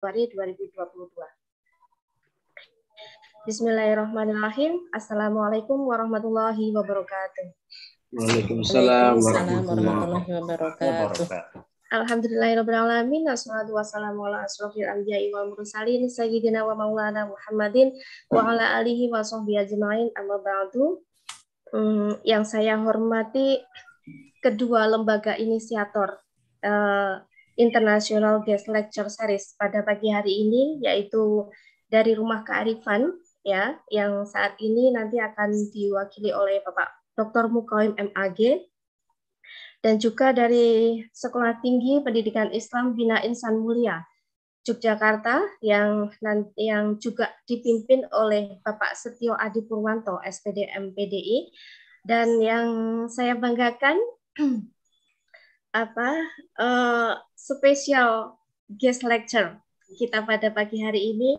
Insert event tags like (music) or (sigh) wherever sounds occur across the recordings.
Februari 2022. Bismillahirrahmanirrahim. Assalamualaikum warahmatullahi wabarakatuh. Waalaikumsalam, warahmatullahi wabarakatuh. Alhamdulillahirrahmanirrahim. Wassalatu warahmatullahi wabarakatuh. Assalamualaikum Sayyidina wa maulana Muhammadin wa ala alihi wa sahbihi ajma'in. Amma ba'du. Hmm, yang saya hormati kedua lembaga inisiator eh, International Guest Lecture Series pada pagi hari ini yaitu dari Rumah Kearifan ya yang saat ini nanti akan diwakili oleh Bapak Dr. Mukaim MAG dan juga dari Sekolah Tinggi Pendidikan Islam Bina Insan Mulia Yogyakarta yang nanti yang juga dipimpin oleh Bapak Setio Adi Purwanto SPD MPDI dan yang saya banggakan (clears throat) apa uh, spesial guest lecture kita pada pagi hari ini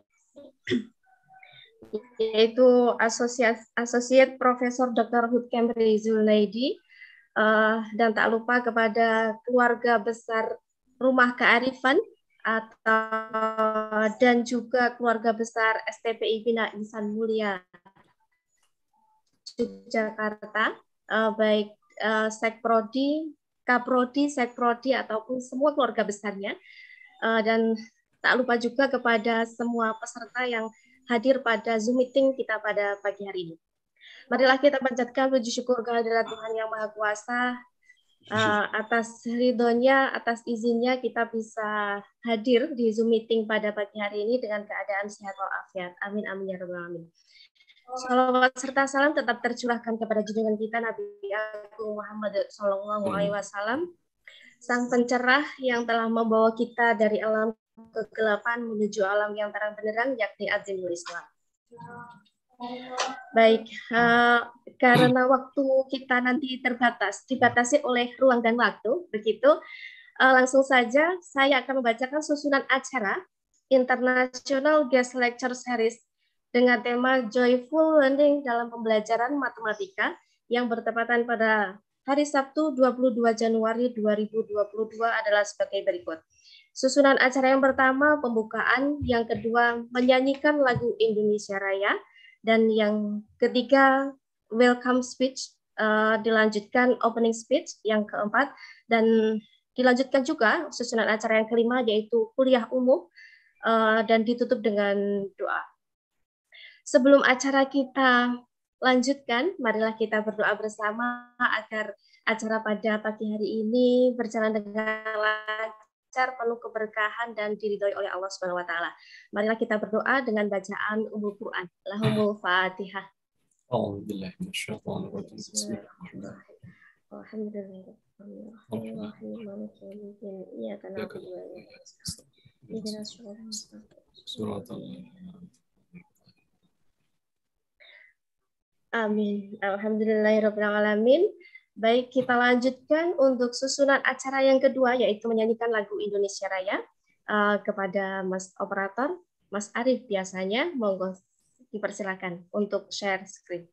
yaitu associate, asosiat Profesor Dr. Hutkem Rizulnaidi uh, eh, dan tak lupa kepada keluarga besar Rumah Kearifan atau dan juga keluarga besar STPI Bina Insan Mulia Yogyakarta uh, baik uh, Sekprodi kaprodi, sekprodi ataupun semua keluarga besarnya. Eh, dan tak lupa juga kepada semua peserta yang hadir pada Zoom meeting kita pada pagi hari ini. Marilah kita panjatkan puji syukur kehadirat Tuhan yang Maha Kuasa eh, atas ridhonya, atas izinnya kita bisa hadir di Zoom meeting pada pagi hari ini dengan keadaan sehat walafiat. Amin, amin, ya Rabbal Alamin. Salawat serta salam tetap tercurahkan kepada junjungan kita Nabi Agung Muhammad Sallallahu hmm. Alaihi Wasallam, Sang Pencerah yang telah membawa kita dari alam kegelapan menuju alam yang terang benderang, yakni Azimul Islam. Baik, uh, karena waktu kita nanti terbatas, dibatasi oleh ruang dan waktu, begitu. Uh, langsung saja saya akan membacakan susunan acara International Guest Lecture Series dengan tema Joyful Learning dalam Pembelajaran Matematika yang bertepatan pada hari Sabtu 22 Januari 2022 adalah sebagai berikut. Susunan acara yang pertama pembukaan, yang kedua menyanyikan lagu Indonesia Raya, dan yang ketiga welcome speech uh, dilanjutkan opening speech yang keempat dan dilanjutkan juga susunan acara yang kelima yaitu kuliah umum uh, dan ditutup dengan doa. Sebelum acara kita lanjutkan, marilah kita berdoa bersama agar acara pada pagi hari ini berjalan dengan lancar, penuh keberkahan dan diridhoi oleh Allah Subhanahu wa taala. Marilah kita berdoa dengan bacaan Ummul Quran. Lahumul Fatihah. Alhamdulillah. Amin. Alhamdulillahirrahmanirrahim. Ya Baik, kita lanjutkan untuk susunan acara yang kedua, yaitu menyanyikan lagu Indonesia Raya uh, kepada Mas Operator, Mas Arief biasanya. Monggo dipersilakan untuk share screen.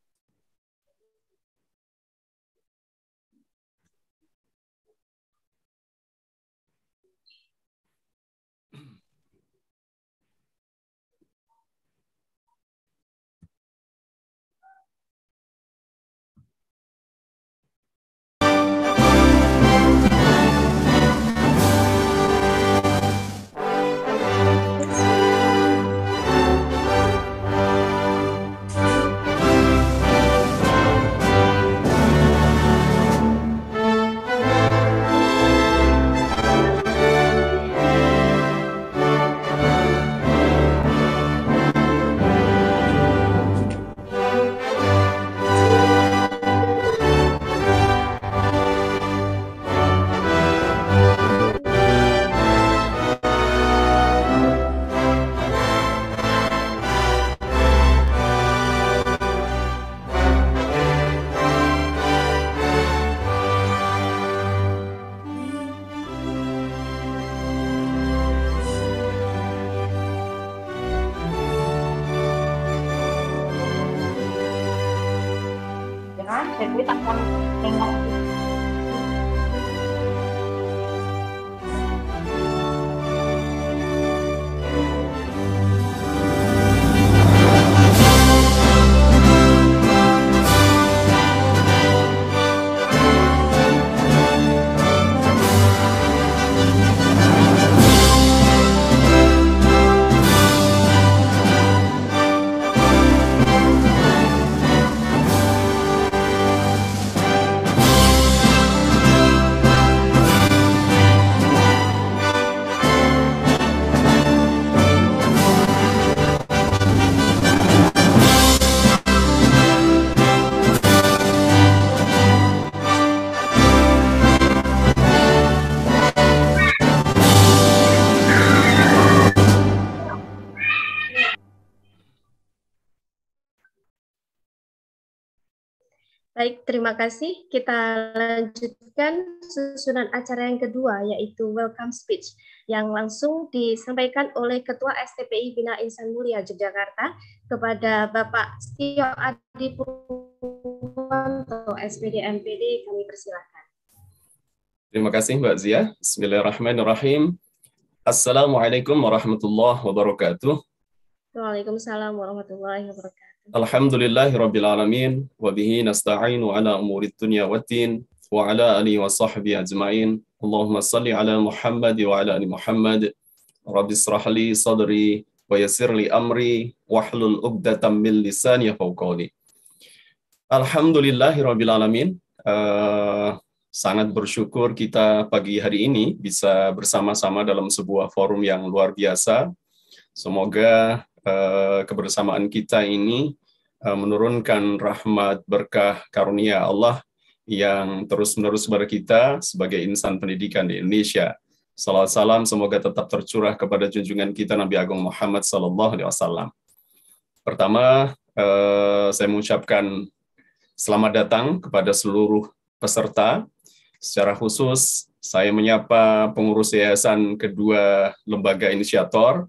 Baik, terima kasih. Kita lanjutkan susunan acara yang kedua, yaitu Welcome Speech, yang langsung disampaikan oleh Ketua STPI Bina Insan Mulia Yogyakarta kepada Bapak Sio Adi Purwanto, SPD MPD. Kami persilahkan. Terima kasih Mbak Zia. Bismillahirrahmanirrahim. Assalamualaikum warahmatullahi wabarakatuh. Waalaikumsalam warahmatullahi wabarakatuh. Alhamdulillahi Rabbil Alamin, wa bihi nasta'inu ala umurid dunya wa din, wa ala alihi wa sahbihi ajma'in. Allahumma salli ala Muhammad wa ala ali Muhammad. Rabbi israhli sadri wa yasirli amri wa hlul uqdatan min lisani fawqali Alhamdulillahi Rabbil Alamin. Uh, sangat bersyukur kita pagi hari ini bisa bersama-sama dalam sebuah forum yang luar biasa. Semoga Eh, kebersamaan kita ini eh, menurunkan rahmat berkah karunia Allah yang terus-menerus kepada kita sebagai insan pendidikan di Indonesia. Salam salam semoga tetap tercurah kepada junjungan kita Nabi Agung Muhammad Sallallahu Alaihi Wasallam. Pertama, eh, saya mengucapkan selamat datang kepada seluruh peserta. Secara khusus, saya menyapa pengurus yayasan kedua lembaga inisiator,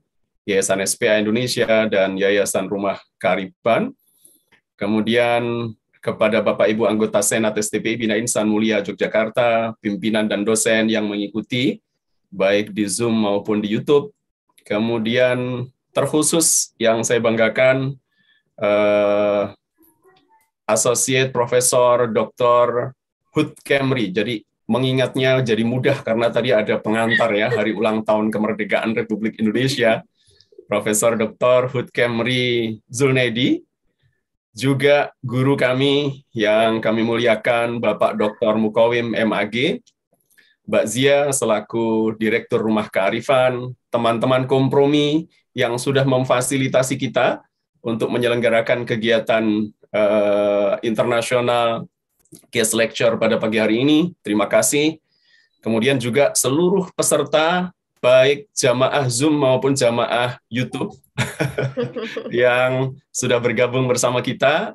Yayasan SPA Indonesia dan Yayasan Rumah Kariban. Kemudian kepada Bapak Ibu anggota Senat STPI Bina Insan Mulia Yogyakarta, pimpinan dan dosen yang mengikuti baik di Zoom maupun di YouTube. Kemudian terkhusus yang saya banggakan eh, Associate Profesor Dr. Hud Kemri. Jadi mengingatnya jadi mudah karena tadi ada pengantar ya hari ulang tahun kemerdekaan Republik Indonesia. Profesor Dr. Hutkemri Zulnedi, juga guru kami yang kami muliakan Bapak Dr. Mukawim MAG, Mbak Zia selaku Direktur Rumah Kearifan, teman-teman kompromi yang sudah memfasilitasi kita untuk menyelenggarakan kegiatan eh, internasional case lecture pada pagi hari ini. Terima kasih. Kemudian juga seluruh peserta baik jamaah Zoom maupun jamaah YouTube (laughs) yang sudah bergabung bersama kita.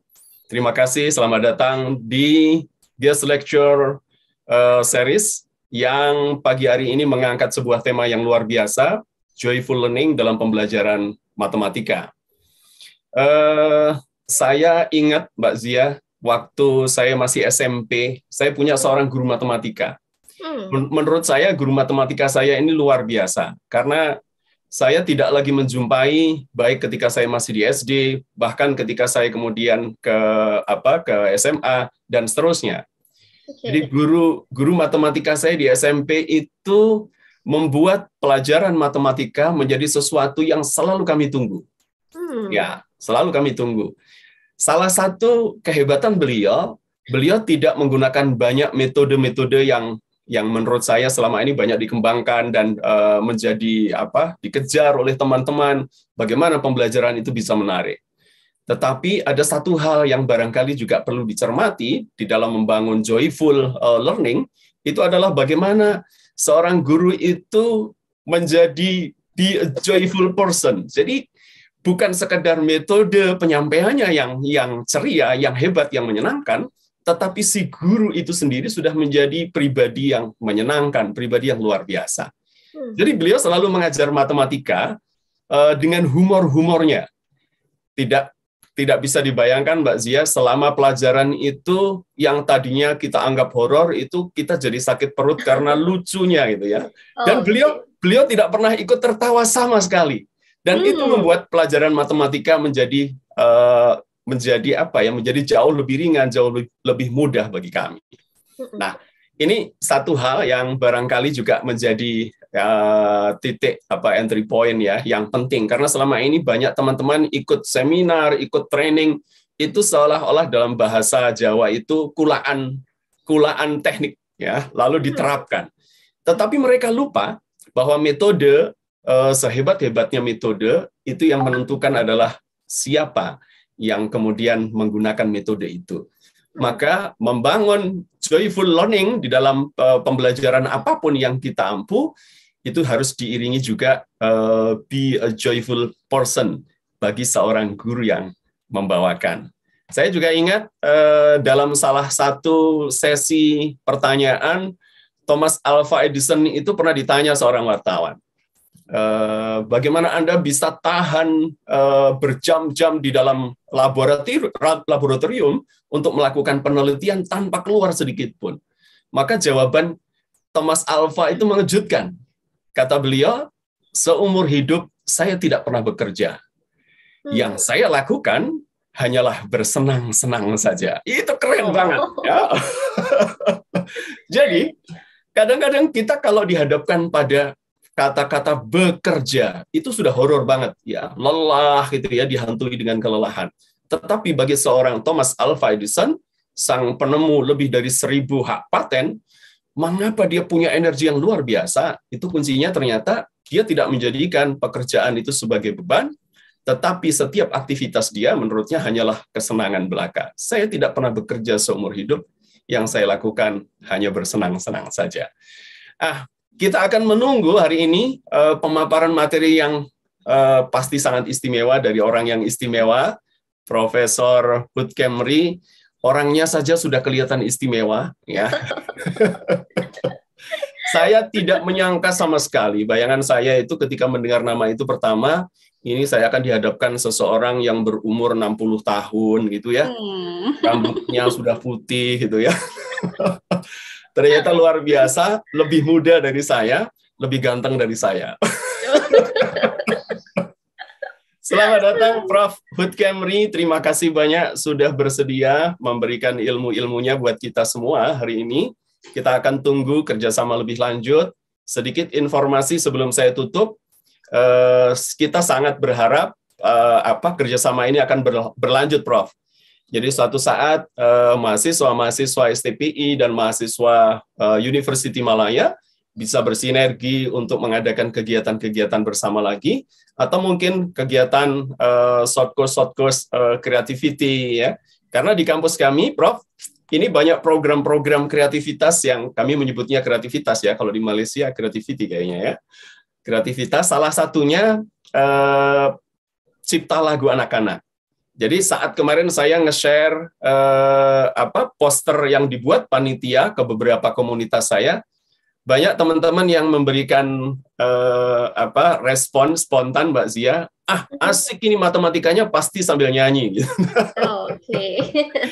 Terima kasih, selamat datang di guest lecture uh, series yang pagi hari ini mengangkat sebuah tema yang luar biasa, joyful learning dalam pembelajaran matematika. Uh, saya ingat Mbak Zia, waktu saya masih SMP, saya punya seorang guru matematika Hmm. Men menurut saya guru matematika saya ini luar biasa karena saya tidak lagi menjumpai baik ketika saya masih di SD, bahkan ketika saya kemudian ke apa ke SMA dan seterusnya. Okay. Jadi guru guru matematika saya di SMP itu membuat pelajaran matematika menjadi sesuatu yang selalu kami tunggu. Hmm. Ya, selalu kami tunggu. Salah satu kehebatan beliau, beliau tidak menggunakan banyak metode-metode yang yang menurut saya selama ini banyak dikembangkan dan uh, menjadi apa dikejar oleh teman-teman bagaimana pembelajaran itu bisa menarik. Tetapi ada satu hal yang barangkali juga perlu dicermati di dalam membangun joyful uh, learning itu adalah bagaimana seorang guru itu menjadi be a joyful person. Jadi bukan sekedar metode penyampaiannya yang yang ceria, yang hebat, yang menyenangkan, tetapi si guru itu sendiri sudah menjadi pribadi yang menyenangkan, pribadi yang luar biasa. Hmm. Jadi beliau selalu mengajar matematika uh, dengan humor-humornya. Tidak tidak bisa dibayangkan Mbak Zia selama pelajaran itu yang tadinya kita anggap horor itu kita jadi sakit perut karena (laughs) lucunya gitu ya. Dan oh, beliau beliau tidak pernah ikut tertawa sama sekali. Dan hmm. itu membuat pelajaran matematika menjadi uh, menjadi apa ya menjadi jauh lebih ringan jauh lebih mudah bagi kami nah ini satu hal yang barangkali juga menjadi uh, titik apa entry point ya yang penting karena selama ini banyak teman-teman ikut seminar ikut training itu seolah-olah dalam bahasa Jawa itu kulaan kulaan teknik ya lalu diterapkan tetapi mereka lupa bahwa metode uh, eh, sehebat hebatnya metode itu yang menentukan adalah siapa yang kemudian menggunakan metode itu. Hmm. Maka membangun joyful learning di dalam uh, pembelajaran apapun yang kita ampuh itu harus diiringi juga uh, be a joyful person bagi seorang guru yang membawakan. Saya juga ingat uh, dalam salah satu sesi pertanyaan Thomas Alva Edison itu pernah ditanya seorang wartawan, Eh, bagaimana Anda bisa tahan uh, berjam-jam di dalam laboratorium, untuk melakukan penelitian tanpa keluar sedikit pun? Maka jawaban Thomas Alva itu mengejutkan. Kata beliau, seumur hidup saya tidak pernah bekerja. Hmm. Yang saya lakukan hanyalah bersenang-senang saja. Itu keren oh. banget. Ya. (laughs) Jadi, kadang-kadang kita kalau dihadapkan pada kata-kata bekerja itu sudah horor banget ya lelah gitu ya dihantui dengan kelelahan tetapi bagi seorang Thomas Alva Edison sang penemu lebih dari seribu hak paten mengapa dia punya energi yang luar biasa itu kuncinya ternyata dia tidak menjadikan pekerjaan itu sebagai beban tetapi setiap aktivitas dia menurutnya hanyalah kesenangan belaka. Saya tidak pernah bekerja seumur hidup, yang saya lakukan hanya bersenang-senang saja. Ah, kita akan menunggu hari ini uh, pemaparan materi yang uh, pasti sangat istimewa dari orang yang istimewa, Profesor Hud Kemri. Orangnya saja sudah kelihatan istimewa, ya. (laughs) saya tidak menyangka sama sekali. Bayangan saya itu ketika mendengar nama itu pertama, ini saya akan dihadapkan seseorang yang berumur 60 tahun gitu ya. Hmm. Rambutnya sudah putih gitu ya. (laughs) ternyata luar biasa, lebih muda dari saya, lebih ganteng dari saya. (laughs) Selamat datang Prof. Hood Camry, terima kasih banyak sudah bersedia memberikan ilmu-ilmunya buat kita semua hari ini. Kita akan tunggu kerjasama lebih lanjut. Sedikit informasi sebelum saya tutup, eh, kita sangat berharap eh, apa kerjasama ini akan berlanjut, Prof. Jadi suatu saat eh, mahasiswa-mahasiswa STPI dan mahasiswa eh, University Malaya bisa bersinergi untuk mengadakan kegiatan-kegiatan bersama lagi atau mungkin kegiatan uh, short course short course uh, creativity ya karena di kampus kami prof ini banyak program-program kreativitas yang kami menyebutnya kreativitas ya kalau di Malaysia creativity kayaknya ya kreativitas salah satunya uh, cipta lagu anak-anak jadi saat kemarin saya nge-share eh, apa poster yang dibuat panitia ke beberapa komunitas saya, banyak teman-teman yang memberikan eh, apa respon spontan Mbak Zia, ah mm-hmm. asik ini matematikanya pasti sambil nyanyi. (laughs) Gitu. Oh, Oke. Okay.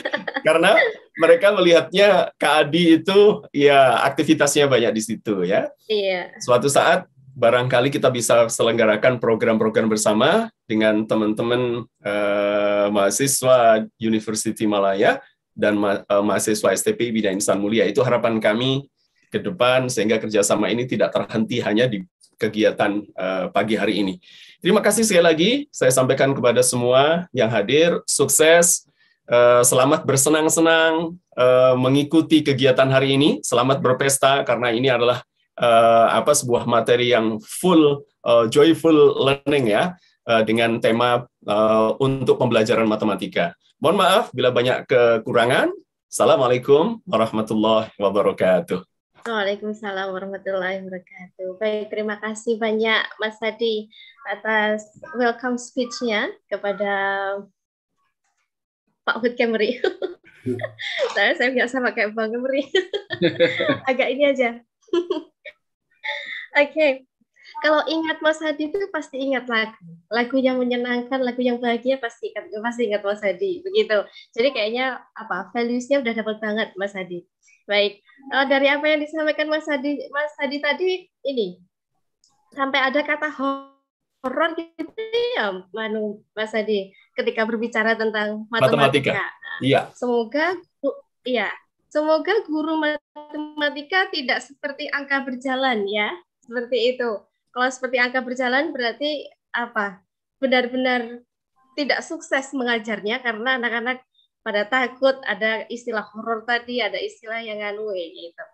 (laughs) Karena mereka melihatnya Kak Adi itu ya aktivitasnya banyak di situ ya. Iya. Suatu saat barangkali kita bisa selenggarakan program-program bersama dengan teman-teman eh, mahasiswa University Malaya dan ma eh, mahasiswa STP Bidang Insan Mulia. Itu harapan kami ke depan sehingga kerjasama ini tidak terhenti hanya di kegiatan eh, pagi hari ini. Terima kasih sekali lagi saya sampaikan kepada semua yang hadir. Sukses, eh, selamat bersenang-senang eh, mengikuti kegiatan hari ini. Selamat berpesta karena ini adalah uh, apa sebuah materi yang full uh, joyful learning ya uh, dengan tema uh, untuk pembelajaran matematika. Mohon maaf bila banyak kekurangan. Assalamualaikum warahmatullahi wabarakatuh. Waalaikumsalam warahmatullahi wabarakatuh. Baik, terima kasih banyak Mas Hadi atas welcome speech-nya kepada Pak Hud Kemri. (laughs) saya saya pakai sama kayak Bang Kemri. (laughs) Agak ini aja, (laughs) okay. Kalau ingat Mas Hadi itu pasti ingat lagu. Lagu yang menyenangkan, lagu yang bahagia pasti ingat, pasti ingat Mas Hadi. Begitu. Jadi kayaknya apa valuesnya udah dapat banget Mas Hadi. Baik. Uh, dari apa yang disampaikan Mas Hadi, Mas Hadi tadi ini sampai ada kata horor gitu ya, Manu, Mas Hadi, ketika berbicara tentang matematika. matematika. Iya. Semoga iya, Semoga guru matematika tidak seperti angka berjalan ya, seperti itu. Kalau seperti angka berjalan berarti apa? Benar-benar tidak sukses mengajarnya karena anak-anak pada takut, ada istilah horor tadi, ada istilah yang anu gitu. Oke,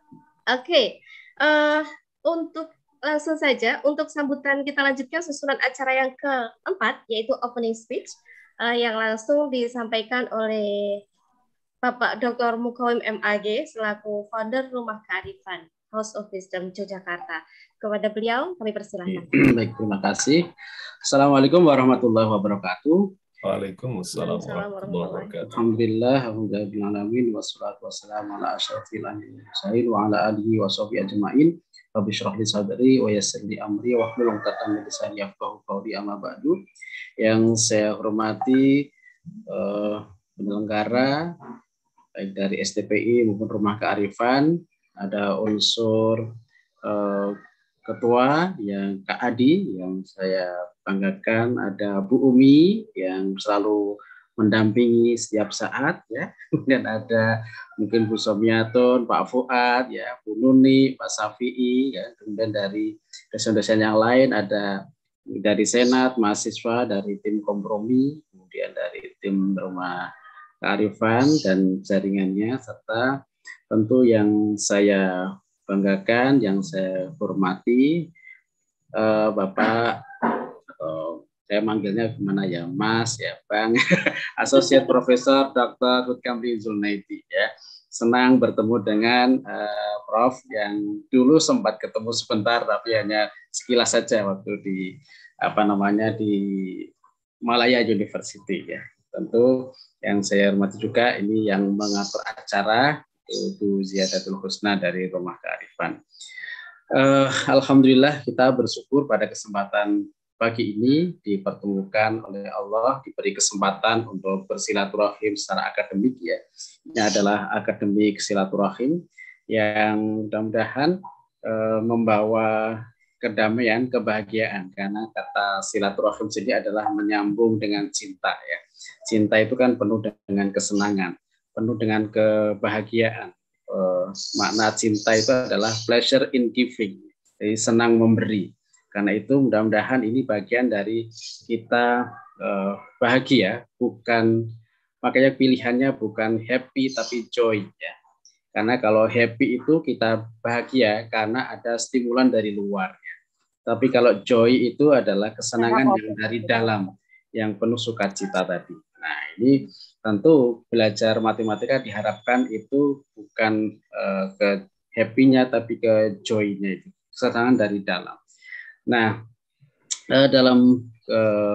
okay. uh, eh, untuk langsung saja untuk sambutan kita lanjutkan susunan acara yang keempat yaitu opening speech uh, yang langsung disampaikan oleh Bapak Dr. Mukawim MAG selaku founder Rumah Kearifan House of Wisdom Yogyakarta. Kepada beliau kami persilahkan. (clears throat) Baik, terima kasih. Assalamualaikum warahmatullahi wabarakatuh. Waalaikumsalam warahmatullahi wabarakatuh. Alhamdulillah, alhamdulillahil wassalatu wassalamu ala wa ala alihi wa amri wa qawli ba'du. Yang saya hormati eh, penyelenggara baik dari STPI maupun Rumah Kearifan, ada unsur eh, ketua yang Kak Adi yang saya banggakan, ada Bu Umi yang selalu mendampingi setiap saat ya. Kemudian (laughs) ada mungkin Bu Somiaton Pak Fuad ya, Bu Nuni, Pak Safi'i ya. Kemudian dari dosen-dosen yang lain ada dari Senat, mahasiswa dari tim kompromi, kemudian dari tim rumah kearifan dan jaringannya serta tentu yang saya banggakan, yang saya hormati uh, Bapak atau saya manggilnya gimana ya Mas ya Bang (laughs) Asosiat Profesor Dr. Ruth Zulnaiti ya senang bertemu dengan uh, Prof yang dulu sempat ketemu sebentar tapi hanya sekilas saja waktu di apa namanya di Malaya University ya Tentu yang saya hormati juga ini yang mengatur acara Bu Ziyadatul Husna dari Rumah Kearifan. Uh, Alhamdulillah kita bersyukur pada kesempatan pagi ini dipertemukan oleh Allah, diberi kesempatan untuk bersilaturahim secara akademik ya. Ini adalah akademik silaturahim yang mudah-mudahan uh, membawa kedamaian, kebahagiaan karena kata silaturahim sendiri adalah menyambung dengan cinta ya cinta itu kan penuh dengan kesenangan, penuh dengan kebahagiaan. Eh, makna cinta itu adalah pleasure in giving, jadi senang memberi. Karena itu mudah-mudahan ini bagian dari kita eh, bahagia, bukan makanya pilihannya bukan happy tapi joy ya. Karena kalau happy itu kita bahagia karena ada stimulan dari luar. Ya. Tapi kalau joy itu adalah kesenangan yang dari dalam yang penuh sukacita tadi. Nah, ini tentu belajar matematika diharapkan itu bukan uh, ke happy-nya tapi ke joy-nya itu, serangan dari dalam. Nah, uh, dalam uh,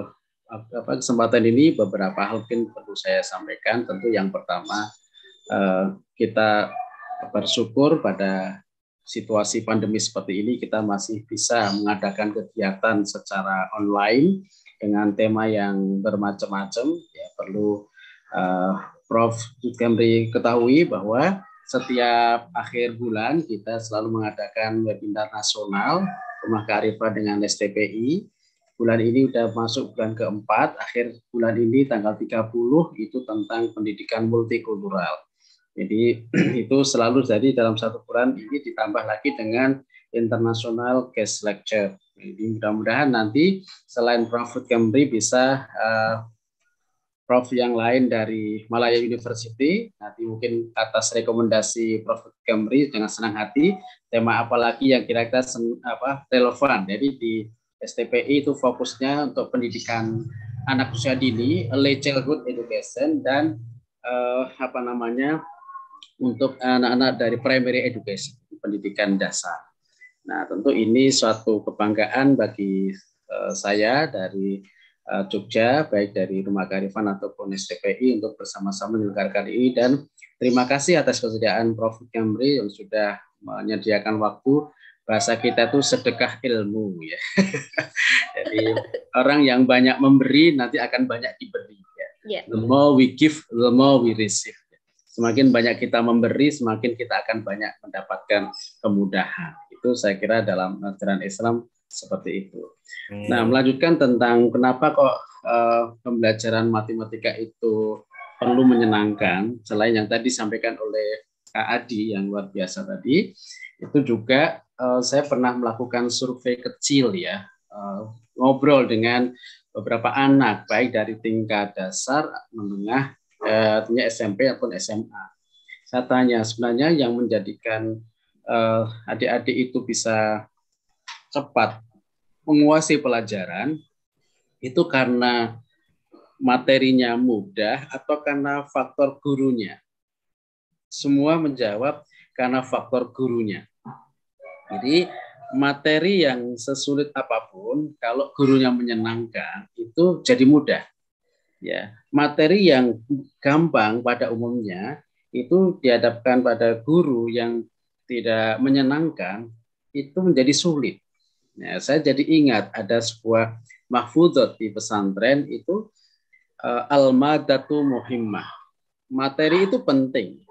apa kesempatan ini beberapa hal mungkin perlu saya sampaikan. Tentu yang pertama kita bersyukur pada situasi pandemi seperti ini kita masih bisa mengadakan kegiatan secara online dengan tema yang bermacam-macam. Ya, perlu uh, Prof. Kemri ketahui bahwa setiap akhir bulan kita selalu mengadakan webinar nasional Rumah Kearifan dengan STPI. Bulan ini sudah masuk bulan keempat, akhir bulan ini tanggal 30 itu tentang pendidikan multikultural. Jadi (clears throat) itu selalu jadi dalam satu bulan ini ditambah lagi dengan international guest lecture. Jadi mudah-mudahan nanti selain Prof. Kemri bisa uh, Prof yang lain dari Malaya University nanti mungkin atas rekomendasi Prof Kemri dengan senang hati tema apalagi yang kira-kira apa relevan. Jadi di STPI itu fokusnya untuk pendidikan anak usia dini, early childhood education dan uh, apa namanya untuk anak-anak dari primary education, pendidikan dasar. Nah, tentu ini suatu kebanggaan bagi uh, saya dari uh, Jogja, baik dari Rumah Karifan ataupun STPI untuk bersama-sama menyelenggarakan ini. Dan terima kasih atas kesediaan Prof. Kemri yang sudah menyediakan waktu bahasa kita itu sedekah ilmu ya. (laughs) Jadi orang yang banyak memberi nanti akan banyak diberi ya. Yeah. The more we give, the more we receive Semakin banyak kita memberi, semakin kita akan banyak mendapatkan kemudahan. Itu saya kira dalam ajaran Islam seperti itu. Hmm. Nah, melanjutkan tentang kenapa kok uh, pembelajaran matematika itu perlu menyenangkan selain yang tadi disampaikan oleh Kak Adi yang luar biasa tadi, itu juga uh, saya pernah melakukan survei kecil ya, uh, ngobrol dengan beberapa anak baik dari tingkat dasar, menengah Eh, artinya SMP ataupun SMA. Saya tanya sebenarnya yang menjadikan eh, adik-adik itu bisa cepat menguasai pelajaran itu karena materinya mudah atau karena faktor gurunya. Semua menjawab karena faktor gurunya. Jadi materi yang sesulit apapun, kalau gurunya menyenangkan, itu jadi mudah ya materi yang gampang pada umumnya itu dihadapkan pada guru yang tidak menyenangkan itu menjadi sulit. Nah, saya jadi ingat ada sebuah mahfudot di pesantren itu uh, al-madatu muhimmah. Materi itu penting.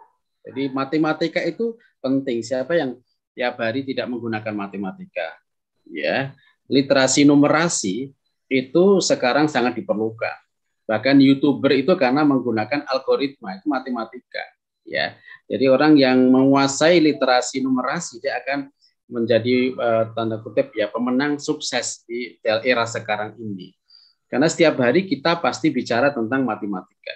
Jadi matematika itu penting. Siapa yang tiap hari tidak menggunakan matematika? Ya, literasi numerasi itu sekarang sangat diperlukan bahkan youtuber itu karena menggunakan algoritma itu matematika ya jadi orang yang menguasai literasi numerasi dia akan menjadi uh, tanda kutip ya pemenang sukses di era sekarang ini karena setiap hari kita pasti bicara tentang matematika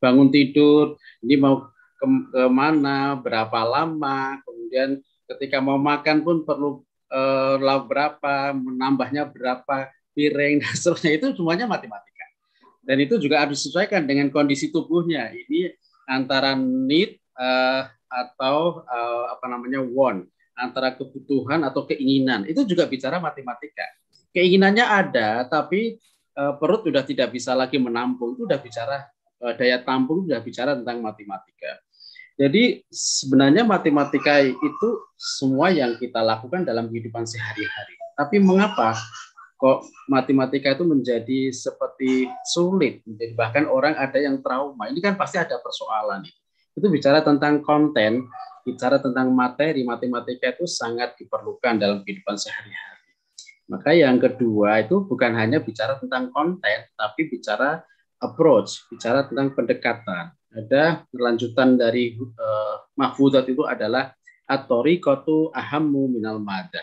bangun tidur ini mau ke kemana berapa lama kemudian ketika mau makan pun perlu uh, berapa menambahnya berapa piring (laughs) dan seterusnya itu semuanya matematika dan itu juga harus disesuaikan dengan kondisi tubuhnya. Ini antara need uh, atau uh, apa namanya want, antara kebutuhan atau keinginan. Itu juga bicara matematika. Keinginannya ada, tapi uh, perut sudah tidak bisa lagi menampung. Itu sudah bicara uh, daya tampung, sudah bicara tentang matematika. Jadi sebenarnya matematika itu semua yang kita lakukan dalam kehidupan sehari-hari. Tapi mengapa kok matematika itu menjadi seperti sulit, menjadi bahkan orang ada yang trauma. Ini kan pasti ada persoalan. Itu bicara tentang konten, bicara tentang materi, matematika itu sangat diperlukan dalam kehidupan sehari-hari. Maka yang kedua itu bukan hanya bicara tentang konten, tapi bicara approach, bicara tentang pendekatan. Ada lanjutan dari uh, eh, mahfudat itu adalah kotu ahammu minal madah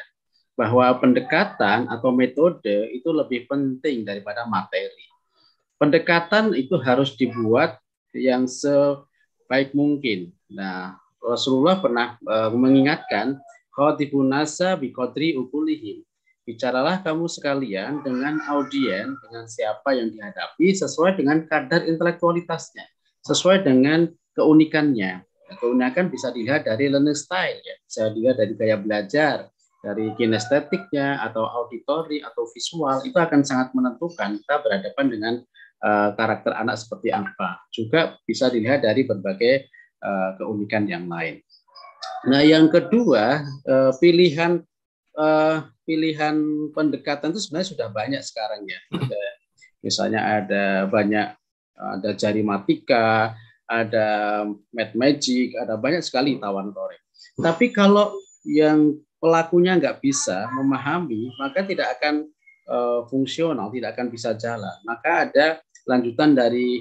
bahwa pendekatan atau metode itu lebih penting daripada materi. Pendekatan itu harus dibuat yang sebaik mungkin. Nah, Rasulullah pernah uh, mengingatkan khotibunasa biqadri ukulihin. Bicaralah kamu sekalian dengan audien, dengan siapa yang dihadapi sesuai dengan kadar intelektualitasnya, sesuai dengan keunikannya. Nah, keunikan bisa dilihat dari learning style, ya. bisa dilihat dari gaya belajar, dari kinestetiknya atau auditori atau visual itu akan sangat menentukan kita berhadapan dengan uh, karakter anak seperti apa. Juga bisa dilihat dari berbagai uh, keunikan yang lain. Nah, yang kedua, uh, pilihan uh, pilihan pendekatan itu sebenarnya sudah banyak sekarang ya. Ada, misalnya ada banyak ada jari matika, ada mad magic, ada banyak sekali tawan korek. Tapi kalau yang pelakunya nggak bisa memahami, maka tidak akan uh, fungsional, tidak akan bisa jalan. Maka ada lanjutan dari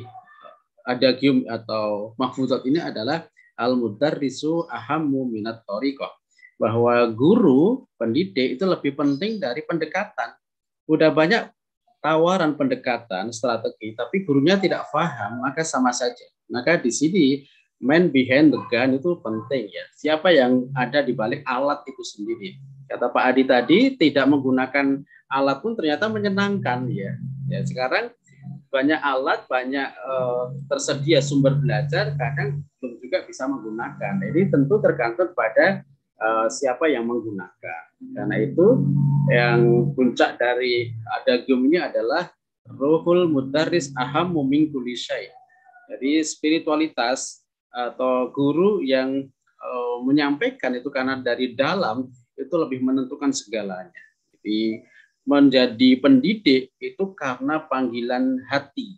ada eh, adagium atau mahfuzat ini adalah al-mudarrisu ahammu minat tariqah. Bahwa guru, pendidik itu lebih penting dari pendekatan. Udah banyak tawaran pendekatan, strategi, tapi gurunya tidak paham, maka sama saja. Maka di sini man behind the gun itu penting ya. Siapa yang ada di balik alat itu sendiri. Kata Pak Adi tadi tidak menggunakan alat pun ternyata menyenangkan ya. Ya sekarang banyak alat, banyak eh, tersedia sumber belajar, kadang belum juga bisa menggunakan. Jadi tentu tergantung pada eh, siapa yang menggunakan. Karena itu yang puncak dari ada ini adalah rohul mudaris aham muming kulisai. Jadi spiritualitas atau guru yang uh, menyampaikan itu karena dari dalam itu lebih menentukan segalanya. Jadi menjadi pendidik itu karena panggilan hati,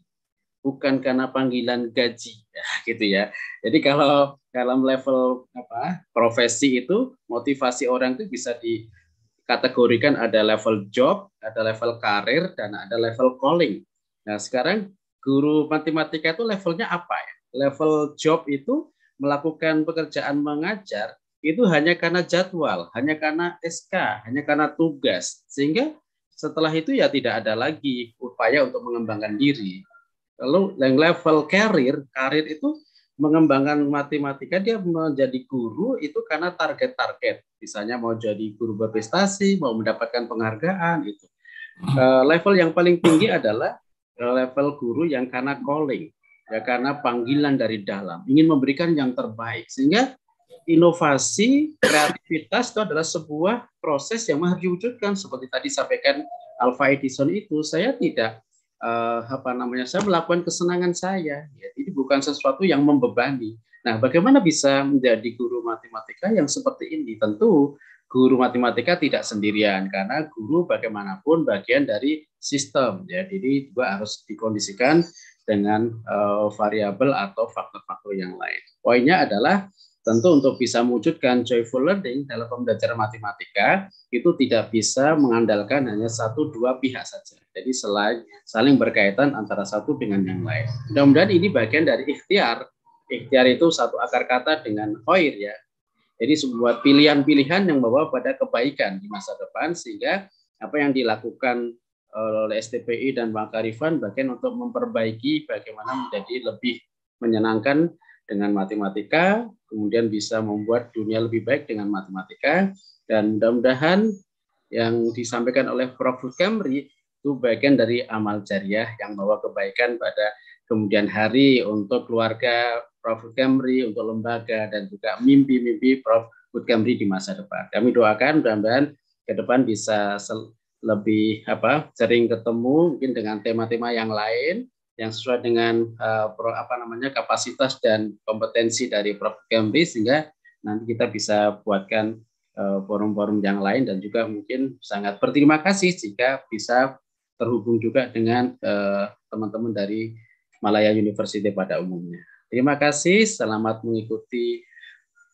bukan karena panggilan gaji, (laughs) ya, gitu ya. Jadi kalau dalam level apa profesi itu motivasi orang itu bisa dikategorikan ada level job, ada level karir, dan ada level calling. Nah sekarang guru matematika itu levelnya apa ya? level job itu melakukan pekerjaan mengajar itu hanya karena jadwal, hanya karena SK, hanya karena tugas. Sehingga setelah itu ya tidak ada lagi upaya untuk mengembangkan diri. Lalu yang level karir, karir itu mengembangkan matematika dia menjadi guru itu karena target-target. Misalnya mau jadi guru berprestasi, mau mendapatkan penghargaan itu. Hmm. Eh, level yang paling tinggi adalah eh, level guru yang karena calling ya karena panggilan dari dalam ingin memberikan yang terbaik sehingga inovasi kreativitas itu adalah sebuah proses yang harus diwujudkan seperti tadi sampaikan Alpha Edison itu saya tidak uh, apa namanya saya melakukan kesenangan saya ya, ini bukan sesuatu yang membebani nah bagaimana bisa menjadi guru matematika yang seperti ini tentu guru matematika tidak sendirian karena guru bagaimanapun bagian dari sistem ya jadi juga harus dikondisikan dengan uh, variabel atau faktor-faktor yang lain. Poinnya adalah tentu untuk bisa mewujudkan joyful learning dalam pembelajaran matematika itu tidak bisa mengandalkan hanya satu dua pihak saja. Jadi selain saling berkaitan antara satu dengan yang lain. Mudah-mudahan ini bagian dari ikhtiar. Ikhtiar itu satu akar kata dengan khair ya. Jadi sebuah pilihan-pilihan yang membawa pada kebaikan di masa depan sehingga apa yang dilakukan Eh, oleh STPI dan Bang Karifan bagian untuk memperbaiki bagaimana menjadi lebih menyenangkan dengan matematika, kemudian bisa membuat dunia lebih baik dengan matematika dan mudah-mudahan yang disampaikan oleh Prof. Kemri itu bagian dari amal jariah yang membawa kebaikan pada kemudian hari untuk keluarga Prof. Kemri, untuk lembaga dan juga mimpi-mimpi Prof. Kemri di masa depan. Kami doakan mudah-mudahan ke depan bisa lebih apa sering ketemu mungkin dengan tema-tema yang lain yang sesuai dengan uh, pro, apa namanya kapasitas dan kompetensi dari Prof. Gemri sehingga nanti kita bisa buatkan forum eh, forum-forum yang lain dan juga mungkin sangat berterima kasih jika bisa terhubung juga dengan teman eh, teman-teman dari Malaya University pada umumnya. Terima kasih, selamat mengikuti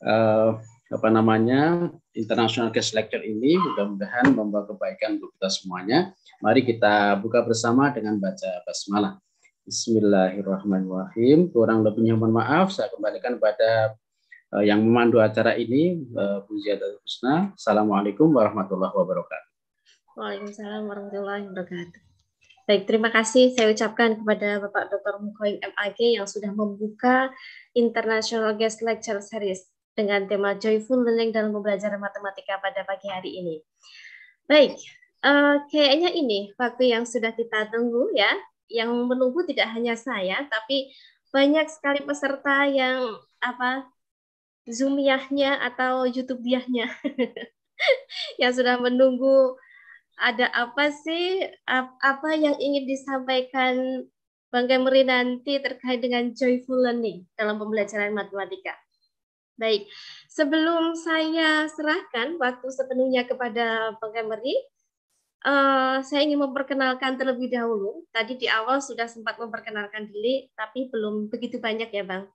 uh, apa namanya International Guest Lecture ini mudah-mudahan membawa kebaikan untuk kita semuanya. Mari kita buka bersama dengan baca basmalah. Bismillahirrahmanirrahim. Kurang lebihnya mohon maaf. Saya kembalikan pada eh, yang memandu acara ini, eh, Bu Ziyadah Husna. Assalamualaikum warahmatullahi wabarakatuh. Waalaikumsalam warahmatullahi wabarakatuh. Baik, terima kasih saya ucapkan kepada Bapak Dr. Mukoy MAG yang sudah membuka International Guest Lecture Series dengan tema Joyful Learning dalam Pembelajaran Matematika pada pagi hari ini. Baik, uh, kayaknya ini waktu yang sudah kita tunggu ya. Yang menunggu tidak hanya saya, tapi banyak sekali peserta yang apa zoomiahnya atau youtubiahnya (laughs) yang sudah menunggu ada apa sih apa yang ingin disampaikan Bang Kemri nanti terkait dengan joyful learning dalam pembelajaran matematika. Baik, sebelum saya serahkan waktu sepenuhnya kepada Bang Emery, uh, saya ingin memperkenalkan terlebih dahulu. Tadi di awal sudah sempat memperkenalkan diri, tapi belum begitu banyak ya Bang.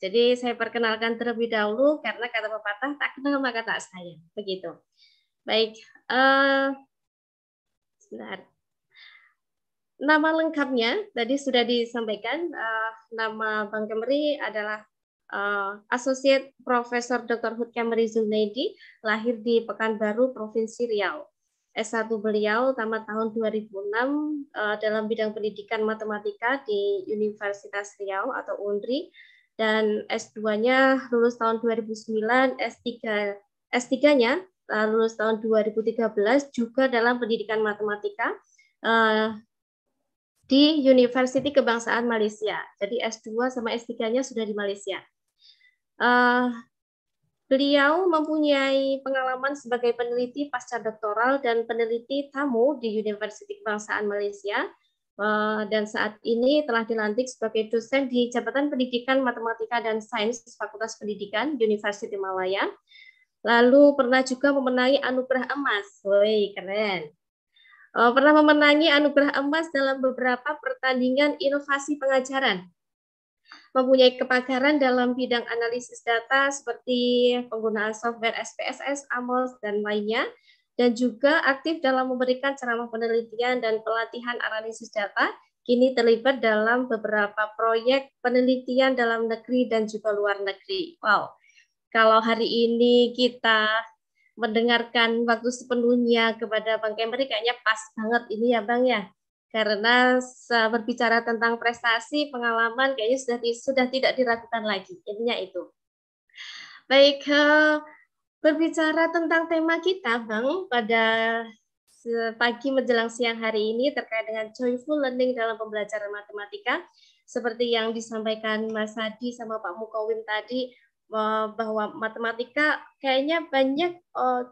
Jadi saya perkenalkan terlebih dahulu karena kata pepatah tak kenal maka tak sayang, begitu. Baik, uh, Nama lengkapnya tadi sudah disampaikan. Uh, nama Bang Kemri adalah uh, Associate Professor Dr. Hud Kamri Zunaidi, lahir di Pekanbaru, Provinsi Riau. S1 beliau tamat tahun 2006 uh, eh, dalam bidang pendidikan matematika di Universitas Riau atau UNRI dan S2-nya lulus tahun 2009, S3 S3-nya uh, lulus tahun 2013 juga dalam pendidikan matematika uh, di University Kebangsaan Malaysia. Jadi S2 sama S3-nya sudah di Malaysia. Uh, beliau mempunyai pengalaman sebagai peneliti pasca doktoral dan peneliti tamu di Universiti Kebangsaan Malaysia eh, dan saat ini telah dilantik sebagai dosen di Jabatan Pendidikan Matematika dan Sains Fakultas Pendidikan Universitas Malaya. Lalu pernah juga memenangi anugerah emas. Woi, keren. Eh, pernah memenangi anugerah emas dalam beberapa pertandingan inovasi pengajaran mempunyai kepakaran dalam bidang analisis data seperti penggunaan software SPSS, AMOS, dan lainnya, dan juga aktif dalam memberikan ceramah penelitian dan pelatihan analisis data, kini terlibat dalam beberapa proyek penelitian dalam negeri dan juga luar negeri. Wow, kalau hari ini kita mendengarkan waktu sepenuhnya kepada Bang Kemri kayaknya pas banget ini ya Bang ya karena berbicara tentang prestasi, pengalaman kayaknya sudah sudah tidak diragukan lagi. Intinya itu. Baik, eh, berbicara tentang tema kita, Bang, pada pagi menjelang siang hari ini terkait dengan joyful learning dalam pembelajaran matematika. Seperti yang disampaikan Mas Hadi sama Pak Mukawim tadi, eh, bahwa matematika kayaknya banyak, eh,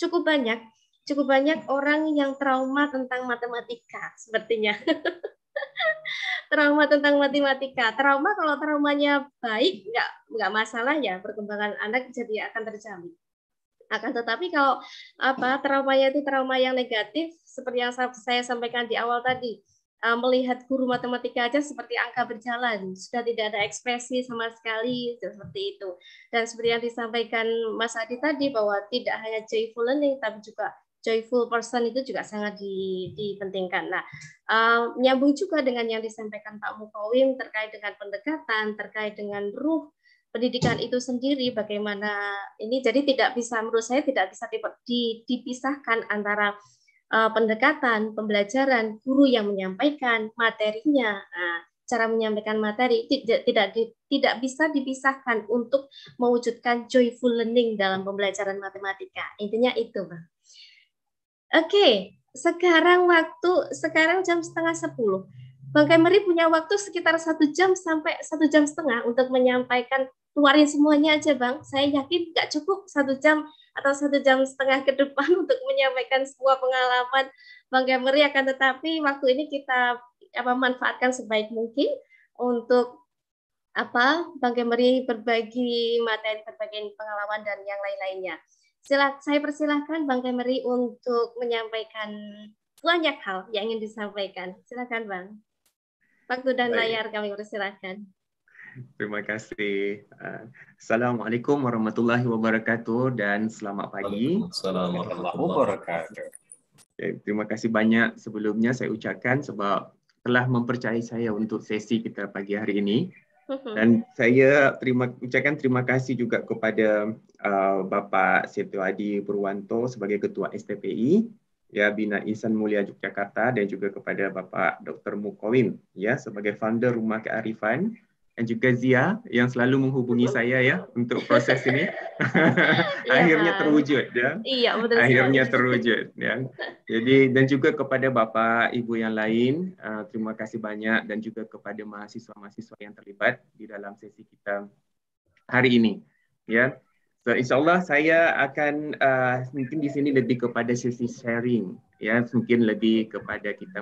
cukup banyak cukup banyak orang yang trauma tentang matematika sepertinya. (laughs) trauma tentang matematika. Trauma kalau traumanya baik nggak nggak masalah ya perkembangan anak jadi akan terjamin. Akan tetapi kalau apa traumanya itu trauma yang negatif seperti yang saya sampaikan di awal tadi eh, melihat guru matematika aja seperti angka berjalan sudah tidak ada ekspresi sama sekali seperti itu dan seperti yang disampaikan Mas Adi tadi bahwa tidak hanya joyful learning tapi juga joyful person itu juga sangat dipentingkan. Nah, eh, nyambung juga dengan yang disampaikan Pak Mukawim terkait dengan pendekatan, terkait dengan ruh pendidikan itu sendiri, bagaimana ini jadi tidak bisa menurut saya tidak bisa dipisahkan antara eh, pendekatan, pembelajaran, guru yang menyampaikan materinya. Nah, cara menyampaikan materi tidak tidak tidak bisa dipisahkan untuk mewujudkan joyful learning dalam pembelajaran matematika. Intinya itu, Bang. Oke, sekarang waktu sekarang jam setengah sepuluh. Bang Kemeri punya waktu sekitar satu jam sampai satu jam setengah untuk menyampaikan keluarin semuanya aja bang. Saya yakin nggak cukup satu jam atau satu jam setengah ke depan (laughs) untuk menyampaikan semua pengalaman Bang Kemeri akan tetapi waktu ini kita apa manfaatkan sebaik mungkin untuk apa Bang Kemeri berbagi materi, berbagi pengalaman dan yang lain-lainnya. Silah, saya persilahkan Bang Kemeri untuk menyampaikan banyak hal yang ingin disampaikan. Silakan Bang. Waktu dan Baik. layar kami persilahkan. Terima kasih. Eh, Assalamualaikum warahmatullahi wabarakatuh dan selamat pagi. Assalamualaikum warahmatullahi wabarakatuh. Terima kasih banyak sebelumnya saya ucapkan sebab telah mempercayai saya untuk sesi kita pagi hari ini. Mm-hmm. Dan saya terima ucapkan terima kasih juga kepada uh, Bapak Seto Adi Purwanto sebagai Ketua STPI ya Bina Insan Mulia Yogyakarta dan juga kepada Bapak Dr. Mukawin ya sebagai founder Rumah Kearifan dan juga Zia yang selalu menghubungi saya ya untuk proses ini. (laughs) Iya Akhirnya kan? terwujud ya. Iya, betul. Akhirnya terwujud ya. Jadi dan juga kepada Bapak Ibu yang lain, uh, terima kasih banyak dan juga kepada mahasiswa-mahasiswa yang terlibat di dalam sesi kita hari ini ya. So insyaallah saya akan uh, mungkin di sini lebih kepada sesi sharing ya, mungkin lebih kepada kita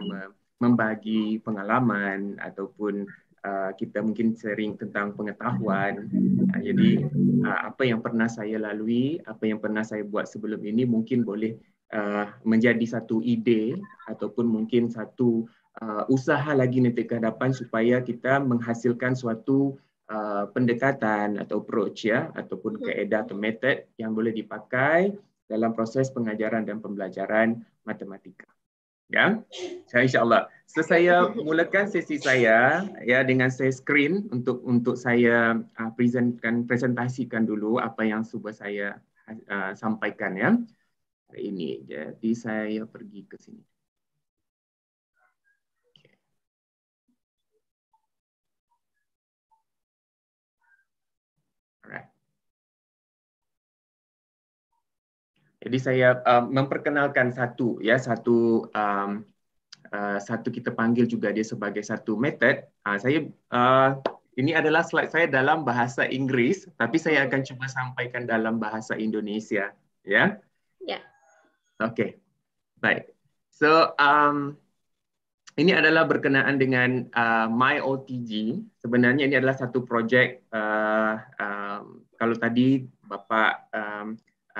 membagi pengalaman ataupun Uh, kita mungkin sering tentang pengetahuan. Hmm. Uh, jadi uh, apa yang pernah saya lalui, apa yang pernah saya buat sebelum ini mungkin boleh uh, menjadi satu ide ataupun mungkin satu uh, usaha lagi nanti ke hadapan supaya kita menghasilkan suatu Uh, pendekatan atau approach ya ataupun hmm. keedah atau method yang boleh dipakai dalam proses pengajaran dan pembelajaran matematika ya. Saya insya-Allah. So, saya mulakan sesi saya ya dengan saya screen untuk untuk saya uh, presentkan presentasikan dulu apa yang sudah saya uh, sampaikan ya. Ini. Jadi saya pergi ke sini. Jadi saya um, memperkenalkan satu ya satu um, uh, satu kita panggil juga dia sebagai satu method. Uh, saya uh, ini adalah slide saya dalam bahasa Inggris, tapi saya hmm. akan coba sampaikan dalam bahasa Indonesia, ya? Ya. Yeah. Oke, okay. baik. So um, ini adalah berkenaan dengan uh, MyOTG. Sebenarnya ini adalah satu project. Uh, um, kalau tadi Bapak um,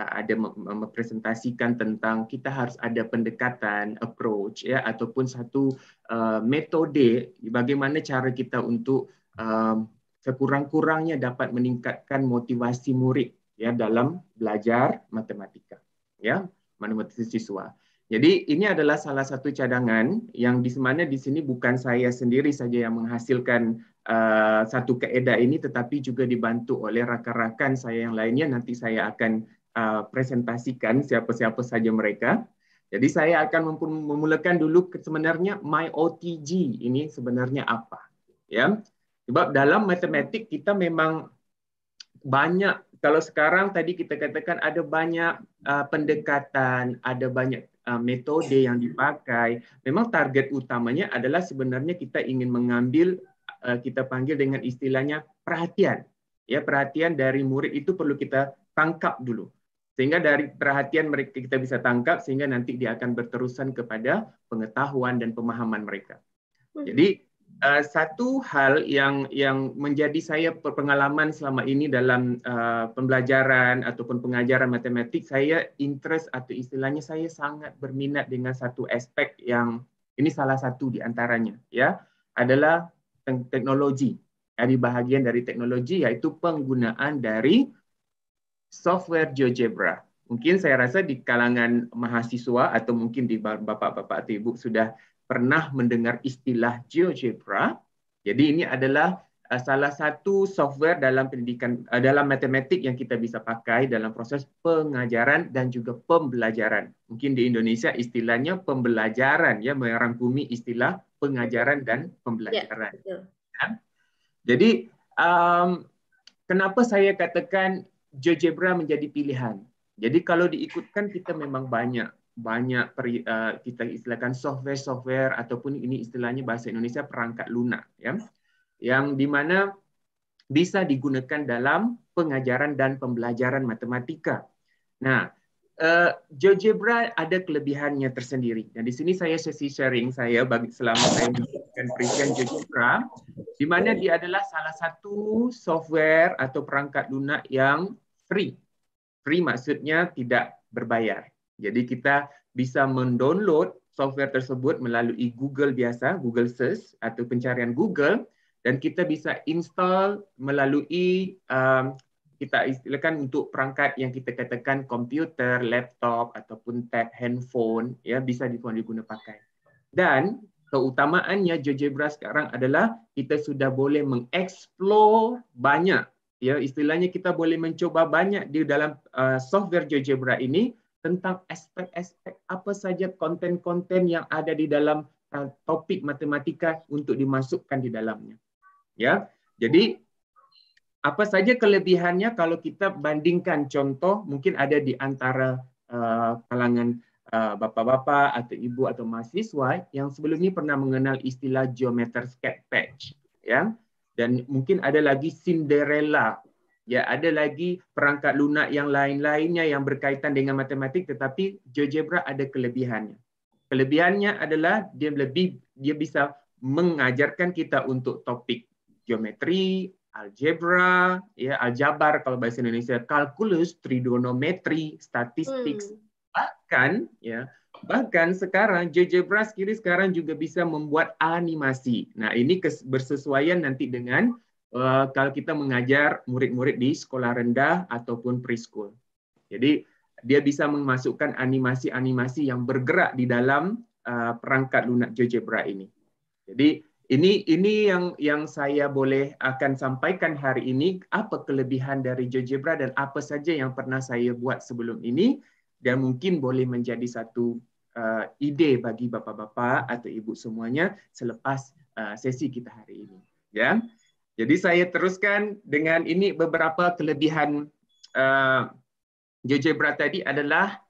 ada mempresentasikan tentang kita harus ada pendekatan approach ya ataupun satu uh, metode bagaimana cara kita untuk um, sekurang-kurangnya dapat meningkatkan motivasi murid ya dalam belajar matematika ya matematika siswa. Jadi ini adalah salah satu cadangan yang di mana di sini bukan saya sendiri saja yang menghasilkan uh, satu keedah ini tetapi juga dibantu oleh rakan-rakan saya yang lainnya nanti saya akan Eh, presentasikan siapa-siapa saja mereka. Jadi saya akan memulakan dulu sebenarnya my OTG ini sebenarnya apa, ya? Sebab dalam matematik kita memang banyak kalau sekarang tadi kita katakan ada banyak uh, pendekatan, ada banyak uh, metode yang dipakai. Memang target utamanya adalah sebenarnya kita ingin mengambil uh, kita panggil dengan istilahnya perhatian. Ya, perhatian dari murid itu perlu kita tangkap dulu. Sehingga dari perhatian mereka kita bisa tangkap sehingga nanti dia akan berterusan kepada pengetahuan dan pemahaman mereka. Hmm. Jadi eh, satu hal yang yang menjadi saya pengalaman selama ini dalam eh, pembelajaran ataupun pengajaran matematik saya interest atau istilahnya saya sangat berminat dengan satu aspek yang ini salah satu di antaranya ya adalah teknologi dari bahagian dari teknologi yaitu penggunaan dari software GeoGebra. Mungkin saya rasa di kalangan mahasiswa atau mungkin di bapak-bapak atau ibu sudah pernah mendengar istilah GeoGebra. Jadi ini adalah eh, salah satu software dalam pendidikan eh, dalam matematik yang kita bisa pakai dalam proses pengajaran dan juga pembelajaran. Mungkin di Indonesia istilahnya pembelajaran ya merangkumi istilah pengajaran dan pembelajaran. Ya, betul. Jadi um, kenapa saya katakan GeoGebra menjadi pilihan. Jadi kalau diikutkan kita memang banyak banyak peri, uh, kita istilahkan software-software ataupun ini istilahnya bahasa Indonesia perangkat lunak ya yang dimana bisa digunakan dalam pengajaran dan pembelajaran matematika. Nah, uh, eh, GeoGebra ada kelebihannya tersendiri. Nah di sini saya sesi sharing saya bagi selama saya akan present juga di mana dia adalah salah satu software atau perangkat lunak yang free. Free maksudnya tidak berbayar. Jadi kita bisa mendownload software tersebut melalui Google biasa, Google Search atau pencarian Google dan kita bisa install melalui um, kita istilahkan untuk perangkat yang kita katakan komputer, laptop ataupun tab handphone ya bisa digunakan pakai. Dan keutamaannya GeoGebra sekarang adalah kita sudah boleh mengeksplor banyak ya istilahnya kita boleh mencoba banyak di dalam uh, software GeoGebra ini tentang aspek-aspek apa saja konten-konten yang ada di dalam uh, topik matematika untuk dimasukkan di dalamnya ya jadi apa saja kelebihannya kalau kita bandingkan contoh mungkin ada di antara uh, kalangan Eh, bapak-bapak atau ibu atau mahasiswa yang sebelumnya pernah mengenal istilah geometer sketch patch ya dan mungkin ada lagi Cinderella ya ada lagi perangkat lunak yang lain-lainnya yang berkaitan dengan matematik tetapi GeoGebra ada kelebihannya kelebihannya adalah dia lebih dia bisa mengajarkan kita untuk topik geometri algebra ya aljabar kalau bahasa Indonesia kalkulus trigonometri statistik hmm Bahkan ya, bahkan sekarang JJ Brass kiri sekarang juga bisa membuat animasi. Nah, ini bersesuaian nanti dengan uh, kalau kita mengajar murid-murid di sekolah rendah ataupun preschool. Jadi dia bisa memasukkan animasi-animasi yang bergerak di dalam uh, perangkat lunak JJ Brass ini. Jadi ini ini yang yang saya boleh akan sampaikan hari ini apa kelebihan dari GeoGebra dan apa saja yang pernah saya buat sebelum ini dan mungkin boleh menjadi satu uh, ide bagi bapak-bapak atau ibu semuanya selepas uh, sesi kita hari ini ya jadi saya teruskan dengan ini beberapa kelebihan uh, eh, GeoGebra tadi adalah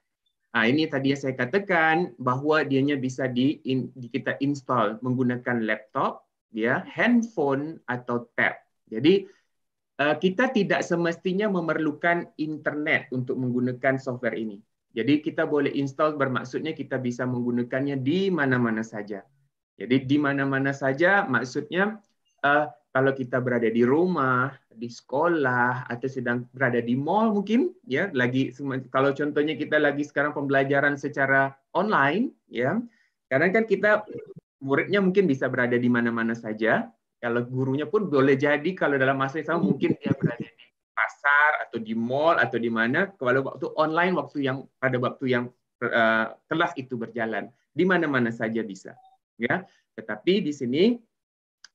ah, ini tadi yang saya katakan bahwa dianya bisa di, in, di kita install menggunakan laptop, ya, handphone atau tab. Jadi kita tidak semestinya memerlukan internet untuk menggunakan software ini. Jadi kita boleh install bermaksudnya kita bisa menggunakannya di mana-mana saja. Jadi di mana-mana saja maksudnya uh, kalau kita berada di rumah, di sekolah atau sedang berada di mall mungkin ya lagi kalau contohnya kita lagi sekarang pembelajaran secara online ya. Karena kan kita muridnya mungkin bisa berada di mana-mana saja. Kalau gurunya pun boleh jadi kalau dalam masa yang sama mungkin dia berada pasar atau di mall atau di mana kalau waktu online waktu yang pada waktu yang uh, kelas itu berjalan di mana-mana saja bisa ya tetapi di sini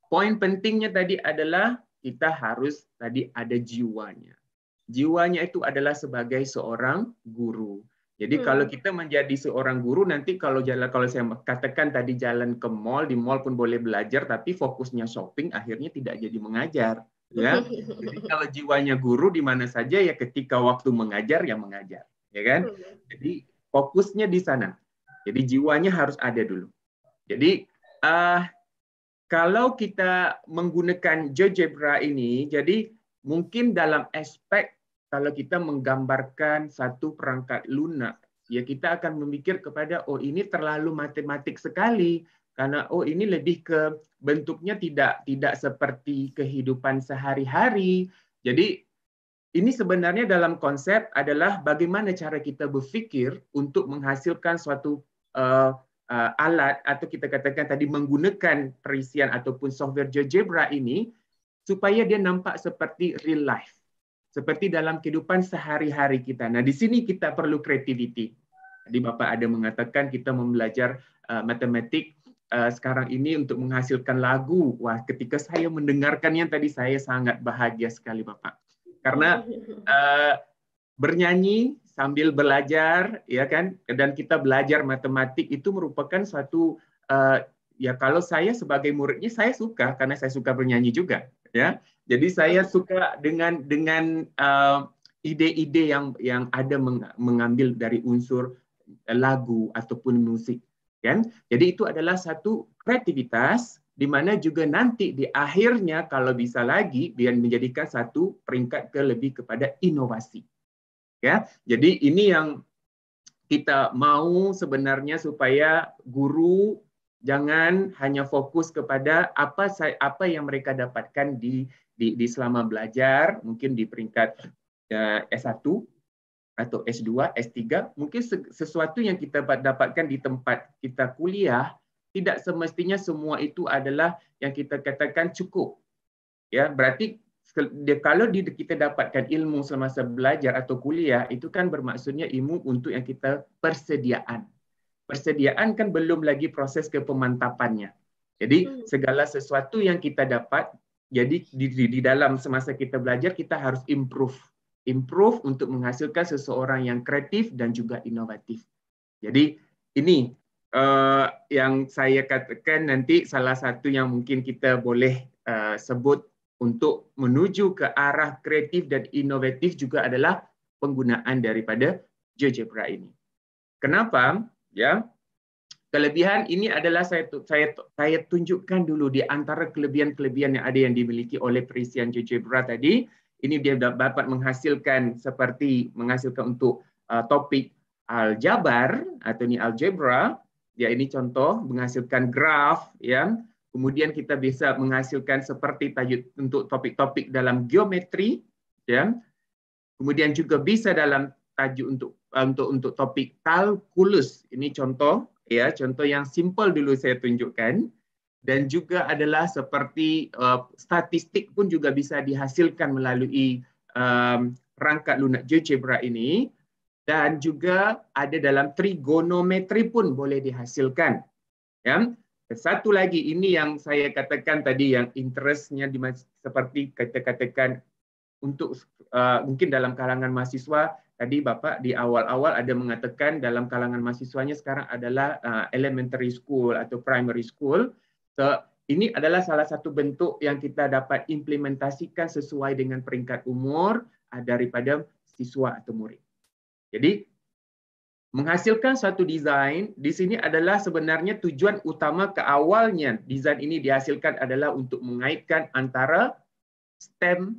poin pentingnya tadi adalah kita harus tadi ada jiwanya jiwanya itu adalah sebagai seorang guru jadi hmm. kalau kita menjadi seorang guru nanti kalau jalan kalau saya katakan tadi jalan ke mall di mall pun boleh belajar tapi fokusnya shopping akhirnya tidak jadi mengajar ya (laughs) jadi kalau jiwanya guru di mana saja ya ketika waktu mengajar ya mengajar ya kan hmm. jadi fokusnya di sana jadi jiwanya harus ada dulu jadi uh, kalau kita menggunakan GeoGebra ini jadi mungkin dalam aspek kalau kita menggambarkan satu perangkat lunak ya kita akan memikir kepada oh ini terlalu matematik sekali karena oh ini lebih ke bentuknya tidak tidak seperti kehidupan sehari-hari. Jadi ini sebenarnya dalam konsep adalah bagaimana cara kita berpikir untuk menghasilkan suatu uh, uh, alat atau kita katakan tadi menggunakan perisian ataupun software GeoGebra ini supaya dia nampak seperti real life, seperti dalam kehidupan sehari-hari kita. Nah, di sini kita perlu kreativiti. Tadi Bapak ada mengatakan kita membelajar uh, eh, matematik Eh, sekarang ini untuk menghasilkan lagu. Wah, ketika saya mendengarkannya tadi saya sangat bahagia sekali Bapak. Karena uh, (laughs) bernyanyi sambil belajar ya kan dan kita belajar matematik itu merupakan suatu uh, ya kalau saya sebagai muridnya saya suka karena saya suka bernyanyi juga ya. Jadi saya suka dengan dengan uh, ide-ide yang yang ada mengambil dari unsur lagu ataupun musik Kan? Jadi itu adalah satu kreativitas di mana juga nanti di akhirnya kalau bisa lagi biar menjadikan satu peringkat ke lebih kepada inovasi. Ya, jadi ini yang kita mau sebenarnya supaya guru jangan hanya fokus kepada apa apa yang mereka dapatkan di di, di selama belajar mungkin di peringkat eh, S1 atau S2, S3, mungkin sesuatu yang kita dapatkan di tempat kita kuliah tidak semestinya semua itu adalah yang kita katakan cukup. Ya, berarti kalau kita dapatkan ilmu selama belajar atau kuliah itu kan bermaksudnya ilmu untuk yang kita persediaan. Persediaan kan belum lagi proses ke pemantapannya. Jadi hmm. segala sesuatu yang kita dapat jadi di, di, di dalam semasa kita belajar kita harus improve improve untuk menghasilkan seseorang yang kreatif dan juga inovatif. Jadi ini uh, yang saya katakan nanti salah satu yang mungkin kita boleh uh, sebut untuk menuju ke arah kreatif dan inovatif juga adalah penggunaan daripada GeoGebra ini. Kenapa? Ya, kelebihan ini adalah saya saya saya tunjukkan dulu di antara kelebihan-kelebihan yang ada yang dimiliki oleh perisian GeoGebra tadi ini dia dapat menghasilkan seperti menghasilkan untuk uh, topik aljabar atau ini algebra ya ini contoh menghasilkan graf ya kemudian kita bisa menghasilkan seperti tajuk untuk topik-topik dalam geometri ya kemudian juga bisa dalam tajuk untuk uh, untuk untuk topik kalkulus ini contoh ya contoh yang simple dulu saya tunjukkan dan juga adalah seperti uh, statistik pun juga bisa dihasilkan melalui um, rangka lunak GeoGebra ini dan juga ada dalam trigonometri pun boleh dihasilkan. Ya. Satu lagi ini yang saya katakan tadi yang interestnya seperti kata-katakan untuk uh, mungkin dalam kalangan mahasiswa tadi Bapak di awal-awal ada mengatakan dalam kalangan mahasiswanya sekarang adalah uh, elementary school atau primary school So, ini adalah salah satu bentuk yang kita dapat implementasikan sesuai dengan peringkat umur ah, daripada siswa atau murid. Jadi menghasilkan suatu desain di sini adalah sebenarnya tujuan utama ke awalnya desain ini dihasilkan adalah untuk mengaitkan antara STEM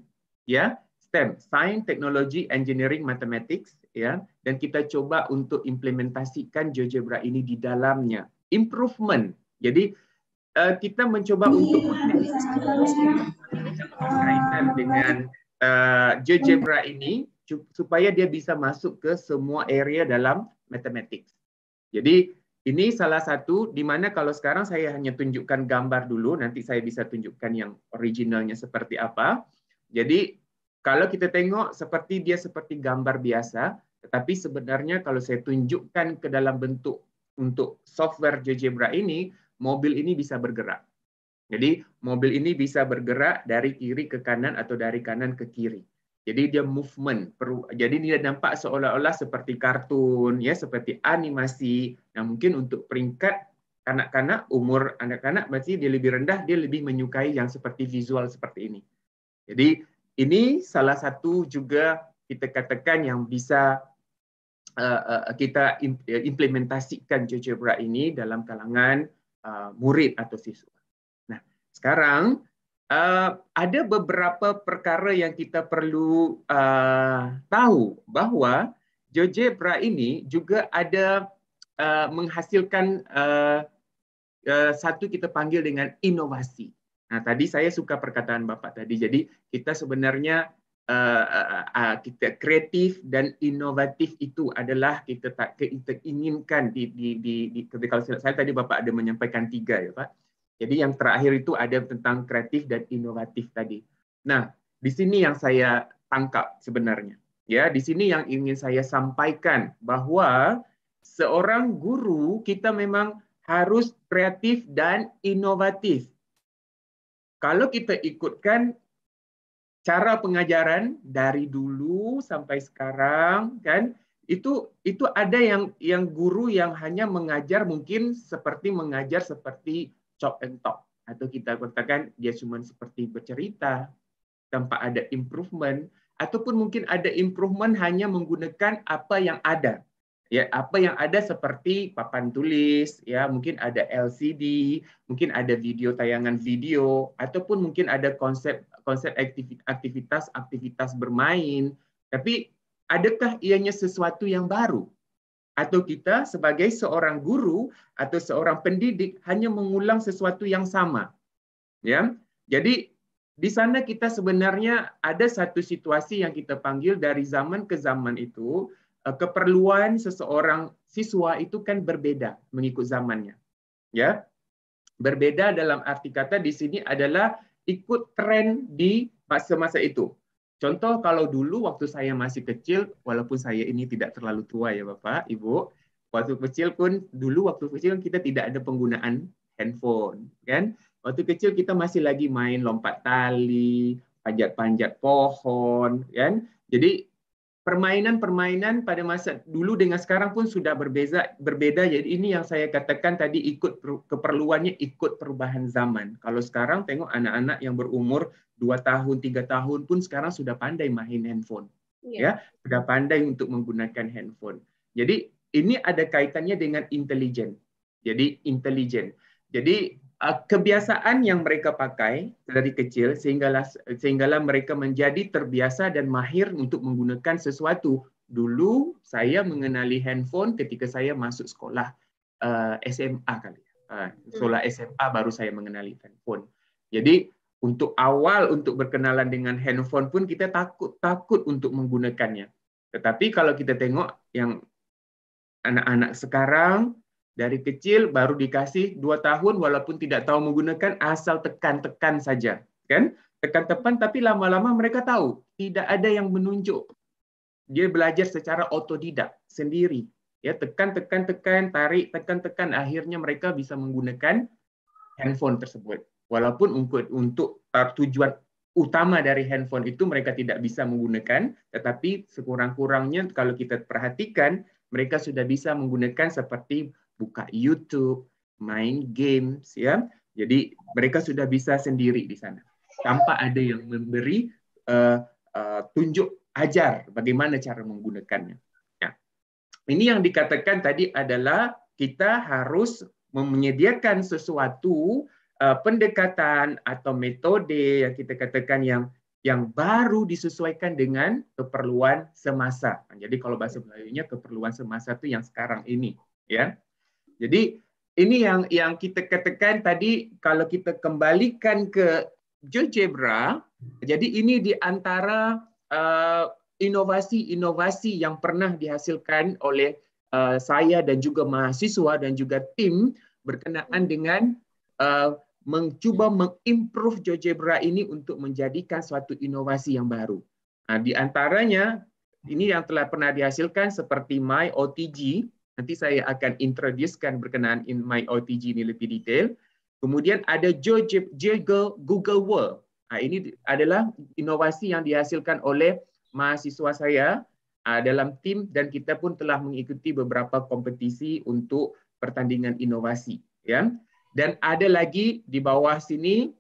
ya STEM Science, Technology, Engineering, Mathematics ya dan kita coba untuk implementasikan GeoGebra ini di dalamnya improvement. Jadi Eh, kita mencoba iya, untuk kaitan dengan uh, eh, GeoGebra ini supaya dia bisa masuk ke semua area dalam matematik. Jadi ini salah satu di mana kalau sekarang saya hanya tunjukkan gambar dulu, nanti saya bisa tunjukkan yang originalnya seperti apa. Jadi kalau kita tengok seperti dia seperti gambar biasa, tetapi sebenarnya kalau saya tunjukkan ke dalam bentuk untuk software GeoGebra ini, mobil ini bisa bergerak. Jadi mobil ini bisa bergerak dari kiri ke kanan atau dari kanan ke kiri. Jadi dia movement, perlu. jadi dia nampak seolah-olah seperti kartun, ya seperti animasi. Nah mungkin untuk peringkat kanak-kanak, umur anak anak berarti dia lebih rendah, dia lebih menyukai yang seperti visual seperti ini. Jadi ini salah satu juga kita katakan yang bisa uh, uh, kita implementasikan algebra ini dalam kalangan Eh, murid atau siswa. Nah, sekarang eh, ada beberapa perkara yang kita perlu eh, tahu bahwa GeoGebra ini juga ada menghasilkan satu kita panggil dengan inovasi. Nah, tadi saya suka perkataan Bapak tadi. Jadi, kita sebenarnya Eh, eh, eh, kita kreatif dan inovatif itu adalah kita tak kita inginkan di di di, di kalau saya tadi bapak ada menyampaikan tiga ya pak. Jadi yang terakhir itu ada tentang kreatif dan inovatif tadi. Nah, di sini yang saya tangkap sebenarnya. Ya, di sini yang ingin saya sampaikan bahwa seorang guru kita memang harus kreatif dan inovatif. Kalau kita ikutkan cara pengajaran dari dulu sampai sekarang kan itu itu ada yang yang guru yang hanya mengajar mungkin seperti mengajar seperti chop and talk atau kita katakan dia cuma seperti bercerita tanpa ada improvement ataupun mungkin ada improvement hanya menggunakan apa yang ada ya apa yang ada seperti papan tulis ya mungkin ada LCD mungkin ada video tayangan video ataupun mungkin ada konsep konsep aktivitas aktivitas bermain, tapi adakah ianya sesuatu yang baru? Atau kita sebagai seorang guru atau seorang pendidik hanya mengulang sesuatu yang sama? Ya. Jadi di sana kita sebenarnya ada satu situasi yang kita panggil dari zaman ke zaman itu eh, keperluan seseorang siswa itu kan berbeda mengikut zamannya. Ya. Berbeda dalam arti kata di sini adalah ikut tren di masa-masa itu. Contoh kalau dulu waktu saya masih kecil, walaupun saya ini tidak terlalu tua ya Bapak, Ibu, waktu kecil pun dulu waktu kecil kan kita tidak ada penggunaan handphone, kan? Waktu kecil kita masih lagi main lompat tali, panjat-panjat pohon, kan? Jadi permainan-permainan pada masa dulu dengan sekarang pun sudah berbeza berbeda jadi ini yang saya katakan tadi ikut keperluannya ikut perubahan zaman kalau sekarang tengok anak-anak yang berumur 2 tahun tiga tahun pun sekarang sudah pandai main handphone yeah. ya sudah pandai untuk menggunakan handphone jadi ini ada kaitannya dengan intelijen jadi intelijen jadi Ah, kebiasaan yang mereka pakai dari kecil sehinggalah sehinggalah mereka menjadi terbiasa dan mahir untuk menggunakan sesuatu. Dulu saya mengenali handphone ketika saya masuk sekolah uh, eh, SMA kali. Uh, sekolah SMA baru saya mengenali handphone. Jadi untuk awal untuk berkenalan dengan handphone pun kita takut takut untuk menggunakannya. Tetapi kalau kita tengok yang anak-anak sekarang dari kecil baru dikasih dua tahun walaupun tidak tahu menggunakan asal tekan-tekan saja, kan? Tekan-tekan tapi lama-lama mereka tahu. Tidak ada yang menunjuk. Dia belajar secara otodidak sendiri. Ya, tekan-tekan tekan, tarik, tekan-tekan akhirnya mereka bisa menggunakan handphone tersebut. Walaupun untuk untuk eh, tujuan utama dari handphone itu mereka tidak bisa menggunakan, tetapi sekurang-kurangnya kalau kita perhatikan, mereka sudah bisa menggunakan seperti buka YouTube, main games ya. Jadi mereka sudah bisa sendiri di sana tanpa ada yang memberi uh, uh, tunjuk ajar bagaimana cara menggunakannya. Ya. ini yang dikatakan tadi adalah kita harus menyediakan sesuatu uh, pendekatan atau metode yang kita katakan yang yang baru disesuaikan dengan keperluan semasa. Jadi kalau bahasa Melayunya keperluan semasa itu yang sekarang ini, ya. Jadi ini yang yang kita katakan tadi kalau kita kembalikan ke GeoGebra, jadi ini di antara eh, inovasi-inovasi uh, yang pernah dihasilkan oleh uh, saya dan juga mahasiswa dan juga tim berkenaan dengan uh, eh, mencoba mengimprove GeoGebra ini untuk menjadikan suatu inovasi yang baru. Nah, di antaranya ini yang telah pernah dihasilkan seperti MyOTG Nanti saya akan introducekan berkenaan in my OTG ini lebih detail. Kemudian ada Google, Google World. Nah, ini adalah inovasi yang dihasilkan oleh mahasiswa saya ah, dalam tim dan kita pun telah mengikuti beberapa kompetisi untuk pertandingan inovasi. Ya. Dan ada lagi di bawah sini,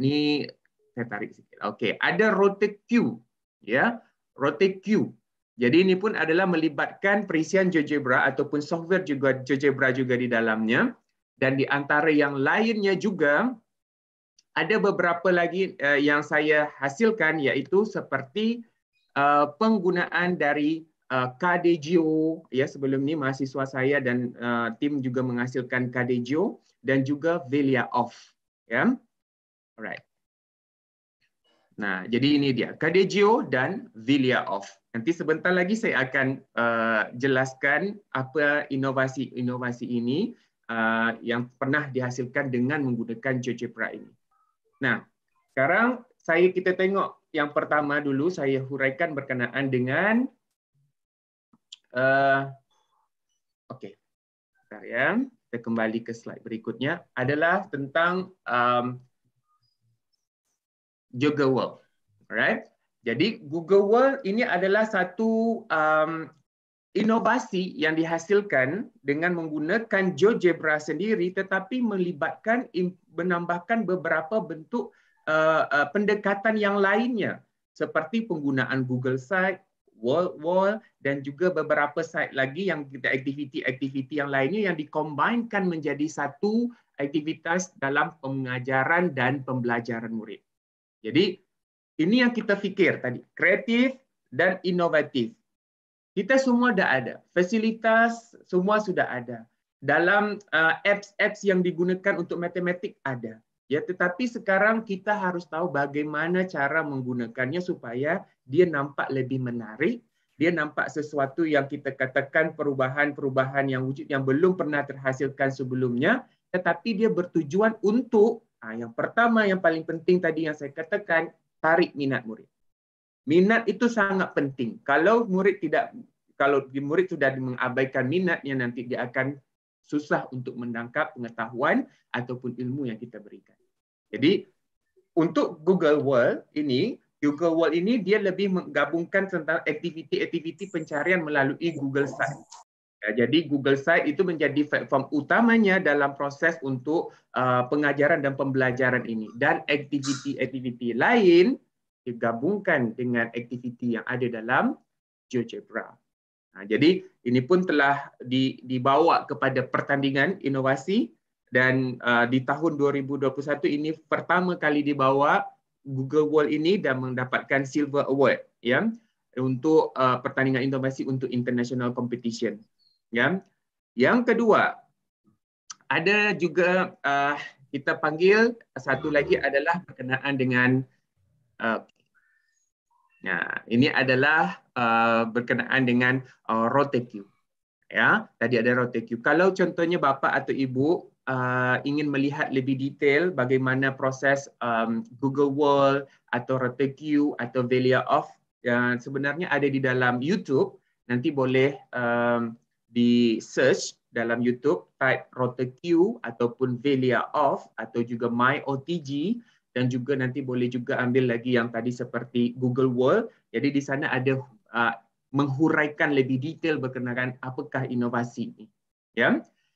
ini saya tarik sedikit. Oke, okay. ada Rotate Q, ya, Rotate Q. Jadi ini pun adalah melibatkan perisian GeoGebra ataupun software juga GeoGebra juga di dalamnya dan di antara yang lainnya juga ada beberapa lagi eh, yang saya hasilkan yaitu seperti eh, penggunaan dari eh, KDGO ya sebelum ni mahasiswa saya dan tim juga menghasilkan KDGO dan juga Velia of ya. Alright. Nah, jadi ini dia KDGO dan Velia of Nanti sebentar lagi saya akan uh, jelaskan apa inovasi-inovasi ini uh, yang pernah dihasilkan dengan menggunakan Cecepra ini. Nah, sekarang saya kita tengok yang pertama dulu saya huraikan berkenaan dengan uh, okey. ya. Kita kembali ke slide berikutnya adalah tentang um, Yoga World. Alright. Jadi Google World ini adalah satu um, inovasi yang dihasilkan dengan menggunakan GeoGebra sendiri tetapi melibatkan menambahkan beberapa bentuk uh, uh, pendekatan yang lainnya seperti penggunaan Google Site, World Wall dan juga beberapa site lagi yang kita aktiviti-aktiviti yang lainnya yang dikombinkan menjadi satu aktivitas dalam pengajaran dan pembelajaran murid. Jadi ini yang kita pikir tadi, kreatif dan inovatif. Kita semua dah ada, fasilitas semua sudah ada. Dalam apps-apps eh, yang digunakan untuk matematik ada. Ya, tetapi sekarang kita harus tahu bagaimana cara menggunakannya supaya dia nampak lebih menarik, dia nampak sesuatu yang kita katakan perubahan-perubahan yang wujud yang belum pernah terhasilkan sebelumnya, tetapi dia bertujuan untuk ah, yang pertama yang paling penting tadi yang saya katakan tarik minat murid. Minat itu sangat penting. Kalau murid tidak kalau murid sudah mengabaikan minatnya nanti dia akan susah untuk menangkap pengetahuan ataupun ilmu yang kita berikan. Jadi untuk Google World ini, Google World ini dia lebih menggabungkan tentang aktiviti-aktiviti pencarian melalui Google Search. Ya, jadi Google Site itu menjadi platform utamanya dalam proses untuk uh, pengajaran dan pembelajaran ini. Dan aktiviti-aktiviti lain digabungkan dengan aktiviti yang ada dalam GeoGebra. Nah, ha, jadi ini pun telah di, dibawa kepada pertandingan inovasi dan uh, di tahun 2021 ini pertama kali dibawa Google World ini dan mendapatkan Silver Award ya untuk uh, pertandingan inovasi untuk international competition ya yang kedua ada juga uh, kita panggil satu lagi adalah berkenaan dengan uh, ya ini adalah uh, berkenaan dengan uh, rotecue ya tadi ada rotecue kalau contohnya bapa atau ibu uh, ingin melihat lebih detail bagaimana proses um, Google Wall atau rotecue atau Velia off yang sebenarnya ada di dalam YouTube nanti boleh um, di search dalam YouTube type router Q ataupun Velia off atau juga my OTG dan juga nanti boleh juga ambil lagi yang tadi seperti Google World. Jadi di sana ada uh, menghuraikan lebih detail berkenaan apakah inovasi ini. Ya. Yeah?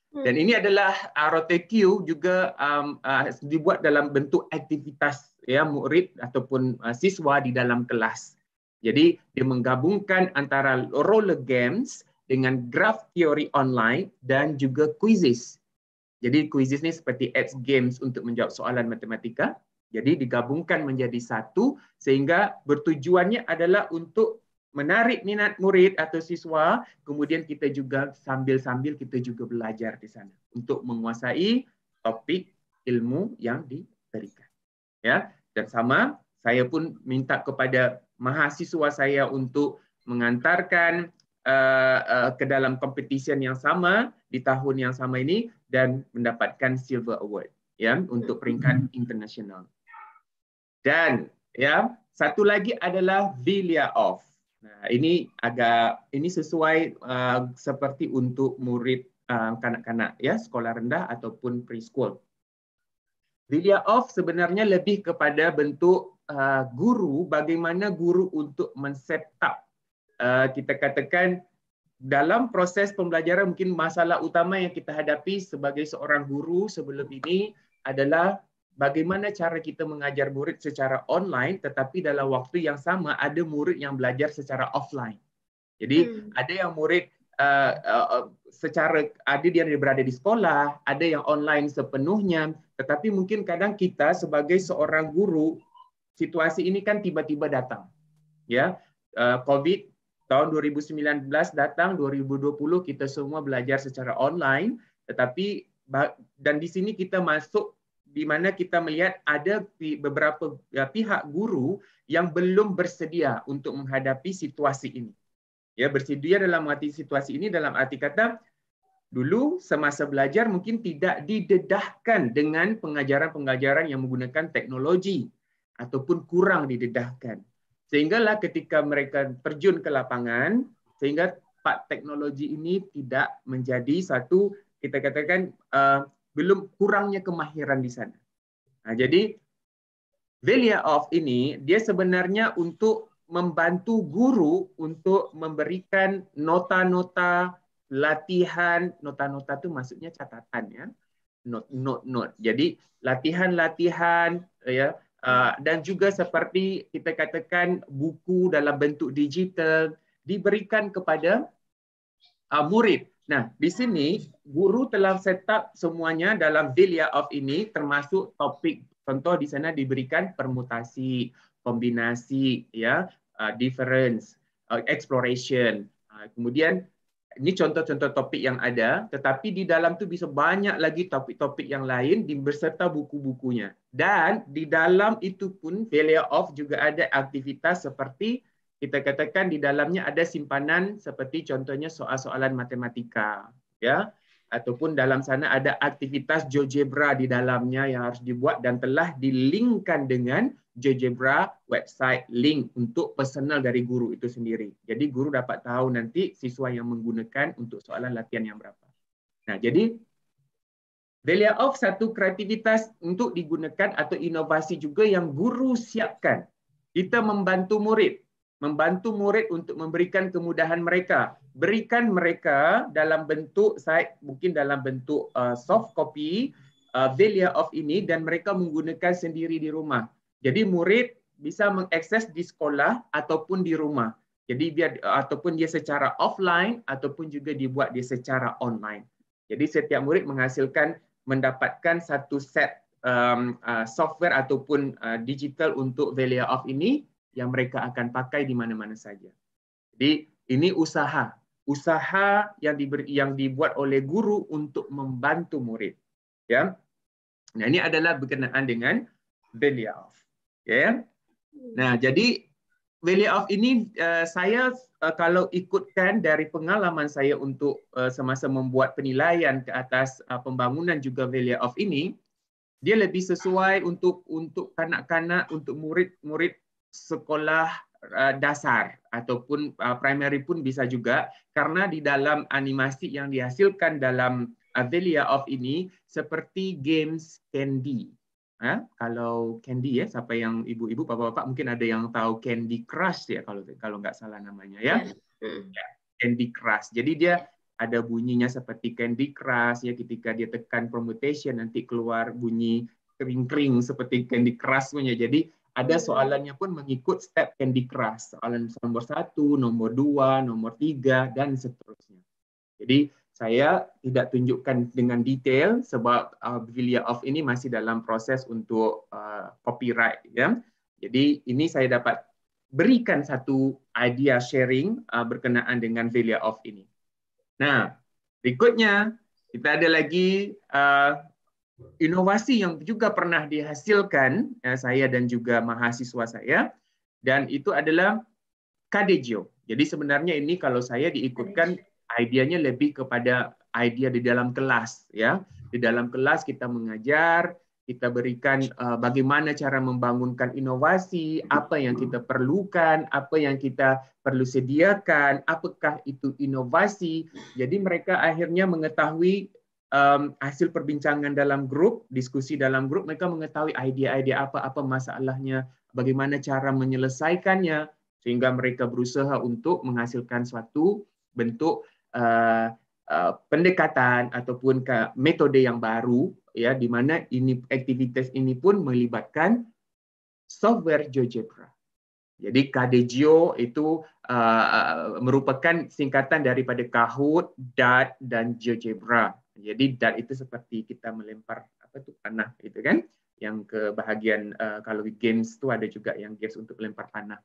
Hmm. Dan ini adalah uh, router Q juga um, uh, dibuat dalam bentuk aktivitas ya murid ataupun uh, siswa di dalam kelas. Jadi dia menggabungkan antara roller games dengan graph teori online dan juga quizzes. Jadi quizzes ini seperti apps games untuk menjawab soalan matematika. Jadi digabungkan menjadi satu sehingga bertujuannya adalah untuk menarik minat murid atau siswa, kemudian kita juga sambil-sambil kita juga belajar di sana untuk menguasai topik ilmu yang diberikan. Ya, dan sama saya pun minta kepada mahasiswa saya untuk mengantarkan Eh, eh, ke dalam competition yang sama di tahun yang sama ini dan mendapatkan silver award ya untuk peringkat hmm. internasional. Dan ya satu lagi adalah villia Off. Nah, ini agak ini sesuai uh, seperti untuk murid kanak-kanak uh, ya sekolah rendah ataupun preschool. villia Off sebenarnya lebih kepada bentuk uh, guru bagaimana guru untuk men-set up Eh, kita katakan dalam proses pembelajaran mungkin masalah utama yang kita hadapi sebagai seorang guru sebelum ini adalah bagaimana cara kita mengajar murid secara online tetapi dalam waktu yang sama ada murid yang belajar secara offline. Jadi hmm. ada yang murid uh, uh, secara ada dia berada di sekolah, ada yang online sepenuhnya, tetapi mungkin kadang kita sebagai seorang guru situasi ini kan tiba-tiba datang. Ya, uh, COVID Tahun 2019 datang, 2020 kita semua belajar secara online, tetapi dan di sini kita masuk di mana kita melihat ada beberapa ya, pihak guru yang belum bersedia untuk menghadapi situasi ini. Ya, bersedia dalam arti situasi ini dalam arti kata dulu semasa belajar mungkin tidak didedahkan dengan pengajaran-pengajaran yang menggunakan teknologi ataupun kurang didedahkan. Sehinggalah ketika mereka terjun ke lapangan, sehingga Pak teknologi ini tidak menjadi satu kita katakan uh, belum kurangnya kemahiran di sana. Nah, jadi Velia of ini dia sebenarnya untuk membantu guru untuk memberikan nota-nota latihan, nota-nota itu maksudnya catatan ya. Note, note, note. Jadi latihan-latihan ya Ah, dan juga seperti kita katakan buku dalam bentuk digital diberikan kepada uh, murid. Nah, di sini guru telah set up semuanya dalam Delia of ini termasuk topik contoh di sana diberikan permutasi, kombinasi ya, uh, difference, uh, exploration. Uh, kemudian ini contoh-contoh topik yang ada, tetapi di dalam tu bisa banyak lagi topik-topik yang lain di berserta buku-bukunya. Dan di dalam itu pun failure of juga ada aktivitas seperti kita katakan di dalamnya ada simpanan seperti contohnya soal-soalan matematika, ya. Ataupun dalam sana ada aktivitas GeoGebra di dalamnya yang harus dibuat dan telah dilingkan dengan GeoGebra website link untuk personal dari guru itu sendiri. Jadi guru dapat tahu nanti siswa yang menggunakan untuk soalan latihan yang berapa. Nah, jadi the of satu kreativitas untuk digunakan atau inovasi juga yang guru siapkan. Kita membantu murid, membantu murid untuk memberikan kemudahan mereka. Berikan mereka dalam bentuk saya mungkin dalam bentuk uh, soft copy uh, the layout ini dan mereka menggunakan sendiri di rumah. Jadi murid bisa mengakses di sekolah ataupun di rumah. Jadi biar ataupun dia secara offline ataupun juga dibuat dia secara online. Jadi setiap murid menghasilkan mendapatkan satu set um, uh, software ataupun uh, digital untuk Velia Off ini yang mereka akan pakai di mana-mana saja. Jadi ini usaha, usaha yang diber, yang dibuat oleh guru untuk membantu murid. Ya. Nah, ini adalah berkenaan dengan Velia Off. Okay. Ya nah, jadi Valley of ini uh, saya uh, kalau ikutkan dari pengalaman saya untuk uh, semasa membuat penilaian ke atas uh, pembangunan juga Valley of ini, dia lebih sesuai untuk untuk kanak-kanak, untuk murid-murid sekolah dasar ataupun primary pun bisa juga karena di dalam animasi yang dihasilkan dalam Avelia of ini seperti games candy Ya, kalau Candy ya, siapa yang ibu-ibu, bapak-bapak mungkin ada yang tahu Candy Crush ya kalau kalau nggak salah namanya ya? Iya. ya. Candy Crush. Jadi dia ada bunyinya seperti Candy Crush ya ketika dia tekan permutation nanti keluar bunyi kering-kering seperti Candy Crush punya. Jadi ada iya. soalannya pun mengikut step Candy Crush. Soalan nomor satu, nomor dua, nomor tiga, dan seterusnya. Jadi saya tidak tunjukkan dengan detail sebab uh, of of ini masih dalam proses untuk uh, copyright. Ya. Jadi ini saya dapat berikan satu idea sharing uh, berkenaan dengan Vilya of ini. Nah, berikutnya kita ada lagi uh, inovasi yang juga pernah dihasilkan ya, saya dan juga mahasiswa saya dan itu adalah Kadejo. Jadi sebenarnya ini kalau saya diikutkan Idenya lebih kepada idea di dalam kelas ya. Di dalam kelas kita mengajar, kita berikan uh, bagaimana cara membangunkan inovasi, apa yang kita perlukan, apa yang kita perlu sediakan, apakah itu inovasi. Jadi mereka akhirnya mengetahui um, hasil perbincangan dalam grup, diskusi dalam grup, mereka mengetahui idea-idea apa, apa masalahnya, bagaimana cara menyelesaikannya, sehingga mereka berusaha untuk menghasilkan suatu bentuk uh, uh, pendekatan ataupun ke metode yang baru ya di mana ini aktivitas ini pun melibatkan software GeoGebra. Jadi KDGeo itu uh, merupakan singkatan daripada Kahoot, Dart dan GeoGebra. Jadi Dart itu seperti kita melempar apa tuh panah gitu kan? Yang ke bahagian uh, kalau games itu ada juga yang games untuk melempar panah.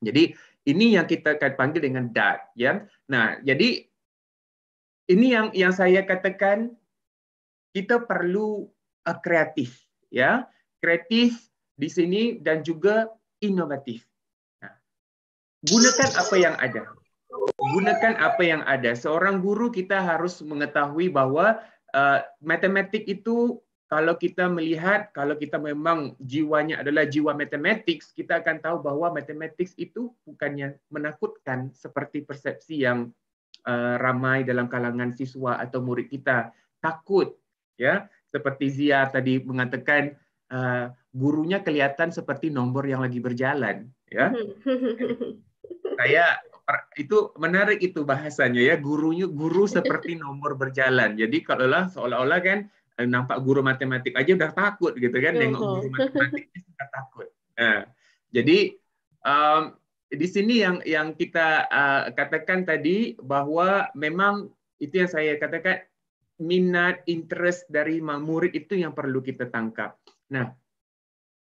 Jadi ini yang kita akan panggil dengan dat. Ya. Nah, jadi ini yang yang saya katakan kita perlu uh, kreatif, ya, kreatif di sini dan juga inovatif. Nah, gunakan apa yang ada. Gunakan apa yang ada. Seorang guru kita harus mengetahui bahwa uh, matematik itu kalau kita melihat, kalau kita memang jiwanya adalah jiwa matematik, kita akan tahu bahwa matematik itu bukannya menakutkan seperti persepsi yang uh, ramai dalam kalangan siswa atau murid kita. Takut, ya. Seperti Zia tadi mengatakan, uh, gurunya kelihatan seperti nomor yang lagi berjalan, ya. (laughs) Saya itu menarik itu bahasanya ya gurunya guru seperti (laughs) nomor berjalan jadi kalaulah seolah-olah kan nampak guru matematik aja udah takut gitu kan nengok guru matematik sudah takut nah, jadi um, di sini yang yang kita uh, katakan tadi bahwa memang itu yang saya katakan minat interest dari murid itu yang perlu kita tangkap. Nah,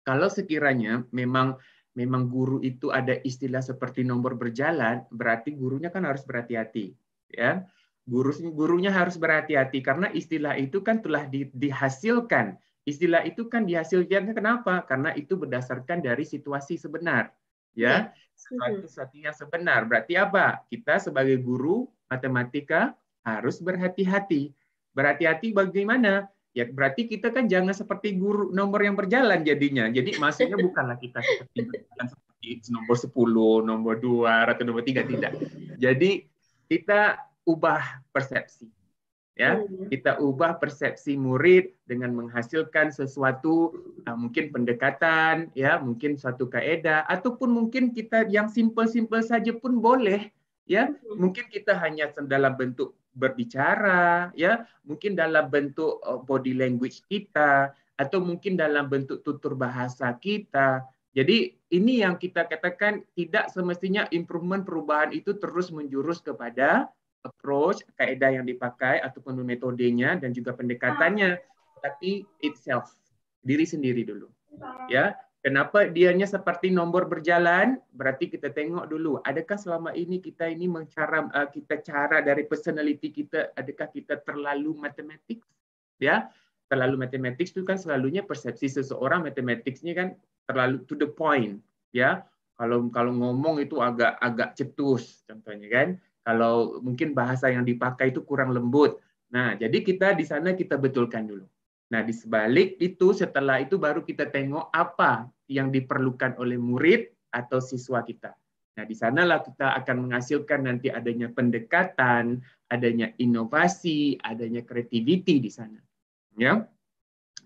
kalau sekiranya memang memang guru itu ada istilah seperti nomor berjalan, berarti gurunya kan harus berhati-hati, ya. Guru, gurunya harus berhati-hati karena istilah itu kan telah di, dihasilkan. Istilah itu kan dihasilkan kenapa? Karena itu berdasarkan dari situasi sebenar. Ya, iya, sesuatu yang sebenar. Berarti apa? Kita sebagai guru matematika harus berhati-hati. Berhati-hati bagaimana? ya berarti kita kan jangan seperti guru nomor yang berjalan jadinya. Jadi maksudnya (laughs) bukanlah kita seperti berjalan seperti nomor 10, nomor 2, atau nomor 3 tidak. Jadi kita ubah persepsi. Ya, oh, iya. kita ubah persepsi murid dengan menghasilkan sesuatu ah, mungkin pendekatan, ya, mungkin suatu kaedah ataupun mungkin kita yang simple-simple saja pun boleh, ya. Mungkin kita hanya dalam bentuk berbicara, ya, mungkin dalam bentuk eh, body language kita atau mungkin dalam bentuk tutur bahasa kita. Jadi ini yang kita katakan tidak semestinya improvement perubahan itu terus menjurus kepada approach, kaidah yang dipakai ataupun metodenya dan juga pendekatannya, tapi itself, diri sendiri dulu. Ya, Kenapa dianya seperti nomor berjalan? Berarti kita tengok dulu, adakah selama ini kita ini mencara eh, kita cara dari personality kita, adakah kita terlalu matematik? Ya, terlalu matematik itu kan selalunya persepsi seseorang matematiknya kan terlalu to the point, ya. Kalau kalau ngomong itu agak agak cetus contohnya kan. Kalau mungkin bahasa yang dipakai itu kurang lembut. Nah, jadi kita di sana kita betulkan dulu. Nah, di sebalik itu setelah itu baru kita tengok apa yang diperlukan oleh murid atau siswa kita. Nah, di sanalah kita akan menghasilkan nanti adanya pendekatan, adanya inovasi, adanya creativity di sana. Ya.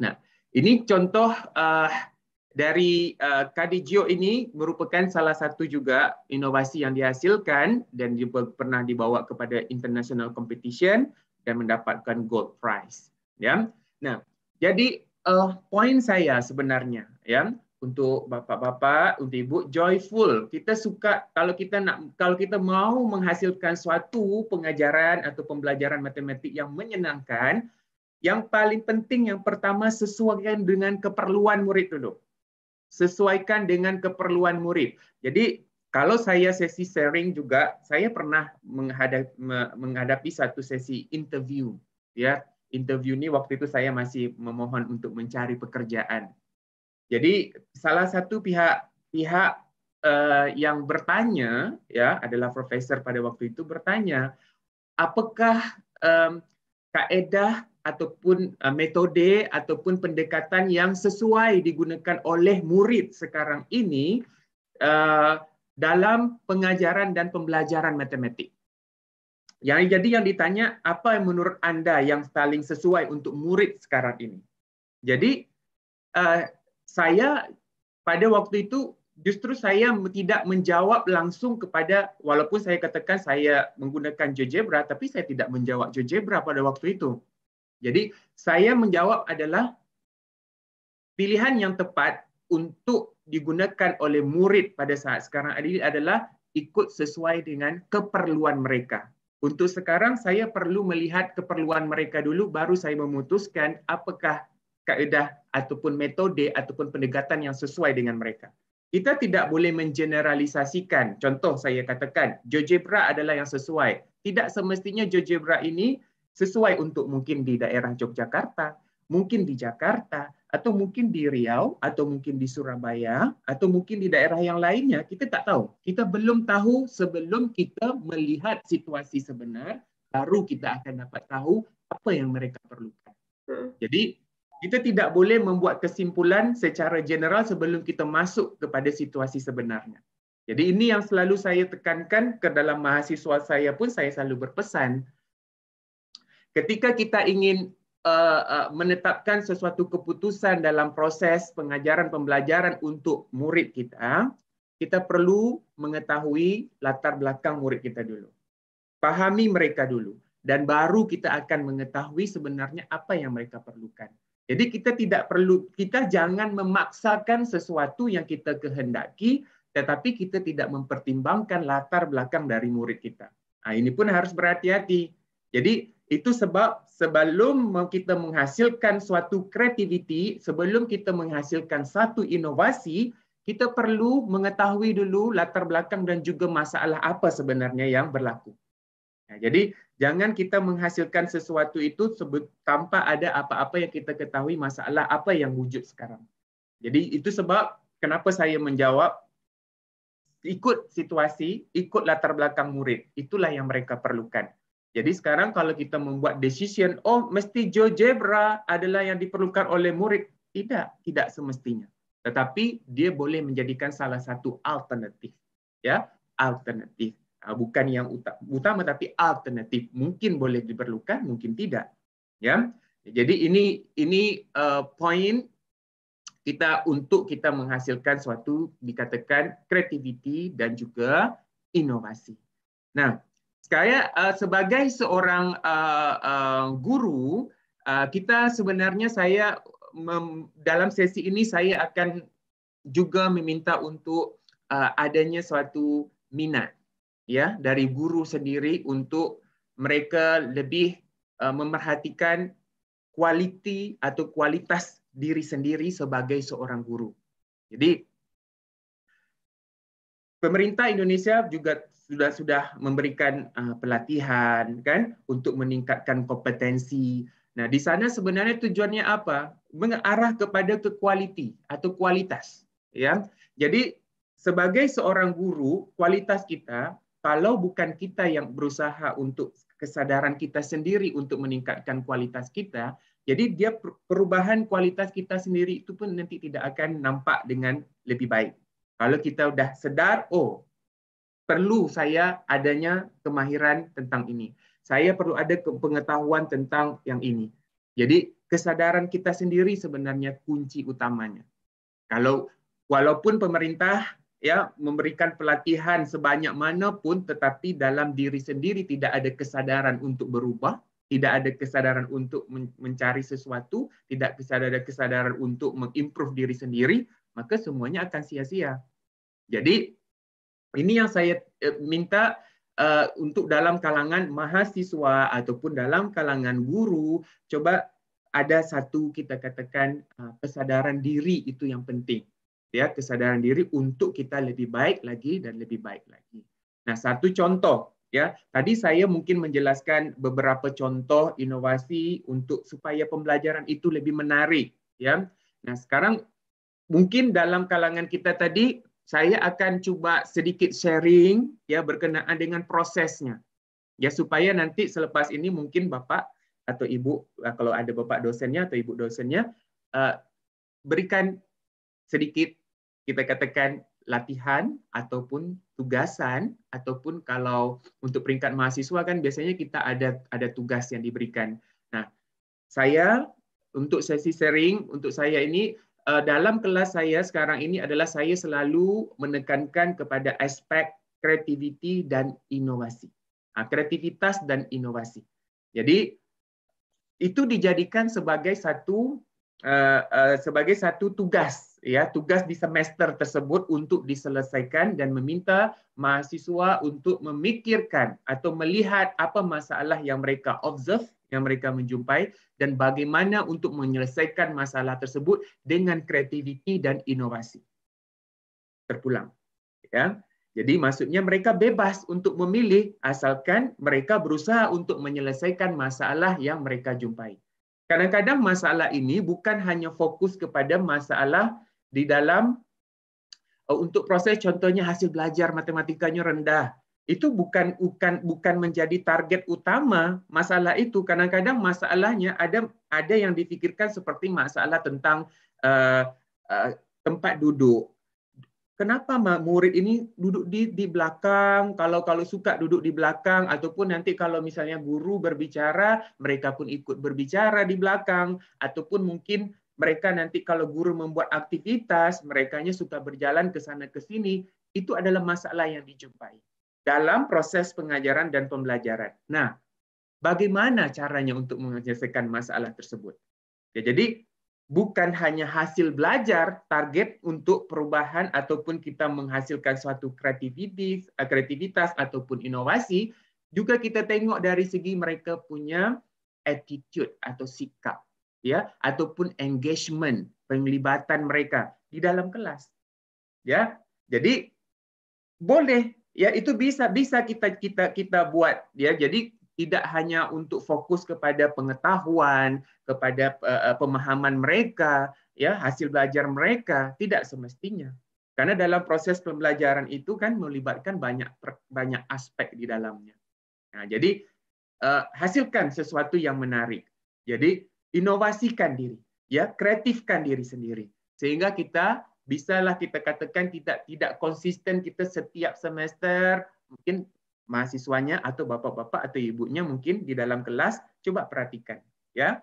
Nah, ini contoh uh, dari uh, eh, Kadijio ini merupakan salah satu juga inovasi yang dihasilkan dan juga pernah dibawa kepada international competition dan mendapatkan gold prize ya. Nah, jadi uh, poin saya sebenarnya ya untuk bapak-bapak, untuk ibu joyful. Kita suka kalau kita nak kalau kita mau menghasilkan suatu pengajaran atau pembelajaran matematik yang menyenangkan, yang paling penting yang pertama sesuaikan dengan keperluan murid dulu sesuaikan dengan keperluan murid. Jadi kalau saya sesi sharing juga, saya pernah menghadapi, menghadapi satu sesi interview. Ya, interview ini waktu itu saya masih memohon untuk mencari pekerjaan. Jadi salah satu pihak pihak uh, yang bertanya, ya adalah profesor pada waktu itu bertanya, apakah um, kaedah ataupun uh, metode ataupun pendekatan yang sesuai digunakan oleh murid sekarang ini uh, dalam pengajaran dan pembelajaran matematik. Yang jadi yang ditanya apa yang menurut Anda yang paling sesuai untuk murid sekarang ini. Jadi uh, saya pada waktu itu justru saya tidak menjawab langsung kepada walaupun saya katakan saya menggunakan GeoGebra tapi saya tidak menjawab GeoGebra pada waktu itu. Jadi saya menjawab adalah pilihan yang tepat untuk digunakan oleh murid pada saat sekarang ini adalah ikut sesuai dengan keperluan mereka. Untuk sekarang saya perlu melihat keperluan mereka dulu baru saya memutuskan apakah kaedah ataupun metode ataupun pendekatan yang sesuai dengan mereka. Kita tidak boleh mengeneralisasikan. Contoh saya katakan GeoGebra adalah yang sesuai. Tidak semestinya GeoGebra ini sesuai untuk mungkin di daerah Yogyakarta, mungkin di Jakarta, atau mungkin di Riau, atau mungkin di Surabaya, atau mungkin di daerah yang lainnya, kita tak tahu. Kita belum tahu sebelum kita melihat situasi sebenar, baru kita akan dapat tahu apa yang mereka perlukan. Hmm. Jadi, kita tidak boleh membuat kesimpulan secara general sebelum kita masuk kepada situasi sebenarnya. Jadi ini yang selalu saya tekankan ke dalam mahasiswa saya pun saya selalu berpesan, Ketika kita ingin uh, uh, menetapkan sesuatu keputusan dalam proses pengajaran pembelajaran untuk murid kita, kita perlu mengetahui latar belakang murid kita dulu. Pahami mereka dulu dan baru kita akan mengetahui sebenarnya apa yang mereka perlukan. Jadi kita tidak perlu kita jangan memaksakan sesuatu yang kita kehendaki tetapi kita tidak mempertimbangkan latar belakang dari murid kita. Nah, ini pun harus berhati-hati. Jadi Itu sebab sebelum kita menghasilkan suatu kreativiti, sebelum kita menghasilkan satu inovasi, kita perlu mengetahui dulu latar belakang dan juga masalah apa sebenarnya yang berlaku. Nah, ya, jadi jangan kita menghasilkan sesuatu itu sebut, tanpa ada apa-apa yang kita ketahui masalah apa yang wujud sekarang. Jadi itu sebab kenapa saya menjawab ikut situasi, ikut latar belakang murid. Itulah yang mereka perlukan. Jadi sekarang kalau kita membuat decision, oh mesti GeoGebra adalah yang diperlukan oleh murid. Tidak, tidak semestinya. Tetapi dia boleh menjadikan salah satu alternatif. ya Alternatif. Ah, bukan yang utama, tapi alternatif. Mungkin boleh diperlukan, mungkin tidak. ya Jadi ini ini uh, eh, poin kita untuk kita menghasilkan suatu dikatakan kreativiti dan juga inovasi. Nah, saya uh, eh, sebagai seorang uh, uh, guru, uh, kita sebenarnya saya mem, dalam sesi ini saya akan juga meminta untuk uh, adanya suatu minat ya dari guru sendiri untuk mereka lebih uh, memerhatikan kualiti atau kualitas diri sendiri sebagai seorang guru. Jadi pemerintah Indonesia juga sudah sudah memberikan uh, pelatihan kan untuk meningkatkan kompetensi. Nah, di sana sebenarnya tujuannya apa? Mengarah kepada ke quality atau kualitas, ya. Jadi sebagai seorang guru, kualitas kita kalau bukan kita yang berusaha untuk kesadaran kita sendiri untuk meningkatkan kualitas kita, jadi dia perubahan kualitas kita sendiri itu pun nanti tidak akan nampak dengan lebih baik. Kalau kita sudah sedar, oh perlu saya adanya kemahiran tentang ini. Saya perlu ada pengetahuan tentang yang ini. Jadi kesadaran kita sendiri sebenarnya kunci utamanya. Kalau walaupun pemerintah ya memberikan pelatihan sebanyak mana pun, tetapi dalam diri sendiri tidak ada kesadaran untuk berubah, tidak ada kesadaran untuk mencari sesuatu, tidak ada kesadaran untuk mengimprove diri sendiri, maka semuanya akan sia-sia. Jadi ini yang saya eh, minta uh, untuk dalam kalangan mahasiswa ataupun dalam kalangan guru, coba ada satu kita katakan uh, kesadaran diri itu yang penting. Ya, kesadaran diri untuk kita lebih baik lagi dan lebih baik lagi. Nah, satu contoh ya. Tadi saya mungkin menjelaskan beberapa contoh inovasi untuk supaya pembelajaran itu lebih menarik, ya. Nah, sekarang mungkin dalam kalangan kita tadi saya akan coba sedikit sharing ya berkenaan dengan prosesnya. Ya supaya nanti selepas ini mungkin Bapak atau Ibu ya, kalau ada Bapak dosennya atau Ibu dosennya eh, berikan sedikit kita katakan latihan ataupun tugasan ataupun kalau untuk peringkat mahasiswa kan biasanya kita ada ada tugas yang diberikan. Nah, saya untuk sesi sharing untuk saya ini Eh, dalam kelas saya sekarang ini adalah saya selalu menekankan kepada aspek kreativiti dan inovasi. Kreativitas dan inovasi. Jadi itu dijadikan sebagai satu eh, eh, sebagai satu tugas ya tugas di semester tersebut untuk diselesaikan dan meminta mahasiswa untuk memikirkan atau melihat apa masalah yang mereka observe yang mereka menjumpai dan bagaimana untuk menyelesaikan masalah tersebut dengan kreativiti dan inovasi. Terpulang. Ya. Jadi maksudnya mereka bebas untuk memilih asalkan mereka berusaha untuk menyelesaikan masalah yang mereka jumpai. Kadang-kadang masalah ini bukan hanya fokus kepada masalah di dalam uh, untuk proses contohnya hasil belajar matematikanya rendah itu bukan bukan bukan menjadi target utama masalah itu kadang-kadang masalahnya ada ada yang dipikirkan seperti masalah tentang uh, uh, tempat duduk kenapa murid ini duduk di di belakang kalau kalau suka duduk di belakang ataupun nanti kalau misalnya guru berbicara mereka pun ikut berbicara di belakang ataupun mungkin mereka nanti kalau guru membuat aktivitas mereka suka berjalan ke sana ke sini itu adalah masalah yang dijumpai dalam proses pengajaran dan pembelajaran. Nah, bagaimana caranya untuk menyelesaikan masalah tersebut? Ya, jadi bukan hanya hasil belajar target untuk perubahan ataupun kita menghasilkan suatu kreativitas, eh, kreativitas ataupun inovasi, juga kita tengok dari segi mereka punya attitude atau sikap ya ataupun engagement penglibatan mereka di dalam kelas ya jadi boleh ya itu bisa bisa kita kita kita buat ya jadi tidak hanya untuk fokus kepada pengetahuan kepada uh, pemahaman mereka ya hasil belajar mereka tidak semestinya karena dalam proses pembelajaran itu kan melibatkan banyak banyak aspek di dalamnya nah jadi uh, hasilkan sesuatu yang menarik jadi inovasikan diri ya kreatifkan diri sendiri sehingga kita bisa lah kita katakan tidak tidak konsisten kita setiap semester mungkin mahasiswanya atau bapak-bapak atau ibunya mungkin di dalam kelas coba perhatikan ya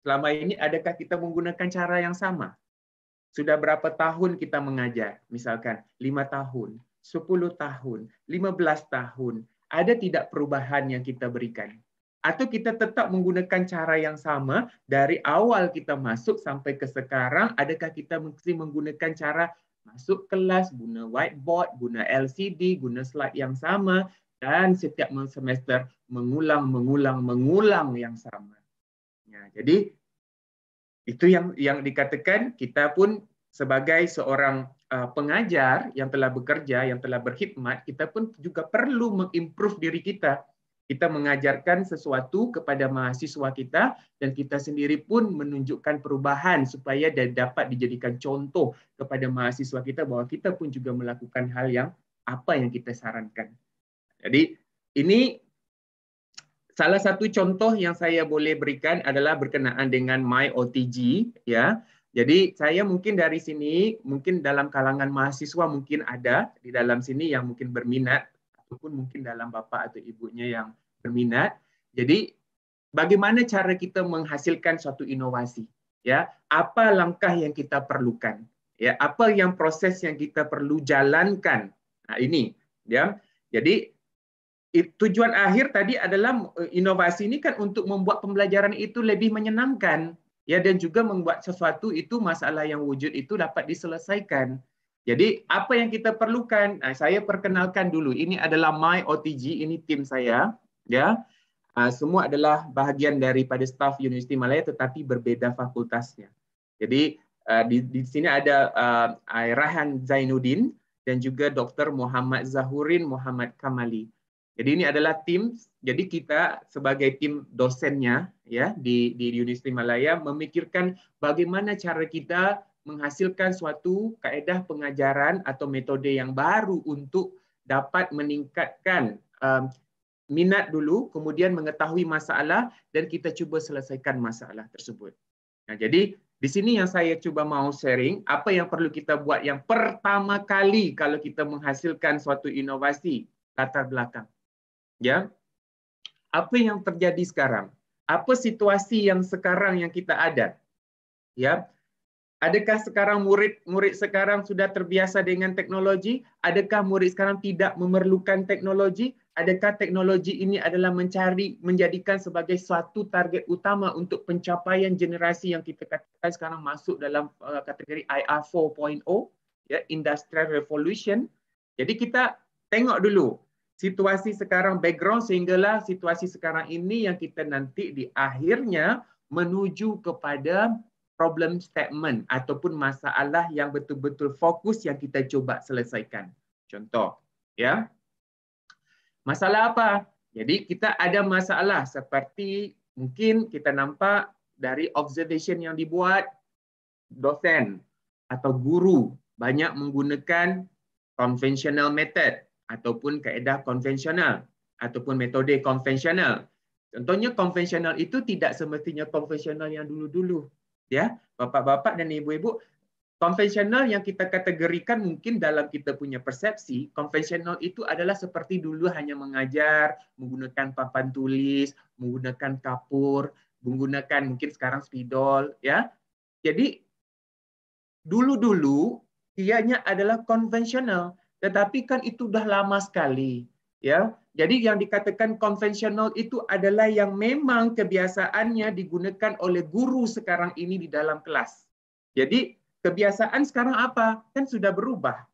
selama ini adakah kita menggunakan cara yang sama sudah berapa tahun kita mengajar misalkan lima tahun sepuluh tahun lima belas tahun ada tidak perubahan yang kita berikan atau kita tetap menggunakan cara yang sama dari awal kita masuk sampai ke sekarang adakah kita mesti menggunakan cara masuk kelas guna whiteboard guna LCD guna slide yang sama dan setiap semester mengulang mengulang mengulang yang sama ya, jadi itu yang yang dikatakan kita pun sebagai seorang uh, pengajar yang telah bekerja yang telah berkhidmat kita pun juga perlu mengimprove diri kita kita mengajarkan sesuatu kepada mahasiswa kita dan kita sendiri pun menunjukkan perubahan supaya dapat dijadikan contoh kepada mahasiswa kita bahwa kita pun juga melakukan hal yang apa yang kita sarankan. Jadi ini salah satu contoh yang saya boleh berikan adalah berkenaan dengan my OTG ya. Jadi saya mungkin dari sini, mungkin dalam kalangan mahasiswa mungkin ada di dalam sini yang mungkin berminat ataupun mungkin dalam bapak atau ibunya yang berminat. Jadi bagaimana cara kita menghasilkan suatu inovasi? Ya, apa langkah yang kita perlukan? Ya, apa yang proses yang kita perlu jalankan? Nah, ini ya. Jadi tujuan akhir tadi adalah e, inovasi ini kan untuk membuat pembelajaran itu lebih menyenangkan ya dan juga membuat sesuatu itu masalah yang wujud itu dapat diselesaikan jadi apa yang kita perlukan? Nah, saya perkenalkan dulu. Ini adalah My OTG, ini tim saya, ya. Uh, semua adalah bahagian daripada staff Universiti Malaya tetapi berbeda fakultasnya. Jadi uh, di, di sini ada uh, Rahan Zainuddin dan juga Dr. Muhammad Zahurin Muhammad Kamali. Jadi ini adalah tim. Jadi kita sebagai tim dosennya ya di di Universitas Malaya memikirkan bagaimana cara kita menghasilkan suatu kaedah pengajaran atau metode yang baru untuk dapat meningkatkan um, minat dulu, kemudian mengetahui masalah dan kita cuba selesaikan masalah tersebut. Nah, jadi di sini yang saya cuba mau sharing, apa yang perlu kita buat yang pertama kali kalau kita menghasilkan suatu inovasi latar belakang. Ya. Apa yang terjadi sekarang? Apa situasi yang sekarang yang kita ada? Ya, Adakah sekarang murid-murid sekarang sudah terbiasa dengan teknologi? Adakah murid sekarang tidak memerlukan teknologi? Adakah teknologi ini adalah mencari menjadikan sebagai satu target utama untuk pencapaian generasi yang kita katakan sekarang masuk dalam uh, kategori IR 4.0, ya, Industrial Revolution. Jadi kita tengok dulu situasi sekarang background sehinggalah situasi sekarang ini yang kita nanti di akhirnya menuju kepada problem statement ataupun masalah yang betul-betul fokus yang kita cuba selesaikan. Contoh, ya. Masalah apa? Jadi kita ada masalah seperti mungkin kita nampak dari observation yang dibuat dosen atau guru banyak menggunakan conventional method ataupun kaedah konvensional ataupun metode konvensional. Contohnya konvensional itu tidak semestinya konvensional yang dulu-dulu. ya bapak-bapak dan ibu-ibu konvensional yang kita kategorikan mungkin dalam kita punya persepsi konvensional itu adalah seperti dulu hanya mengajar menggunakan papan tulis menggunakan kapur menggunakan mungkin sekarang spidol ya jadi dulu-dulu ianya adalah konvensional tetapi kan itu sudah lama sekali ya jadi yang dikatakan konvensional itu adalah yang memang kebiasaannya digunakan oleh guru sekarang ini di dalam kelas. Jadi kebiasaan sekarang apa? Kan sudah berubah.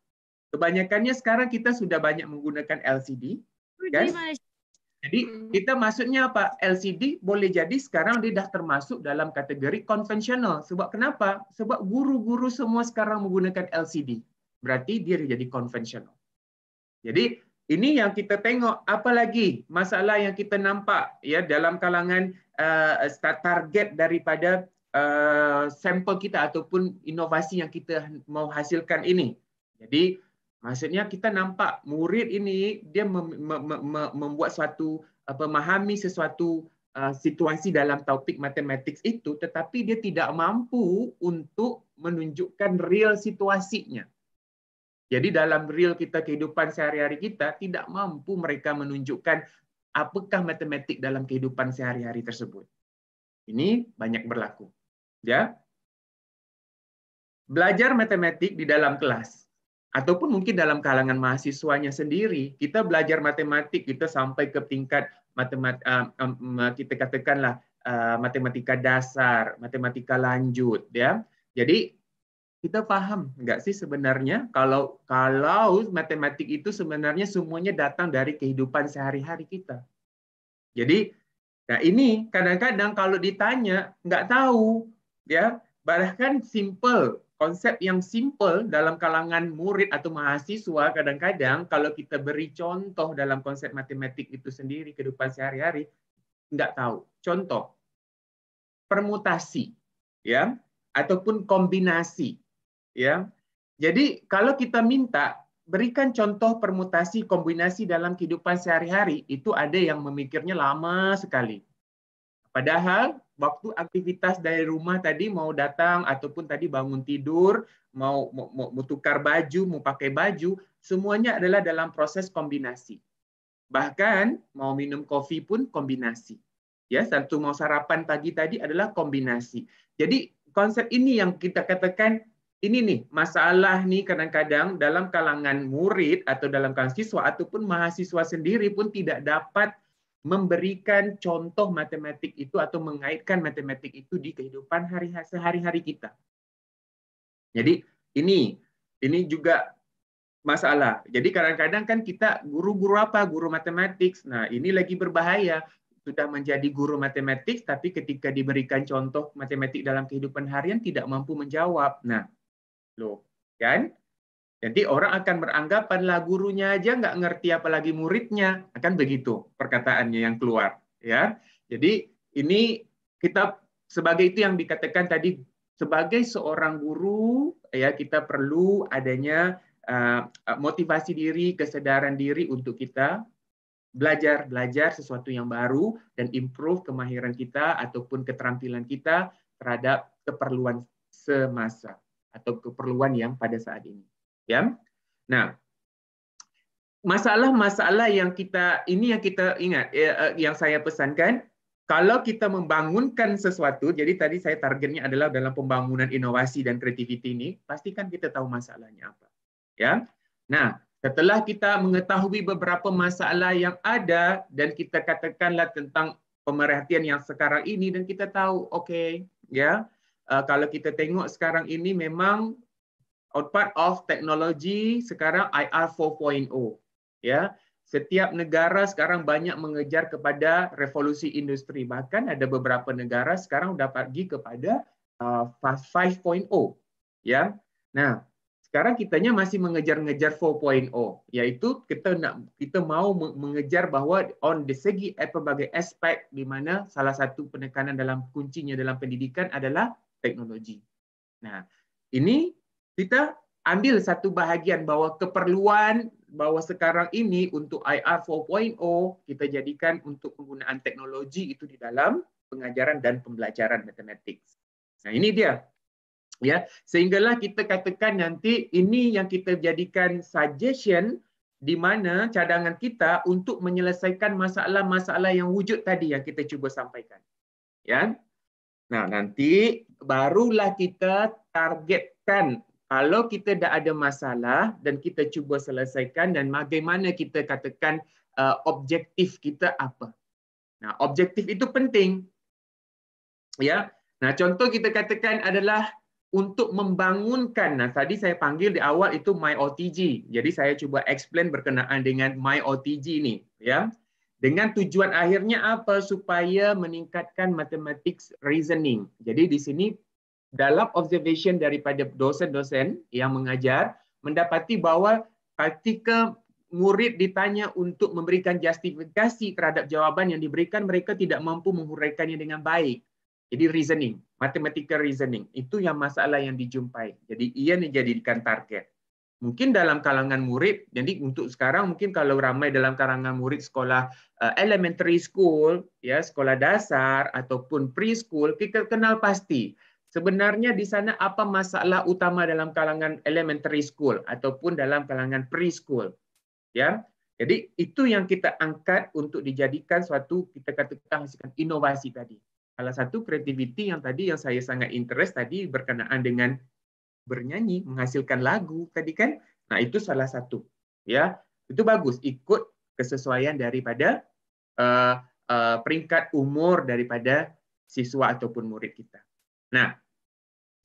Kebanyakannya sekarang kita sudah banyak menggunakan LCD. Kan? Jadi hmm. kita maksudnya apa? LCD boleh jadi sekarang dia dah termasuk dalam kategori konvensional. Sebab kenapa? Sebab guru-guru semua sekarang menggunakan LCD. Berarti dia jadi konvensional. Jadi Ini yang kita tengok apa lagi masalah yang kita nampak ya dalam kalangan uh, target daripada uh, sampel kita ataupun inovasi yang kita mau hasilkan ini. Jadi maksudnya kita nampak murid ini dia mem- mem- mem- membuat suatu uh, memahami sesuatu uh, situasi dalam topik matematik itu tetapi dia tidak mampu untuk menunjukkan real situasinya. Jadi dalam real kita kehidupan sehari-hari kita tidak mampu mereka menunjukkan apakah matematik dalam kehidupan sehari-hari tersebut. Ini banyak berlaku. Ya. Belajar matematik di dalam kelas ataupun mungkin dalam kalangan mahasiswanya sendiri, kita belajar matematik kita sampai ke tingkat matemat eh, kita katakanlah eh, matematika dasar, matematika lanjut ya. Jadi kita paham nggak sih sebenarnya kalau kalau matematik itu sebenarnya semuanya datang dari kehidupan sehari-hari kita. Jadi nah ini kadang-kadang kalau ditanya nggak tahu ya bahkan simple konsep yang simple dalam kalangan murid atau mahasiswa kadang-kadang kalau kita beri contoh dalam konsep matematik itu sendiri kehidupan sehari-hari nggak tahu contoh permutasi ya ataupun kombinasi ya. Jadi kalau kita minta berikan contoh permutasi kombinasi dalam kehidupan sehari-hari itu ada yang memikirnya lama sekali. Padahal waktu aktivitas dari rumah tadi mau datang ataupun tadi bangun tidur, mau mau, mau tukar baju, mau pakai baju, semuanya adalah dalam proses kombinasi. Bahkan mau minum kopi pun kombinasi. Ya, satu mau sarapan pagi tadi adalah kombinasi. Jadi konsep ini yang kita katakan ini nih masalah nih kadang-kadang dalam kalangan murid atau dalam kalangan siswa ataupun mahasiswa sendiri pun tidak dapat memberikan contoh matematik itu atau mengaitkan matematik itu di kehidupan hari sehari-hari kita. Jadi ini ini juga masalah. Jadi kadang-kadang kan kita guru-guru apa? Guru matematik. Nah, ini lagi berbahaya. Sudah menjadi guru matematik tapi ketika diberikan contoh matematik dalam kehidupan harian tidak mampu menjawab. Nah, Loh, kan? Jadi orang akan beranggapan lah gurunya aja nggak ngerti apalagi muridnya. Akan begitu perkataannya yang keluar. ya. Jadi ini kita sebagai itu yang dikatakan tadi sebagai seorang guru ya kita perlu adanya uh, motivasi diri, kesadaran diri untuk kita belajar belajar sesuatu yang baru dan improve kemahiran kita ataupun keterampilan kita terhadap keperluan semasa atau keperluan yang pada saat ini. Ya. Nah, masalah-masalah yang kita ini yang kita ingat ya, eh, yang saya pesankan kalau kita membangunkan sesuatu, jadi tadi saya targetnya adalah dalam pembangunan inovasi dan kreativiti ini, pastikan kita tahu masalahnya apa. Ya. Nah, setelah kita mengetahui beberapa masalah yang ada dan kita katakanlah tentang pemerhatian yang sekarang ini dan kita tahu, oke, okay, ya, Uh, kalau kita tengok sekarang ini memang output of teknologi sekarang IR 4.0 ya yeah. setiap negara sekarang banyak mengejar kepada revolusi industri bahkan ada beberapa negara sekarang dah pergi kepada uh, 5.0 ya yeah. nah sekarang kitanya masih mengejar-ngejar 4.0 iaitu kita nak kita mau mengejar bahawa on the segi eh, pelbagai aspek di mana salah satu penekanan dalam kuncinya dalam pendidikan adalah teknologi. Nah, ini kita ambil satu bahagian bahwa keperluan bahwa sekarang ini untuk IR 4.0 kita jadikan untuk penggunaan teknologi itu di dalam pengajaran dan pembelajaran matematik. Nah, ini dia. Ya, sehinggalah kita katakan nanti ini yang kita jadikan suggestion di mana cadangan kita untuk menyelesaikan masalah-masalah yang wujud tadi yang kita cuba sampaikan. Ya, Nah, nanti barulah kita targetkan kalau kita dah ada masalah dan kita cuba selesaikan dan bagaimana kita katakan uh, objektif kita apa. Nah, objektif itu penting. Ya. Nah, contoh kita katakan adalah untuk membangunkan. Nah, tadi saya panggil di awal itu my OTG. Jadi saya cuba explain berkenaan dengan my OTG ini, ya. Dengan tujuan akhirnya apa? Supaya meningkatkan mathematics reasoning. Jadi di sini dalam observation daripada dosen-dosen yang mengajar mendapati bahwa ketika murid ditanya untuk memberikan justifikasi terhadap jawaban yang diberikan, mereka tidak mampu menghuraikannya dengan baik. Jadi reasoning, mathematical reasoning, itu yang masalah yang dijumpai. Jadi ia dijadikan target mungkin dalam kalangan murid jadi untuk sekarang mungkin kalau ramai dalam kalangan murid sekolah eh, elementary school ya sekolah dasar ataupun preschool kita kenal pasti sebenarnya di sana apa masalah utama dalam kalangan elementary school ataupun dalam kalangan preschool ya jadi itu yang kita angkat untuk dijadikan suatu kita katakan hasilkan inovasi tadi salah satu creativity yang tadi yang saya sangat interest tadi berkenaan dengan bernyanyi, menghasilkan lagu tadi kan. Nah, itu salah satu ya. Itu bagus ikut kesesuaian daripada uh, uh, peringkat umur daripada siswa ataupun murid kita. Nah,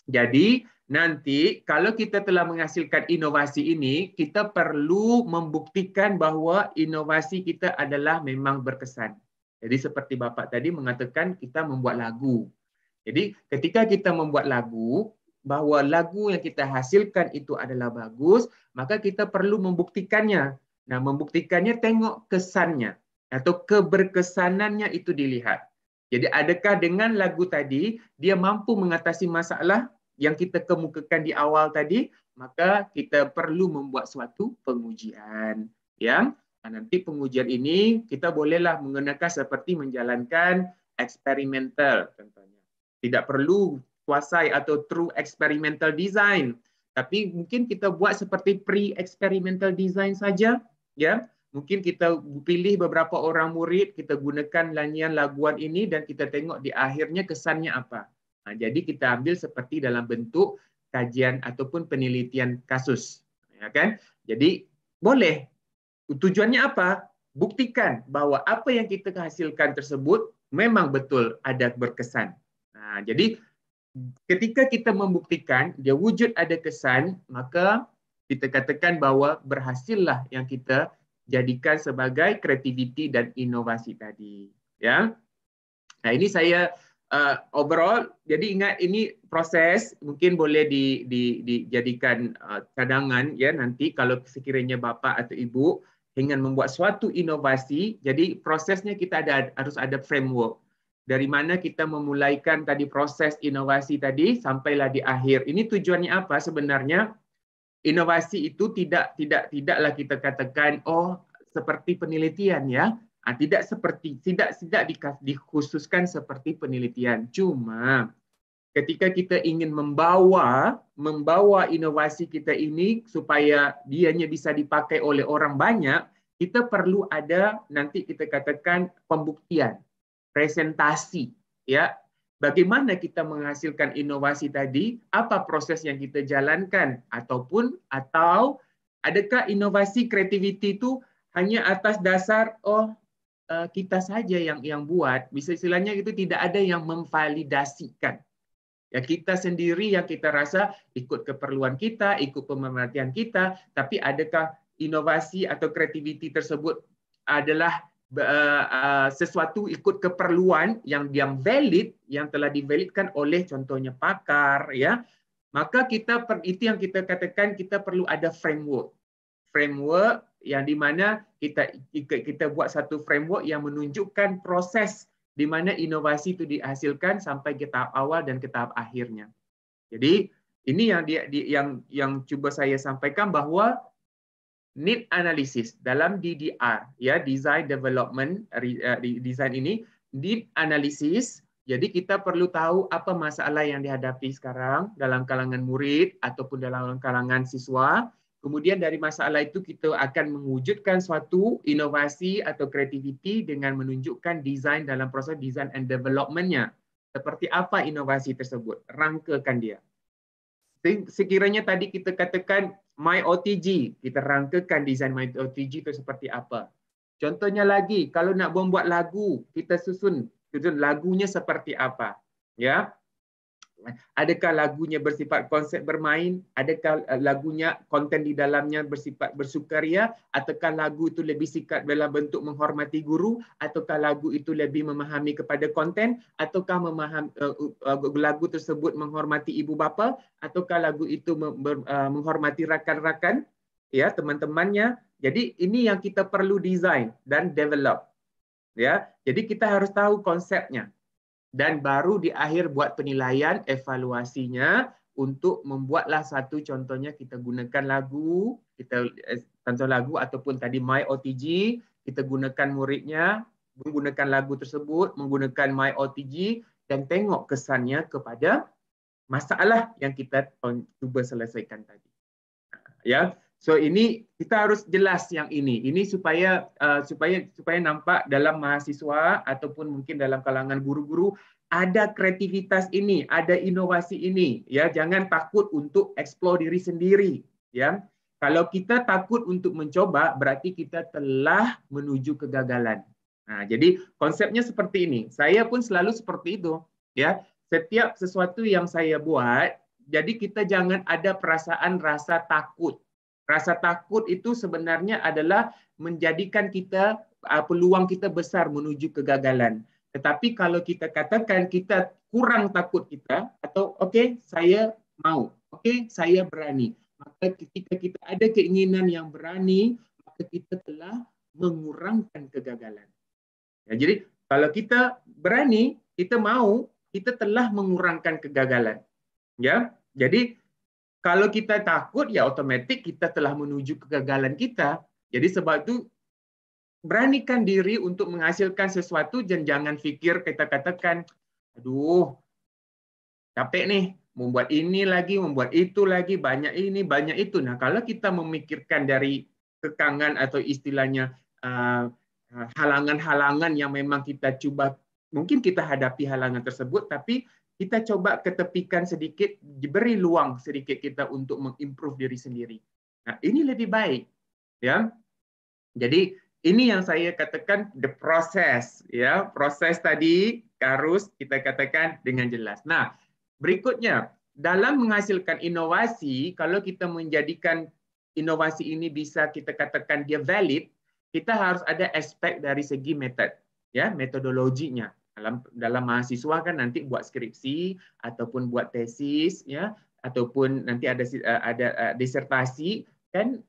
jadi nanti kalau kita telah menghasilkan inovasi ini, kita perlu membuktikan bahwa inovasi kita adalah memang berkesan. Jadi seperti Bapak tadi mengatakan kita membuat lagu. Jadi ketika kita membuat lagu, bahawa lagu yang kita hasilkan itu adalah bagus, maka kita perlu membuktikannya. Nah, membuktikannya tengok kesannya atau keberkesanannya itu dilihat. Jadi adakah dengan lagu tadi dia mampu mengatasi masalah yang kita kemukakan di awal tadi, maka kita perlu membuat suatu pengujian. Ya, nah, nanti pengujian ini kita bolehlah menggunakan seperti menjalankan eksperimental contohnya. Tidak perlu kuasai atau true experimental design. Tapi mungkin kita buat seperti pre-experimental design saja, ya. Mungkin kita pilih beberapa orang murid, kita gunakan lanyian laguan ini dan kita tengok di akhirnya kesannya apa. Nah, jadi kita ambil seperti dalam bentuk kajian ataupun penelitian kasus, ya kan? Jadi boleh. Tujuannya apa? Buktikan bahwa apa yang kita hasilkan tersebut memang betul ada berkesan. Nah, jadi ketika kita membuktikan dia wujud ada kesan maka kita katakan bahawa berhasillah yang kita jadikan sebagai kreativiti dan inovasi tadi ya nah ini saya uh, overall jadi ingat ini proses mungkin boleh di di dijadikan uh, cadangan ya nanti kalau sekiranya bapa atau ibu ingin membuat suatu inovasi jadi prosesnya kita ada harus ada framework dari mana kita memulaikan tadi proses inovasi tadi sampailah di akhir. Ini tujuannya apa sebenarnya? Inovasi itu tidak tidak tidaklah kita katakan oh seperti penelitian ya. Nah, tidak seperti tidak tidak dikhususkan seperti penelitian. Cuma ketika kita ingin membawa membawa inovasi kita ini supaya dianya bisa dipakai oleh orang banyak, kita perlu ada nanti kita katakan pembuktian presentasi ya bagaimana kita menghasilkan inovasi tadi, apa proses yang kita jalankan, ataupun atau adakah inovasi kreativiti itu hanya atas dasar oh eh, kita saja yang yang buat, bisa istilahnya itu tidak ada yang memvalidasikan. Ya kita sendiri yang kita rasa ikut keperluan kita, ikut pemerhatian kita, tapi adakah inovasi atau kreativiti tersebut adalah Eh, eh, sesuatu ikut keperluan yang yang valid yang telah divalidkan oleh contohnya pakar ya maka kita itu yang kita katakan kita perlu ada framework framework yang di mana kita kita buat satu framework yang menunjukkan proses di mana inovasi itu dihasilkan sampai ke tahap awal dan ke tahap akhirnya. Jadi ini yang dia, yang yang cuba saya sampaikan bahwa need analysis dalam DDR ya design development eh, design ini need analysis jadi kita perlu tahu apa masalah yang dihadapi sekarang dalam kalangan murid ataupun dalam kalangan siswa kemudian dari masalah itu kita akan mewujudkan suatu inovasi atau kreativiti dengan menunjukkan design dalam proses design and developmentnya seperti apa inovasi tersebut rangkakan dia sekiranya tadi kita katakan My OTG kita rangkakan design OTG itu seperti apa. Contohnya lagi, kalau nak buat lagu, kita susun, susun lagunya seperti apa. Ya, Adakah lagunya bersifat konsep bermain? Adakah eh, lagunya konten di dalamnya bersifat bersukaria? Ataukah lagu itu lebih sikat dalam bentuk menghormati guru? Ataukah lagu itu lebih memahami kepada konten? Ataukah memahami, uh, eh, eh, lagu tersebut menghormati ibu bapa? Ataukah lagu itu ber, uh, menghormati rakan-rakan? Ya, teman-temannya. Jadi ini yang kita perlu design dan develop. Ya, jadi kita harus tahu konsepnya dan baru di akhir buat penilaian evaluasinya untuk membuatlah satu contohnya kita gunakan lagu kita eh, contoh lagu ataupun tadi my otg kita gunakan muridnya menggunakan lagu tersebut menggunakan my otg dan tengok kesannya kepada masalah yang kita cuba selesaikan tadi ya So ini kita harus jelas yang ini. Ini supaya uh, supaya supaya nampak dalam mahasiswa ataupun mungkin dalam kalangan guru-guru ada kreativitas ini, ada inovasi ini ya. Jangan takut untuk explore diri sendiri ya. Kalau kita takut untuk mencoba berarti kita telah menuju kegagalan. Nah, jadi konsepnya seperti ini. Saya pun selalu seperti itu ya. Setiap sesuatu yang saya buat jadi kita jangan ada perasaan rasa takut Rasa takut itu sebenarnya adalah menjadikan kita uh, peluang kita besar menuju kegagalan. Tetapi kalau kita katakan kita kurang takut kita atau oke saya mau, oke saya berani. Maka ketika kita ada keinginan yang berani, maka kita telah mengurangkan kegagalan. Ya, jadi kalau kita berani, kita mau, kita telah mengurangkan kegagalan. Ya, jadi kalau kita takut, ya otomatis kita telah menuju kegagalan kita. Jadi sebab itu beranikan diri untuk menghasilkan sesuatu dan jangan pikir kita katakan, aduh, capek nih, membuat ini lagi, membuat itu lagi, banyak ini, banyak itu. Nah, kalau kita memikirkan dari kekangan atau istilahnya eh, halangan-halangan yang memang kita coba, mungkin kita hadapi halangan tersebut, tapi kita coba ketepikan sedikit, diberi luang sedikit kita untuk mengimprove diri sendiri. Nah, ini lebih baik, ya. Jadi ini yang saya katakan the process, ya proses tadi harus kita katakan dengan jelas. Nah, berikutnya dalam menghasilkan inovasi, kalau kita menjadikan inovasi ini bisa kita katakan dia valid, kita harus ada aspek dari segi method, ya metodologinya dalam dalam mahasiswa kan nanti buat skripsi ataupun buat tesis ya ataupun nanti ada eh, ada eh, disertasi kan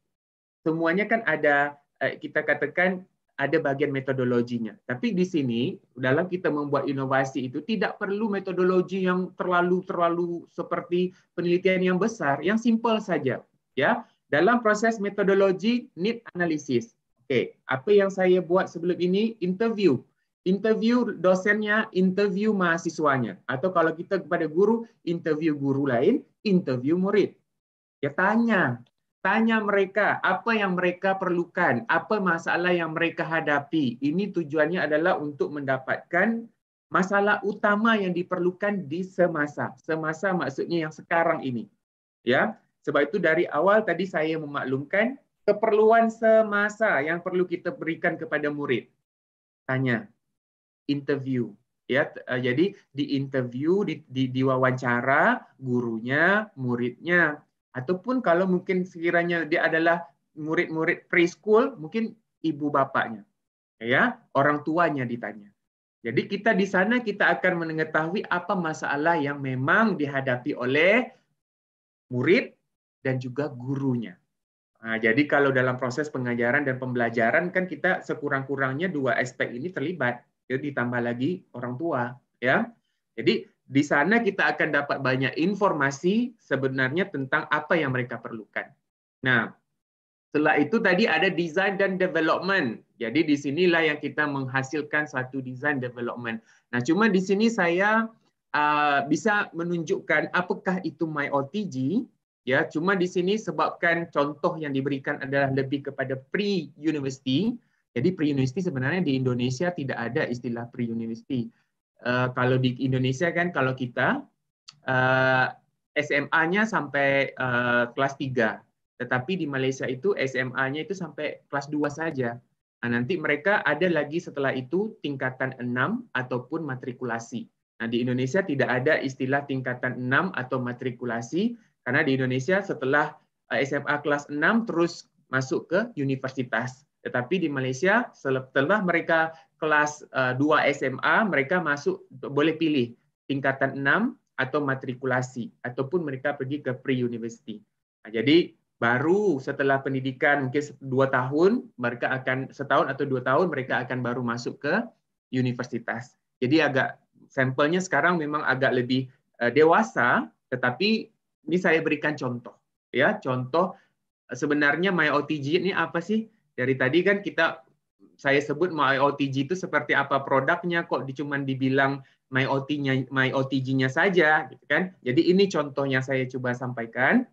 semuanya kan ada eh, kita katakan ada bagian metodologinya. Tapi di sini dalam kita membuat inovasi itu tidak perlu metodologi yang terlalu terlalu seperti penelitian yang besar, yang simple saja ya. Dalam proses metodologi need analisis. Oke, okay. apa yang saya buat sebelum ini interview interview dosennya, interview mahasiswanya, atau kalau kita kepada guru, interview guru lain, interview murid. Ya tanya, tanya mereka apa yang mereka perlukan, apa masalah yang mereka hadapi. Ini tujuannya adalah untuk mendapatkan masalah utama yang diperlukan di semasa. Semasa maksudnya yang sekarang ini. Ya, sebab itu dari awal tadi saya memaklumkan keperluan semasa yang perlu kita berikan kepada murid. Tanya, interview ya eh, jadi di interview di, di diwawancara gurunya muridnya ataupun kalau mungkin sekiranya dia adalah murid-murid preschool mungkin ibu bapaknya ya orang tuanya ditanya jadi kita di sana kita akan mengetahui apa masalah yang memang dihadapi oleh murid dan juga gurunya. Nah, jadi kalau dalam proses pengajaran dan pembelajaran kan kita sekurang-kurangnya dua aspek ini terlibat ya ditambah lagi orang tua ya jadi di sana kita akan dapat banyak informasi sebenarnya tentang apa yang mereka perlukan. Nah, setelah itu tadi ada design dan development. Jadi di sinilah yang kita menghasilkan satu design development. Nah, cuma di sini saya uh, bisa menunjukkan apakah itu MyOTG. Ya, cuma di sini sebabkan contoh yang diberikan adalah lebih kepada pre-university jadi pre-university sebenarnya di Indonesia tidak ada istilah pre-university. Uh, kalau di Indonesia kan kalau kita uh, eh, SMA-nya sampai uh, kelas 3. Tetapi di Malaysia itu SMA-nya itu sampai kelas 2 saja. Nah, nanti mereka ada lagi setelah itu tingkatan 6 ataupun matrikulasi. Nah, di Indonesia tidak ada istilah tingkatan 6 atau matrikulasi karena di Indonesia setelah SMA kelas 6 terus masuk ke universitas. Tetapi di Malaysia setelah mereka kelas 2 eh, SMA, mereka masuk boleh pilih tingkatan 6 atau matrikulasi ataupun mereka pergi ke pre-university. Nah, jadi baru setelah pendidikan mungkin dua tahun mereka akan setahun atau dua tahun mereka akan baru masuk ke universitas. Jadi agak sampelnya sekarang memang agak lebih eh, dewasa, tetapi ini saya berikan contoh ya contoh eh, sebenarnya my OTG ini apa sih? dari tadi kan kita saya sebut My OTG itu seperti apa produknya kok cuma dibilang otg nya MyOTG-nya saja gitu kan. Jadi ini contohnya saya coba sampaikan.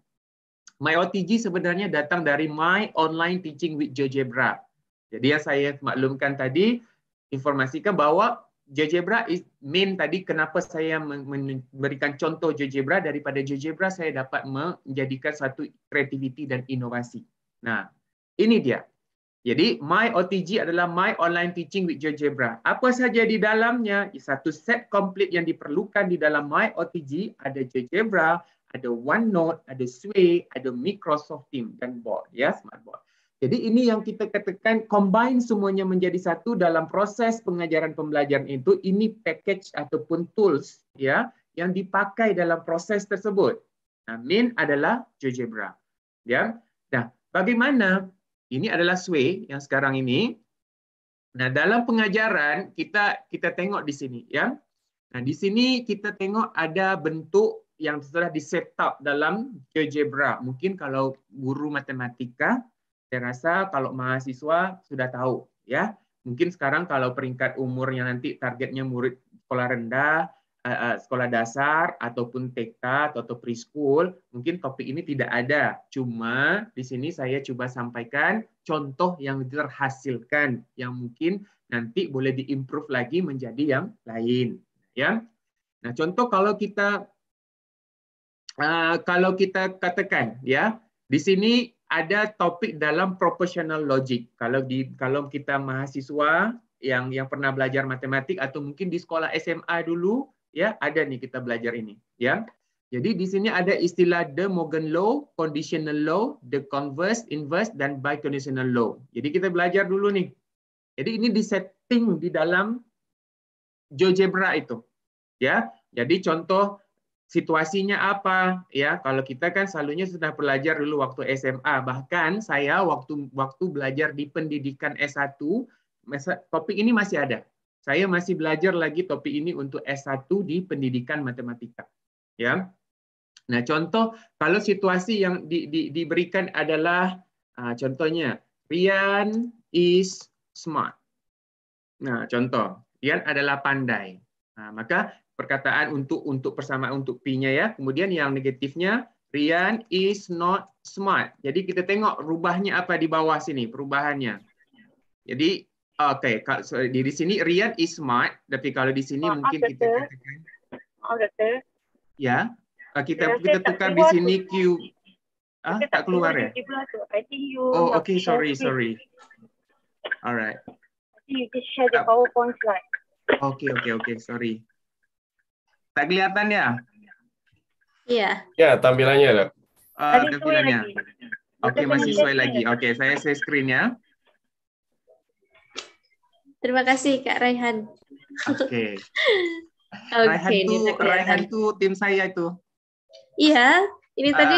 My OTG sebenarnya datang dari My Online Teaching with GeoGebra. Jadi yang saya maklumkan tadi informasikan bahwa GeoGebra is main tadi kenapa saya memberikan contoh GeoGebra daripada GeoGebra saya dapat menjadikan satu kreativiti dan inovasi. Nah, ini dia Jadi My OTG adalah My Online Teaching with GeoGebra. Apa saja di dalamnya, satu set komplit yang diperlukan di dalam My OTG ada GeoGebra, ada OneNote, ada Sway, ada Microsoft Teams dan board, ya, smart board. Jadi ini yang kita katakan combine semuanya menjadi satu dalam proses pengajaran pembelajaran itu, ini package ataupun tools ya yang dipakai dalam proses tersebut. Nah, main adalah GeoGebra. Ya. Nah, bagaimana Ini adalah sway yang sekarang ini. Nah, dalam pengajaran kita kita tengok di sini ya. Nah, di sini kita tengok ada bentuk yang telah di setup dalam GeoGebra. Mungkin kalau guru matematika saya rasa kalau mahasiswa sudah tahu ya. Mungkin sekarang kalau peringkat umurnya nanti targetnya murid sekolah rendah, sekolah dasar ataupun TK atau preschool, mungkin topik ini tidak ada. Cuma di sini saya coba sampaikan contoh yang terhasilkan yang mungkin nanti boleh diimprove lagi menjadi yang lain, ya. Nah, contoh kalau kita uh, kalau kita katakan ya, di sini ada topik dalam proportional logic. Kalau di kalau kita mahasiswa yang yang pernah belajar matematik atau mungkin di sekolah SMA dulu ya ada nih kita belajar ini ya jadi di sini ada istilah the Morgan law, conditional law, the converse, inverse dan biconditional law. Jadi kita belajar dulu nih. Jadi ini disetting di dalam GeoGebra itu. Ya. Jadi contoh situasinya apa ya kalau kita kan selalunya sudah belajar dulu waktu SMA bahkan saya waktu waktu belajar di pendidikan S1 topik ini masih ada saya masih belajar lagi topik ini untuk S1 di pendidikan matematika. Ya. Nah, contoh kalau situasi yang di, di, diberikan adalah uh, contohnya Rian is smart. Nah, contoh Rian adalah pandai. Nah, maka perkataan untuk untuk persamaan untuk p-nya ya. Kemudian yang negatifnya Rian is not smart. Jadi kita tengok rubahnya apa di bawah sini, perubahannya. Jadi Oke, okay, di, di sini Rian is smart, tapi kalau di sini oh, mungkin kita katakan. Oh, ah, betul. Ya, ah, kita kita tukar di sini Q. Ah, tak keluar ya? Oh, oke, okay, sorry, sorry. Alright. You just share the PowerPoint slide. Oke, oke, oke, sorry. Tak kelihatan ya? Iya. Yeah. Ya, yeah, tampilannya, Dok. Uh, tampilannya. Oke, okay, masih sesuai lagi. Oke, okay, saya share screen ya. Terima kasih Kak Raihan. Oke. Okay. (laughs) okay, Raihan itu Raihan tuh tim saya itu. Iya, ini uh, tadi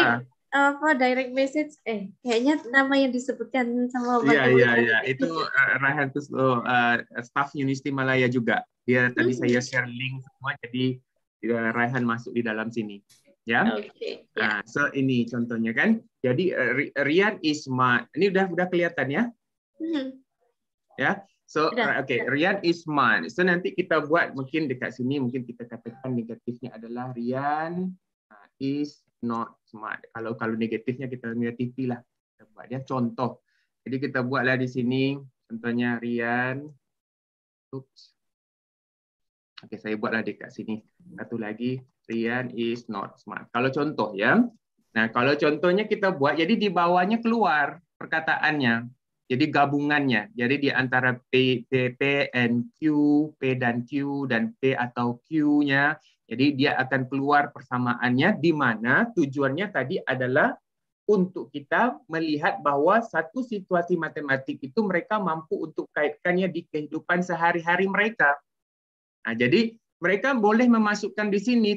ah. apa direct message eh kayaknya nama yang disebutkan sama Pak Iya iya iya itu uh, Raihan tuh uh, staff University Malaya juga. Dia tadi hmm. saya share link semua jadi uh, Raihan masuk di dalam sini. Ya. Oke. Okay, iya. yeah. so ini contohnya kan. Jadi uh, Rian Isma ini udah udah kelihatan ya. Hmm. Ya. So Sudah. okay, rian is man. So nanti kita buat mungkin dekat sini mungkin kita katakan negatifnya adalah rian uh, is not smart. Kalau kalau negatifnya kita negatifi lah. Kita buat dia contoh. Jadi kita buatlah di sini contohnya rian oops. Okay, saya buatlah dekat sini. Satu lagi, rian is not smart. Kalau contoh ya. Nah, kalau contohnya kita buat jadi di bawahnya keluar perkataannya. Jadi gabungannya. Jadi di antara P, P, P and Q, P dan Q dan P atau Q-nya. Jadi dia akan keluar persamaannya di mana tujuannya tadi adalah untuk kita melihat bahwa satu situasi matematik itu mereka mampu untuk kaitkannya di kehidupan sehari-hari mereka. Nah, jadi mereka boleh memasukkan di sini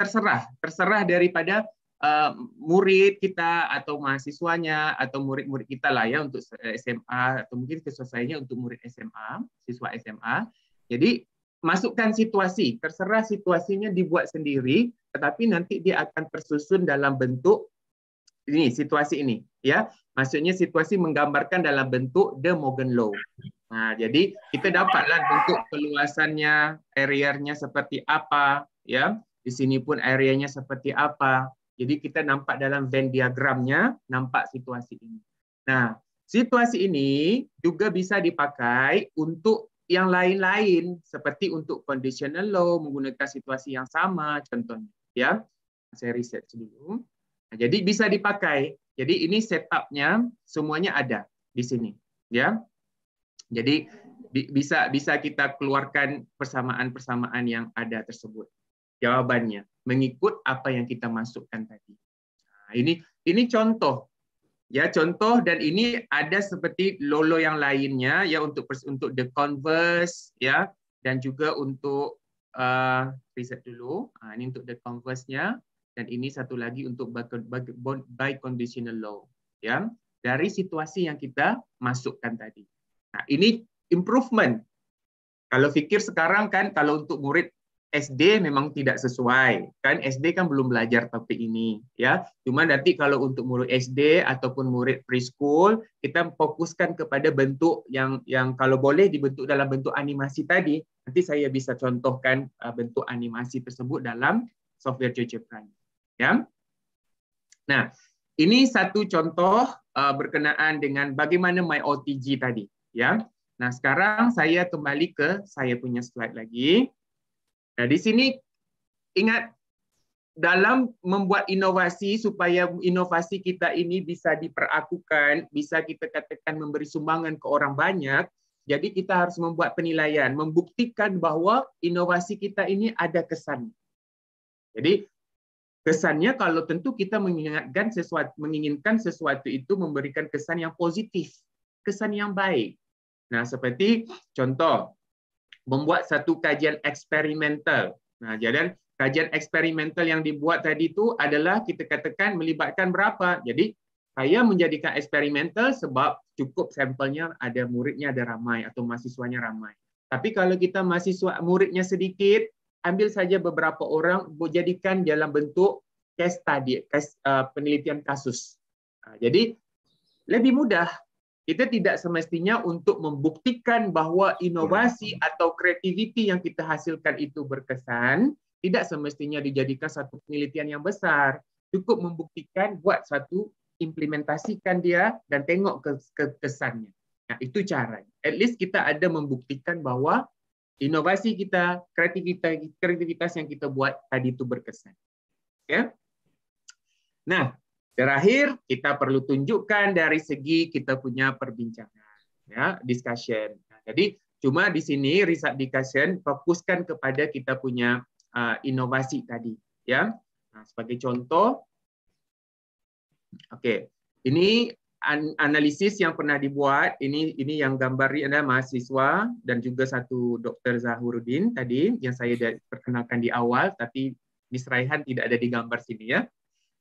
terserah, terserah daripada Eh, murid kita atau mahasiswanya atau murid-murid kita lah ya untuk SMA eh, atau mungkin sesuainya untuk murid SMA, siswa SMA. Jadi masukkan situasi, terserah situasinya dibuat sendiri, tetapi nanti dia akan tersusun dalam bentuk ini situasi ini ya. Maksudnya situasi menggambarkan dalam bentuk the Morgan Law. Nah, jadi kita dapatlah bentuk peluasannya, areanya seperti apa, ya. Di sini pun areanya seperti apa. Jadi kita nampak dalam Venn diagramnya nampak situasi ini. Nah, situasi ini juga bisa dipakai untuk yang lain-lain seperti untuk conditional law menggunakan situasi yang sama contohnya ya. Saya riset dulu. Nah, jadi bisa dipakai. Jadi ini setupnya semuanya ada di sini ya. Jadi bisa bisa kita keluarkan persamaan-persamaan yang ada tersebut. Jawabannya mengikut apa yang kita masukkan tadi. Nah, ini ini contoh ya contoh dan ini ada seperti lolo yang lainnya ya untuk untuk the converse ya dan juga untuk uh, eh, riset dulu. Nah, ini untuk the converse-nya dan ini satu lagi untuk conditional law ya dari situasi yang kita masukkan tadi. Nah, ini improvement. Kalau fikir sekarang kan kalau untuk murid SD memang tidak sesuai kan SD kan belum belajar topik ini ya cuma nanti kalau untuk murid SD ataupun murid preschool kita fokuskan kepada bentuk yang yang kalau boleh dibentuk dalam bentuk animasi tadi nanti saya bisa contohkan uh, bentuk animasi tersebut dalam software CC Prime ya nah ini satu contoh uh, berkenaan dengan bagaimana MyOTG tadi ya nah sekarang saya kembali ke saya punya slide lagi Nah, di sini ingat dalam membuat inovasi supaya inovasi kita ini bisa diperakukan bisa kita katakan memberi sumbangan ke orang banyak, jadi kita harus membuat penilaian, membuktikan bahwa inovasi kita ini ada kesan. Jadi kesannya kalau tentu kita mengingatkan sesuatu, menginginkan sesuatu itu memberikan kesan yang positif, kesan yang baik. Nah, seperti contoh membuat satu kajian eksperimental. Nah, jadi ya, kajian eksperimental yang dibuat tadi itu adalah kita katakan melibatkan berapa. Jadi saya menjadikan eksperimental sebab cukup sampelnya ada muridnya ada ramai atau mahasiswanya ramai. Tapi kalau kita mahasiswa muridnya sedikit, ambil saja beberapa orang jadikan dalam bentuk case study, case, uh, penelitian kasus. Uh, jadi lebih mudah kita tidak semestinya untuk membuktikan bahwa inovasi atau kreativiti yang kita hasilkan itu berkesan, tidak semestinya dijadikan satu penelitian yang besar. Cukup membuktikan, buat satu, implementasikan dia, dan tengok kekesannya. kesannya. Nah, itu caranya. At least kita ada membuktikan bahwa inovasi kita, kreativitas, kreativitas yang kita buat tadi itu berkesan. Ya. Nah, Terakhir, kita perlu tunjukkan dari segi kita punya perbincangan, ya, discussion. Nah, jadi cuma di sini riset discussion fokuskan kepada kita punya uh, inovasi tadi, ya. Nah, sebagai contoh, oke, okay. ini an analisis yang pernah dibuat. Ini ini yang gambari ada mahasiswa dan juga satu dokter Zahurudin tadi yang saya perkenalkan di awal, tapi Miss Raihan tidak ada di gambar sini ya.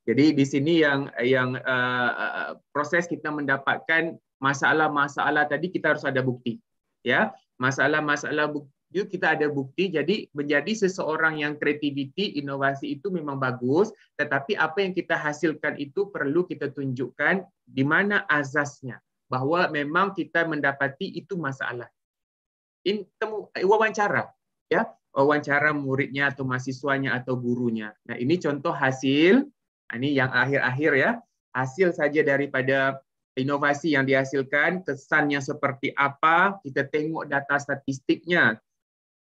Jadi di sini yang yang uh, proses kita mendapatkan masalah-masalah tadi kita harus ada bukti. Ya, masalah-masalah bukti kita ada bukti jadi menjadi seseorang yang kreativiti inovasi itu memang bagus tetapi apa yang kita hasilkan itu perlu kita tunjukkan di mana azasnya bahwa memang kita mendapati itu masalah in temu eh, wawancara ya wawancara muridnya atau mahasiswanya atau gurunya nah ini contoh hasil Nah, ini yang akhir-akhir ya. Hasil saja daripada inovasi yang dihasilkan, kesannya seperti apa, kita tengok data statistiknya,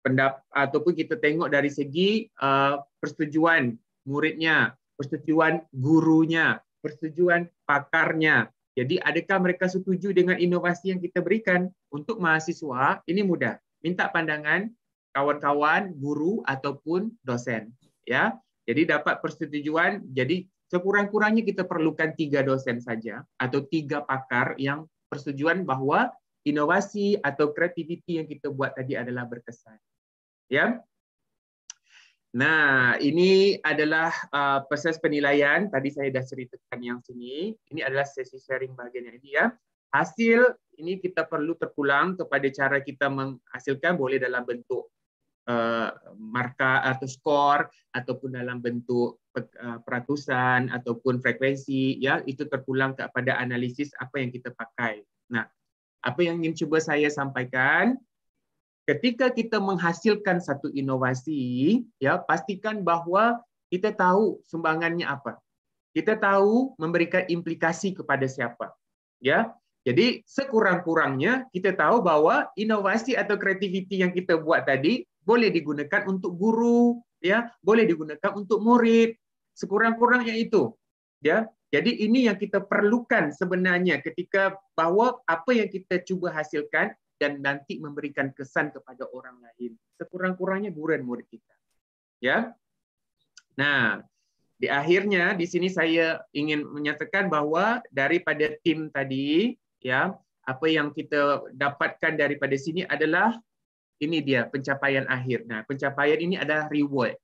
pendap ataupun kita tengok dari segi uh, persetujuan muridnya, persetujuan gurunya, persetujuan pakarnya. Jadi adakah mereka setuju dengan inovasi yang kita berikan untuk mahasiswa? Ini mudah. Minta pandangan kawan-kawan, guru ataupun dosen, ya. Jadi dapat persetujuan. Jadi Sekurang-kurangnya kita perlukan tiga dosen saja atau tiga pakar yang persetujuan bahwa inovasi atau kreativiti yang kita buat tadi adalah berkesan. Ya. Nah, ini adalah uh, proses penilaian. Tadi saya dah ceritakan yang sini. Ini adalah sesi sharing bagian yang ini ya. Hasil ini kita perlu terpulang kepada cara kita menghasilkan boleh dalam bentuk Eh, marka atau skor ataupun dalam bentuk eh, peratusan ataupun frekuensi ya itu terpulang kepada analisis apa yang kita pakai. Nah, apa yang ingin cuba saya sampaikan ketika kita menghasilkan satu inovasi ya pastikan bahwa kita tahu sumbangannya apa. Kita tahu memberikan implikasi kepada siapa. Ya. Jadi sekurang-kurangnya kita tahu bahwa inovasi atau kreativiti yang kita buat tadi boleh digunakan untuk guru, ya, boleh digunakan untuk murid, sekurang-kurangnya itu, ya. Jadi ini yang kita perlukan sebenarnya ketika bahwa apa yang kita cuba hasilkan dan nanti memberikan kesan kepada orang lain. Sekurang-kurangnya guru dan murid kita. Ya. Nah, di akhirnya di sini saya ingin menyatakan bahwa daripada tim tadi ya, apa yang kita dapatkan daripada sini adalah ini dia pencapaian akhir. Nah, pencapaian ini adalah reward.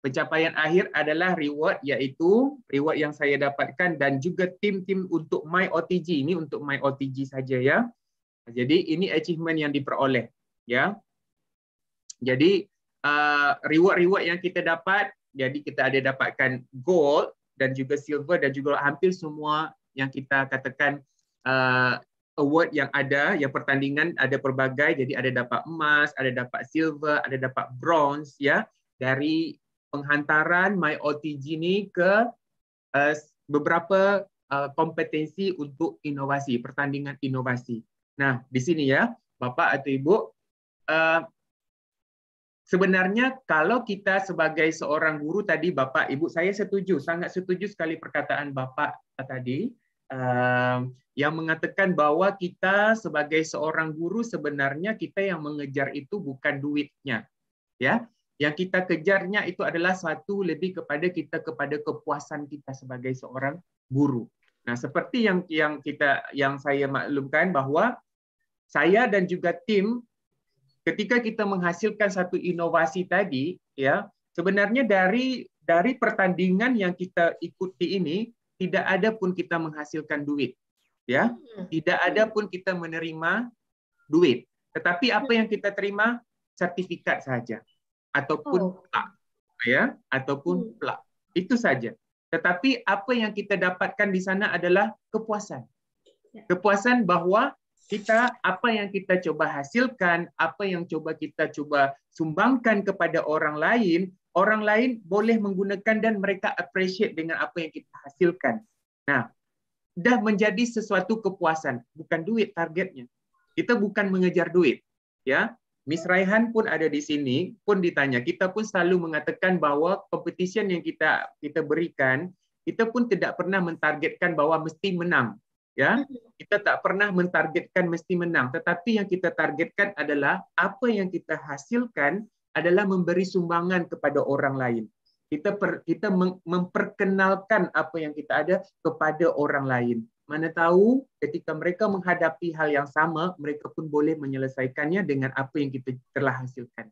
Pencapaian akhir adalah reward yaitu reward yang saya dapatkan dan juga tim-tim untuk my OTG ini untuk my OTG saja ya. Jadi ini achievement yang diperoleh ya. Jadi uh, reward-reward uh, yang kita dapat, jadi kita ada dapatkan gold dan juga silver dan juga hampir semua yang kita katakan uh, award yang ada, yang pertandingan ada berbagai, jadi ada dapat emas, ada dapat silver, ada dapat bronze ya dari penghantaran My OTG ini ke uh, beberapa uh, kompetensi untuk inovasi, pertandingan inovasi. Nah, di sini ya, Bapak atau Ibu, uh, sebenarnya kalau kita sebagai seorang guru tadi, Bapak, Ibu, saya setuju, sangat setuju sekali perkataan Bapak tadi, yang mengatakan bahwa kita sebagai seorang guru sebenarnya kita yang mengejar itu bukan duitnya ya yang kita kejarnya itu adalah satu lebih kepada kita kepada kepuasan kita sebagai seorang guru nah seperti yang yang kita yang saya maklumkan bahwa saya dan juga tim ketika kita menghasilkan satu inovasi tadi ya sebenarnya dari dari pertandingan yang kita ikuti ini tidak ada pun kita menghasilkan duit ya hmm. tidak ada pun kita menerima duit tetapi apa yang kita terima sertifikat saja ataupun oh. plak ya ataupun hmm. plak itu saja tetapi apa yang kita dapatkan di sana adalah kepuasan ya. kepuasan bahwa kita apa yang kita coba hasilkan, apa yang coba kita coba sumbangkan kepada orang lain, orang lain boleh menggunakan dan mereka appreciate dengan apa yang kita hasilkan. Nah, dah menjadi sesuatu kepuasan, bukan duit targetnya. Kita bukan mengejar duit, ya. Miss Raihan pun ada di sini, pun ditanya. Kita pun selalu mengatakan bahwa competition yang kita kita berikan, kita pun tidak pernah mentargetkan bahwa mesti menang, ya. Kita tak pernah mentargetkan mesti menang, tetapi yang kita targetkan adalah apa yang kita hasilkan adalah memberi sumbangan kepada orang lain. Kita per, kita memperkenalkan apa yang kita ada kepada orang lain. Mana tahu ketika mereka menghadapi hal yang sama, mereka pun boleh menyelesaikannya dengan apa yang kita telah hasilkan.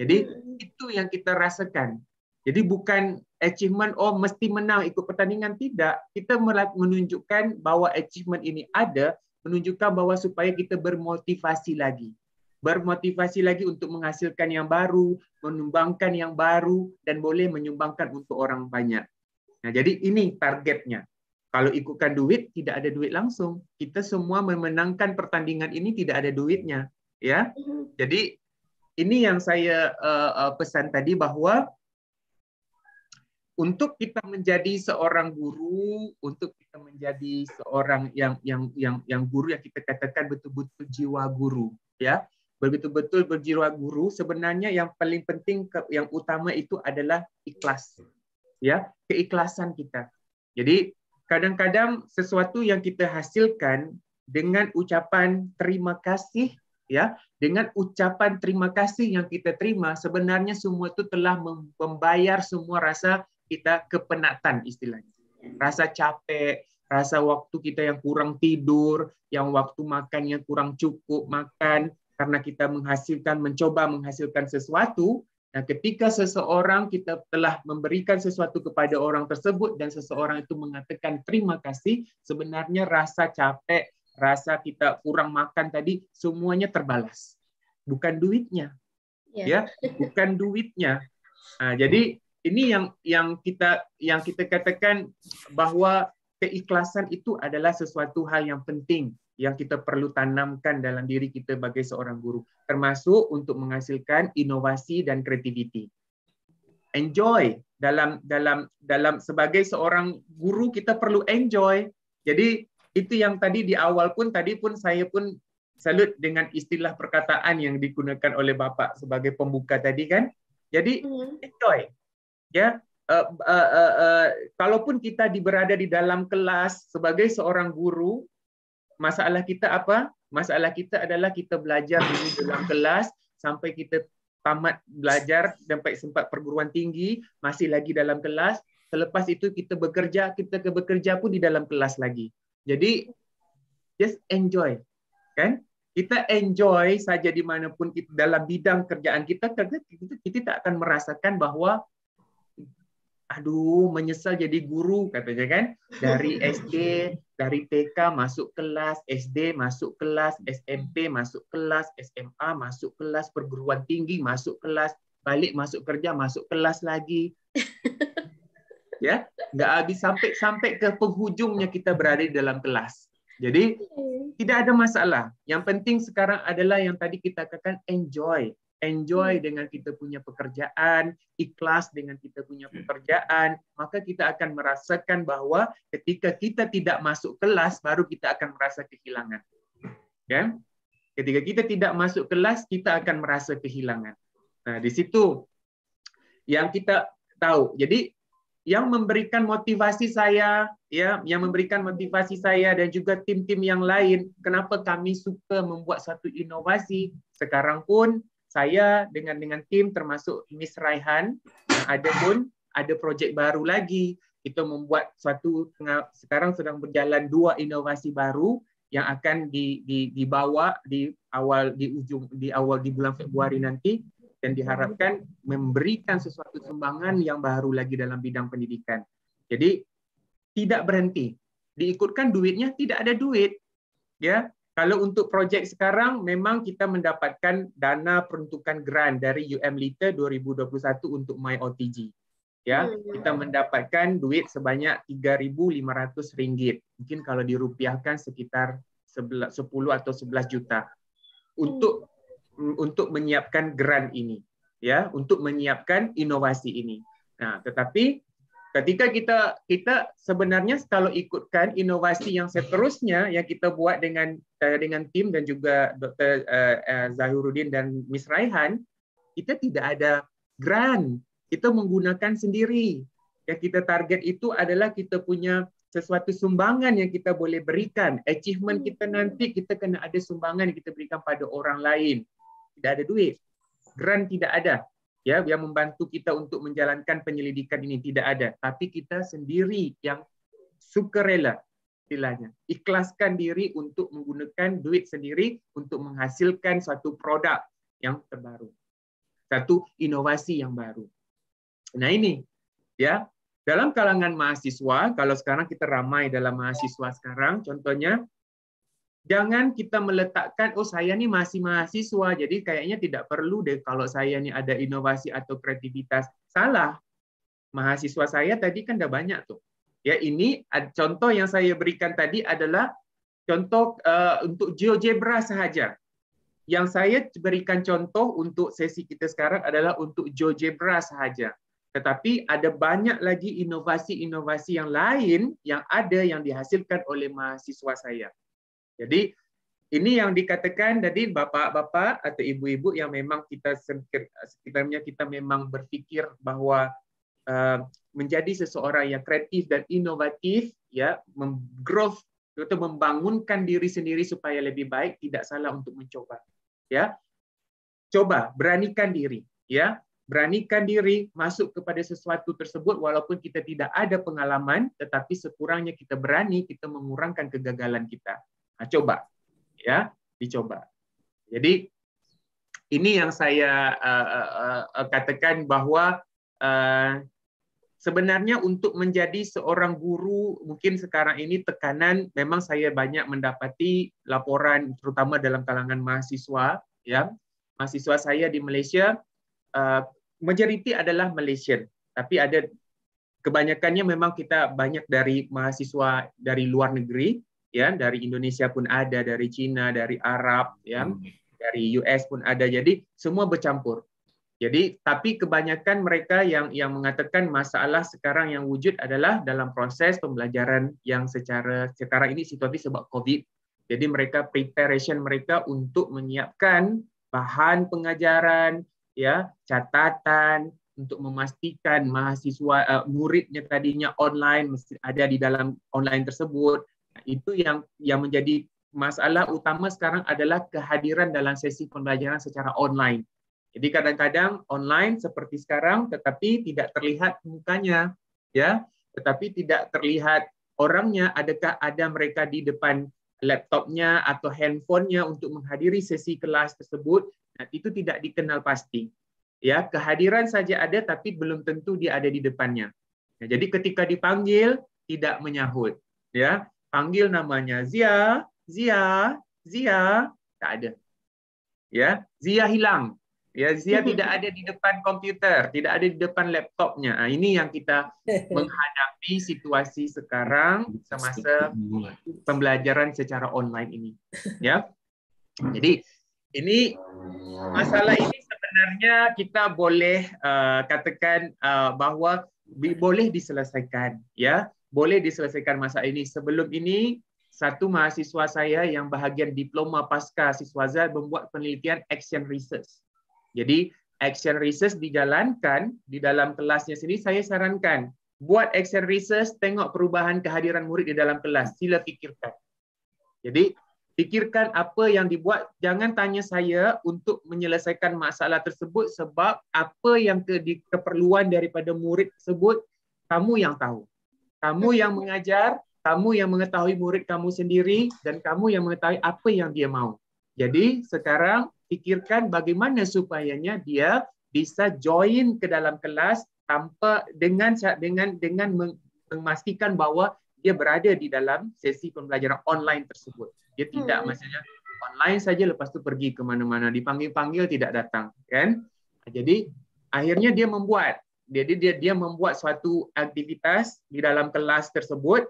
Jadi hmm. itu yang kita rasakan. Jadi bukan achievement oh mesti menang ikut pertandingan tidak. Kita menunjukkan bahwa achievement ini ada, menunjukkan bahwa supaya kita bermotivasi lagi bermotivasi lagi untuk menghasilkan yang baru, menyumbangkan yang baru, dan boleh menyumbangkan untuk orang banyak. Nah, jadi ini targetnya. Kalau ikutkan duit, tidak ada duit langsung. Kita semua memenangkan pertandingan ini tidak ada duitnya, ya. Jadi ini yang saya eh, eh, pesan tadi bahwa untuk kita menjadi seorang guru, untuk kita menjadi seorang yang yang yang yang guru yang kita katakan betul-betul jiwa guru, ya begitu-betul berjiwa guru sebenarnya yang paling penting yang utama itu adalah ikhlas ya keikhlasan kita jadi kadang-kadang sesuatu yang kita hasilkan dengan ucapan terima kasih ya dengan ucapan terima kasih yang kita terima sebenarnya semua itu telah membayar semua rasa kita kepenatan istilahnya rasa capek rasa waktu kita yang kurang tidur, yang waktu makan yang kurang cukup makan, karena kita menghasilkan mencoba menghasilkan sesuatu Nah, ketika seseorang kita telah memberikan sesuatu kepada orang tersebut dan seseorang itu mengatakan terima kasih, sebenarnya rasa capek, rasa kita kurang makan tadi semuanya terbalas. Bukan duitnya. Ya, ya bukan duitnya. Nah, jadi ini yang yang kita yang kita katakan bahwa keikhlasan itu adalah sesuatu hal yang penting yang kita perlu tanamkan dalam diri kita sebagai seorang guru, termasuk untuk menghasilkan inovasi dan kreativiti. Enjoy dalam dalam dalam sebagai seorang guru kita perlu enjoy. Jadi itu yang tadi di awal pun tadi pun saya pun salut dengan istilah perkataan yang digunakan oleh Bapak sebagai pembuka tadi kan. Jadi hmm. enjoy. Ya, uh, uh, uh, uh, kalaupun kita berada di dalam kelas sebagai seorang guru, masalah kita apa? Masalah kita adalah kita belajar dulu dalam kelas sampai kita tamat belajar sampai sempat perguruan tinggi, masih lagi dalam kelas. Selepas itu kita bekerja, kita ke bekerja pun di dalam kelas lagi. Jadi, just enjoy. kan? Kita enjoy saja dimanapun kita, dalam bidang kerjaan kita, kita, kita tak akan merasakan bahawa aduh menyesal jadi guru katanya kan dari SD (laughs) dari TK masuk kelas SD masuk kelas SMP masuk kelas SMA masuk kelas perguruan tinggi masuk kelas balik masuk kerja masuk kelas lagi (laughs) ya nggak habis sampai sampai ke penghujungnya kita berada di dalam kelas jadi iya. tidak ada masalah yang penting sekarang adalah yang tadi kita katakan enjoy enjoy iya. dengan kita punya pekerjaan, ikhlas dengan kita punya iya. pekerjaan, maka kita akan merasakan bahwa ketika kita tidak masuk kelas baru kita akan merasa kehilangan. Ya? Ketika kita tidak masuk kelas kita akan merasa kehilangan. Nah, di situ yang kita tahu. Jadi yang memberikan motivasi saya ya, yang memberikan motivasi saya dan juga tim-tim yang lain kenapa kami suka membuat satu inovasi. Sekarang pun saya dengan dengan tim termasuk Miss Raihan ada pun ada projek baru lagi kita membuat suatu sekarang sedang berjalan dua inovasi baru yang akan di, di, dibawa di awal di ujung di awal di bulan Februari nanti dan diharapkan memberikan sesuatu sumbangan yang baru lagi dalam bidang pendidikan. Jadi tidak berhenti diikutkan duitnya tidak ada duit ya kalau untuk projek sekarang memang kita mendapatkan dana peruntukan grant dari UM Liter 2021 untuk MyOTG. Ya, hmm, ya, kita mendapatkan duit sebanyak 3.500 ringgit, Mungkin kalau dirupiahkan sekitar 10 atau 11 juta untuk hmm. untuk menyiapkan grant ini, ya, untuk menyiapkan inovasi ini. Nah, tetapi Ketika kita kita sebenarnya kalau ikutkan inovasi yang seterusnya yang kita buat dengan eh, dengan tim dan juga Dr. Eh, eh, Zahiruddin dan Miss Raihan, kita tidak ada grant, kita menggunakan sendiri. Yang kita target itu adalah kita punya sesuatu sumbangan yang kita boleh berikan. Achievement hmm. kita nanti kita kena ada sumbangan yang kita berikan pada orang lain. Tidak ada duit. Grant tidak ada ya yang membantu kita untuk menjalankan penyelidikan ini tidak ada tapi kita sendiri yang sukarela istilahnya ikhlaskan diri untuk menggunakan duit sendiri untuk menghasilkan satu produk yang terbaru satu inovasi yang baru nah ini ya dalam kalangan mahasiswa kalau sekarang kita ramai dalam mahasiswa sekarang contohnya jangan kita meletakkan oh saya nih masih mahasiswa jadi kayaknya tidak perlu deh kalau saya nih ada inovasi atau kreativitas salah mahasiswa saya tadi kan udah banyak tuh ya ini contoh yang saya berikan tadi adalah contoh uh, untuk GeoGebra saja yang saya berikan contoh untuk sesi kita sekarang adalah untuk GeoGebra saja tetapi ada banyak lagi inovasi-inovasi yang lain yang ada yang dihasilkan oleh mahasiswa saya. Jadi ini yang dikatakan tadi bapak-bapak atau ibu-ibu yang memang kita sekitarnya kita memang berpikir bahwa uh, menjadi seseorang yang kreatif dan inovatif ya menggrowth atau membangunkan diri sendiri supaya lebih baik tidak salah untuk mencoba ya coba beranikan diri ya beranikan diri masuk kepada sesuatu tersebut walaupun kita tidak ada pengalaman tetapi sekurangnya kita berani kita mengurangkan kegagalan kita Nah, coba ya, dicoba. Jadi ini yang saya uh, uh, uh, katakan bahwa uh, sebenarnya untuk menjadi seorang guru mungkin sekarang ini tekanan memang saya banyak mendapati laporan terutama dalam kalangan mahasiswa ya mahasiswa saya di Malaysia uh, majoriti adalah Malaysian tapi ada kebanyakannya memang kita banyak dari mahasiswa dari luar negeri ya dari Indonesia pun ada, dari Cina, dari Arab, ya, hmm. dari US pun ada. Jadi semua bercampur. Jadi tapi kebanyakan mereka yang yang mengatakan masalah sekarang yang wujud adalah dalam proses pembelajaran yang secara sekarang ini situasi sebab Covid. Jadi mereka preparation mereka untuk menyiapkan bahan pengajaran, ya, catatan, untuk memastikan mahasiswa uh, muridnya tadinya online mesti ada di dalam online tersebut itu yang yang menjadi masalah utama sekarang adalah kehadiran dalam sesi pembelajaran secara online. Jadi kadang-kadang online seperti sekarang tetapi tidak terlihat mukanya ya, tetapi tidak terlihat orangnya adakah ada mereka di depan laptopnya atau handphonenya untuk menghadiri sesi kelas tersebut, nah, itu tidak dikenal pasti. Ya, kehadiran saja ada tapi belum tentu dia ada di depannya. Nah, jadi ketika dipanggil tidak menyahut, ya panggil namanya Zia, Zia, Zia, tak ada. Ya, Zia hilang. Ya, Zia (laughs) tidak ada di depan komputer, tidak ada di depan laptopnya. Nah, ini yang kita (laughs) menghadapi situasi sekarang semasa pembelajaran secara online ini. Ya, jadi ini masalah ini sebenarnya kita boleh uh, katakan uh, bahwa boleh diselesaikan. Ya, boleh diselesaikan masa ini. Sebelum ini, satu mahasiswa saya yang bahagian diploma pasca siswa Zal membuat penelitian action research. Jadi, action research dijalankan di dalam kelasnya sini, saya sarankan buat action research, tengok perubahan kehadiran murid di dalam kelas. Sila fikirkan. Jadi, fikirkan apa yang dibuat. Jangan tanya saya untuk menyelesaikan masalah tersebut sebab apa yang ke keperluan daripada murid tersebut, kamu yang tahu. Kamu yang mengajar, kamu yang mengetahui murid kamu sendiri, dan kamu yang mengetahui apa yang dia mau. Jadi sekarang pikirkan bagaimana supayanya dia bisa join ke dalam kelas tanpa dengan dengan dengan memastikan bahwa dia berada di dalam sesi pembelajaran online tersebut. Dia tidak hmm. maksudnya online saja lepas itu pergi kemana-mana dipanggil-panggil tidak datang kan jadi akhirnya dia membuat dia dia dia, dia membuat suatu aktivitas di dalam kelas tersebut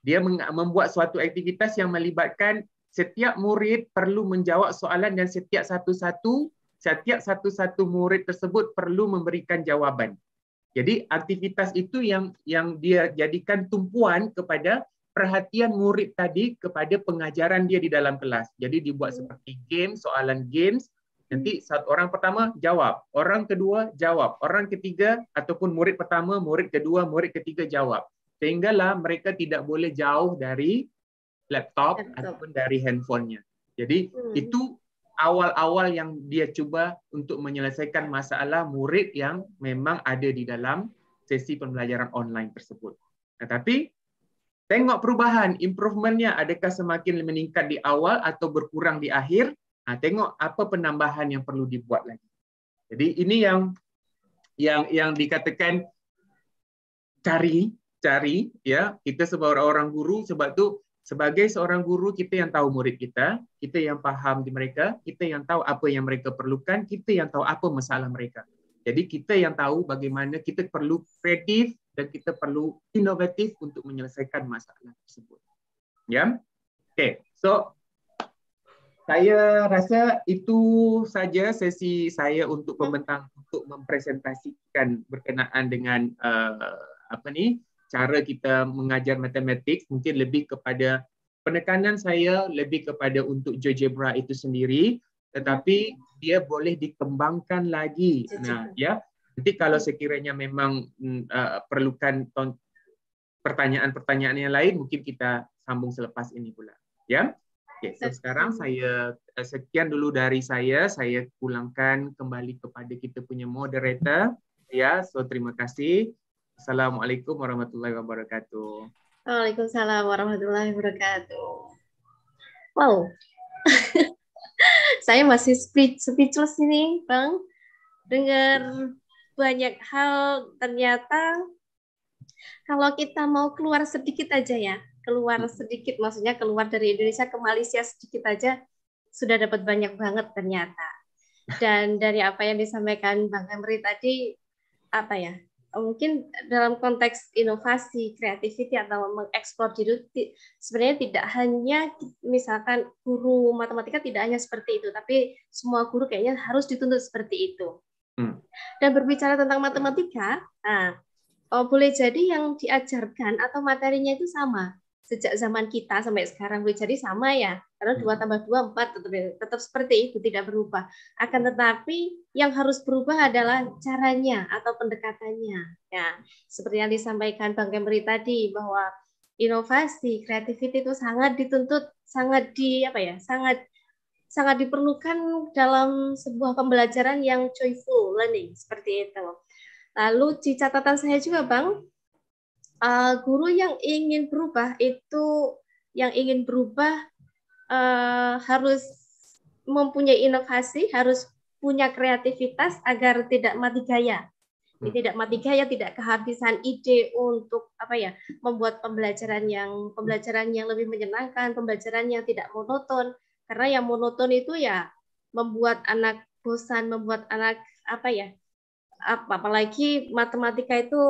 dia membuat suatu aktivitas yang melibatkan setiap murid perlu menjawab soalan dan setiap satu-satu setiap satu-satu murid tersebut perlu memberikan jawapan. Jadi aktivitas itu yang yang dia jadikan tumpuan kepada perhatian murid tadi kepada pengajaran dia di dalam kelas. Jadi dibuat seperti game, soalan games, Nanti saat orang pertama jawab, orang kedua jawab, orang ketiga ataupun murid pertama, murid kedua, murid ketiga jawab. Sehinggalah mereka tidak boleh jauh dari laptop, laptop. ataupun dari handphonenya. Jadi hmm. itu awal-awal yang dia coba untuk menyelesaikan masalah murid yang memang ada di dalam sesi pembelajaran online tersebut. Nah, tapi tengok perubahan, improvementnya adakah semakin meningkat di awal atau berkurang di akhir? ha, tengok apa penambahan yang perlu dibuat lagi. Jadi ini yang yang yang dikatakan cari cari ya kita sebagai orang guru sebab tu sebagai seorang guru kita yang tahu murid kita, kita yang faham di mereka, kita yang tahu apa yang mereka perlukan, kita yang tahu apa masalah mereka. Jadi kita yang tahu bagaimana kita perlu kreatif dan kita perlu inovatif untuk menyelesaikan masalah tersebut. Ya. Okay. So saya rasa itu saja sesi saya untuk pembentang untuk mempresentasikan berkenaan dengan uh, apa ni cara kita mengajar matematik mungkin lebih kepada penekanan saya lebih kepada untuk GeoGebra itu sendiri tetapi dia boleh dikembangkan lagi nah ya nanti kalau sekiranya memang uh, perlukan pertanyaan-pertanyaan yang lain mungkin kita sambung selepas ini pula ya Oke, okay, so sekarang saya eh, sekian dulu dari saya. Saya pulangkan kembali kepada kita punya moderator. Ya, so terima kasih. Assalamualaikum warahmatullahi wabarakatuh. Waalaikumsalam warahmatullahi wabarakatuh. Wow, (laughs) saya masih speech, speechless ini, Bang. Dengar banyak hal ternyata kalau kita mau keluar sedikit aja ya keluar sedikit, maksudnya keluar dari Indonesia ke Malaysia sedikit aja sudah dapat banyak banget ternyata. Dan dari apa yang disampaikan Bang Emri tadi, apa ya, mungkin dalam konteks inovasi, kreativiti atau mengeksplor diri sebenarnya tidak hanya misalkan guru matematika tidak hanya seperti itu, tapi semua guru kayaknya harus dituntut seperti itu. Hmm. Dan berbicara tentang matematika, nah, oh, boleh jadi yang diajarkan atau materinya itu sama, sejak zaman kita sampai sekarang gue jadi sama ya karena dua hmm. tambah dua empat tetap ya, tetap seperti itu tidak berubah akan tetapi yang harus berubah adalah caranya atau pendekatannya ya seperti yang disampaikan bang Kemri tadi bahwa inovasi kreativitas itu sangat dituntut sangat di apa ya sangat sangat diperlukan dalam sebuah pembelajaran yang joyful learning seperti itu lalu di catatan saya juga bang uh, guru yang ingin berubah itu yang ingin berubah uh, harus mempunyai inovasi, harus punya kreativitas agar tidak mati gaya. Hmm. Tidak mati gaya, tidak kehabisan ide untuk apa ya, membuat pembelajaran yang pembelajaran yang lebih menyenangkan, pembelajaran yang tidak monoton. Karena yang monoton itu ya membuat anak bosan, membuat anak apa ya? apalagi matematika itu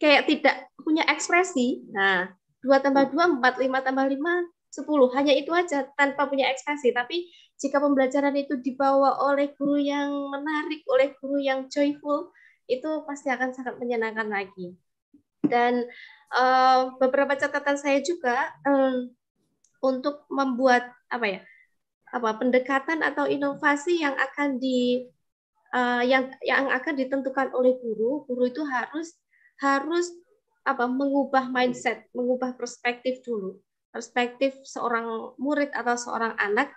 kayak tidak punya ekspresi. Nah, 2 tambah 2, 4, 5 tambah 5, 10. Hanya itu aja tanpa punya ekspresi. Tapi jika pembelajaran itu dibawa oleh guru yang menarik, oleh guru yang joyful, itu pasti akan sangat menyenangkan lagi. Dan uh, beberapa catatan saya juga um, untuk membuat apa ya apa pendekatan atau inovasi yang akan di uh, yang yang akan ditentukan oleh guru, guru itu harus harus apa mengubah mindset, mengubah perspektif dulu. Perspektif seorang murid atau seorang anak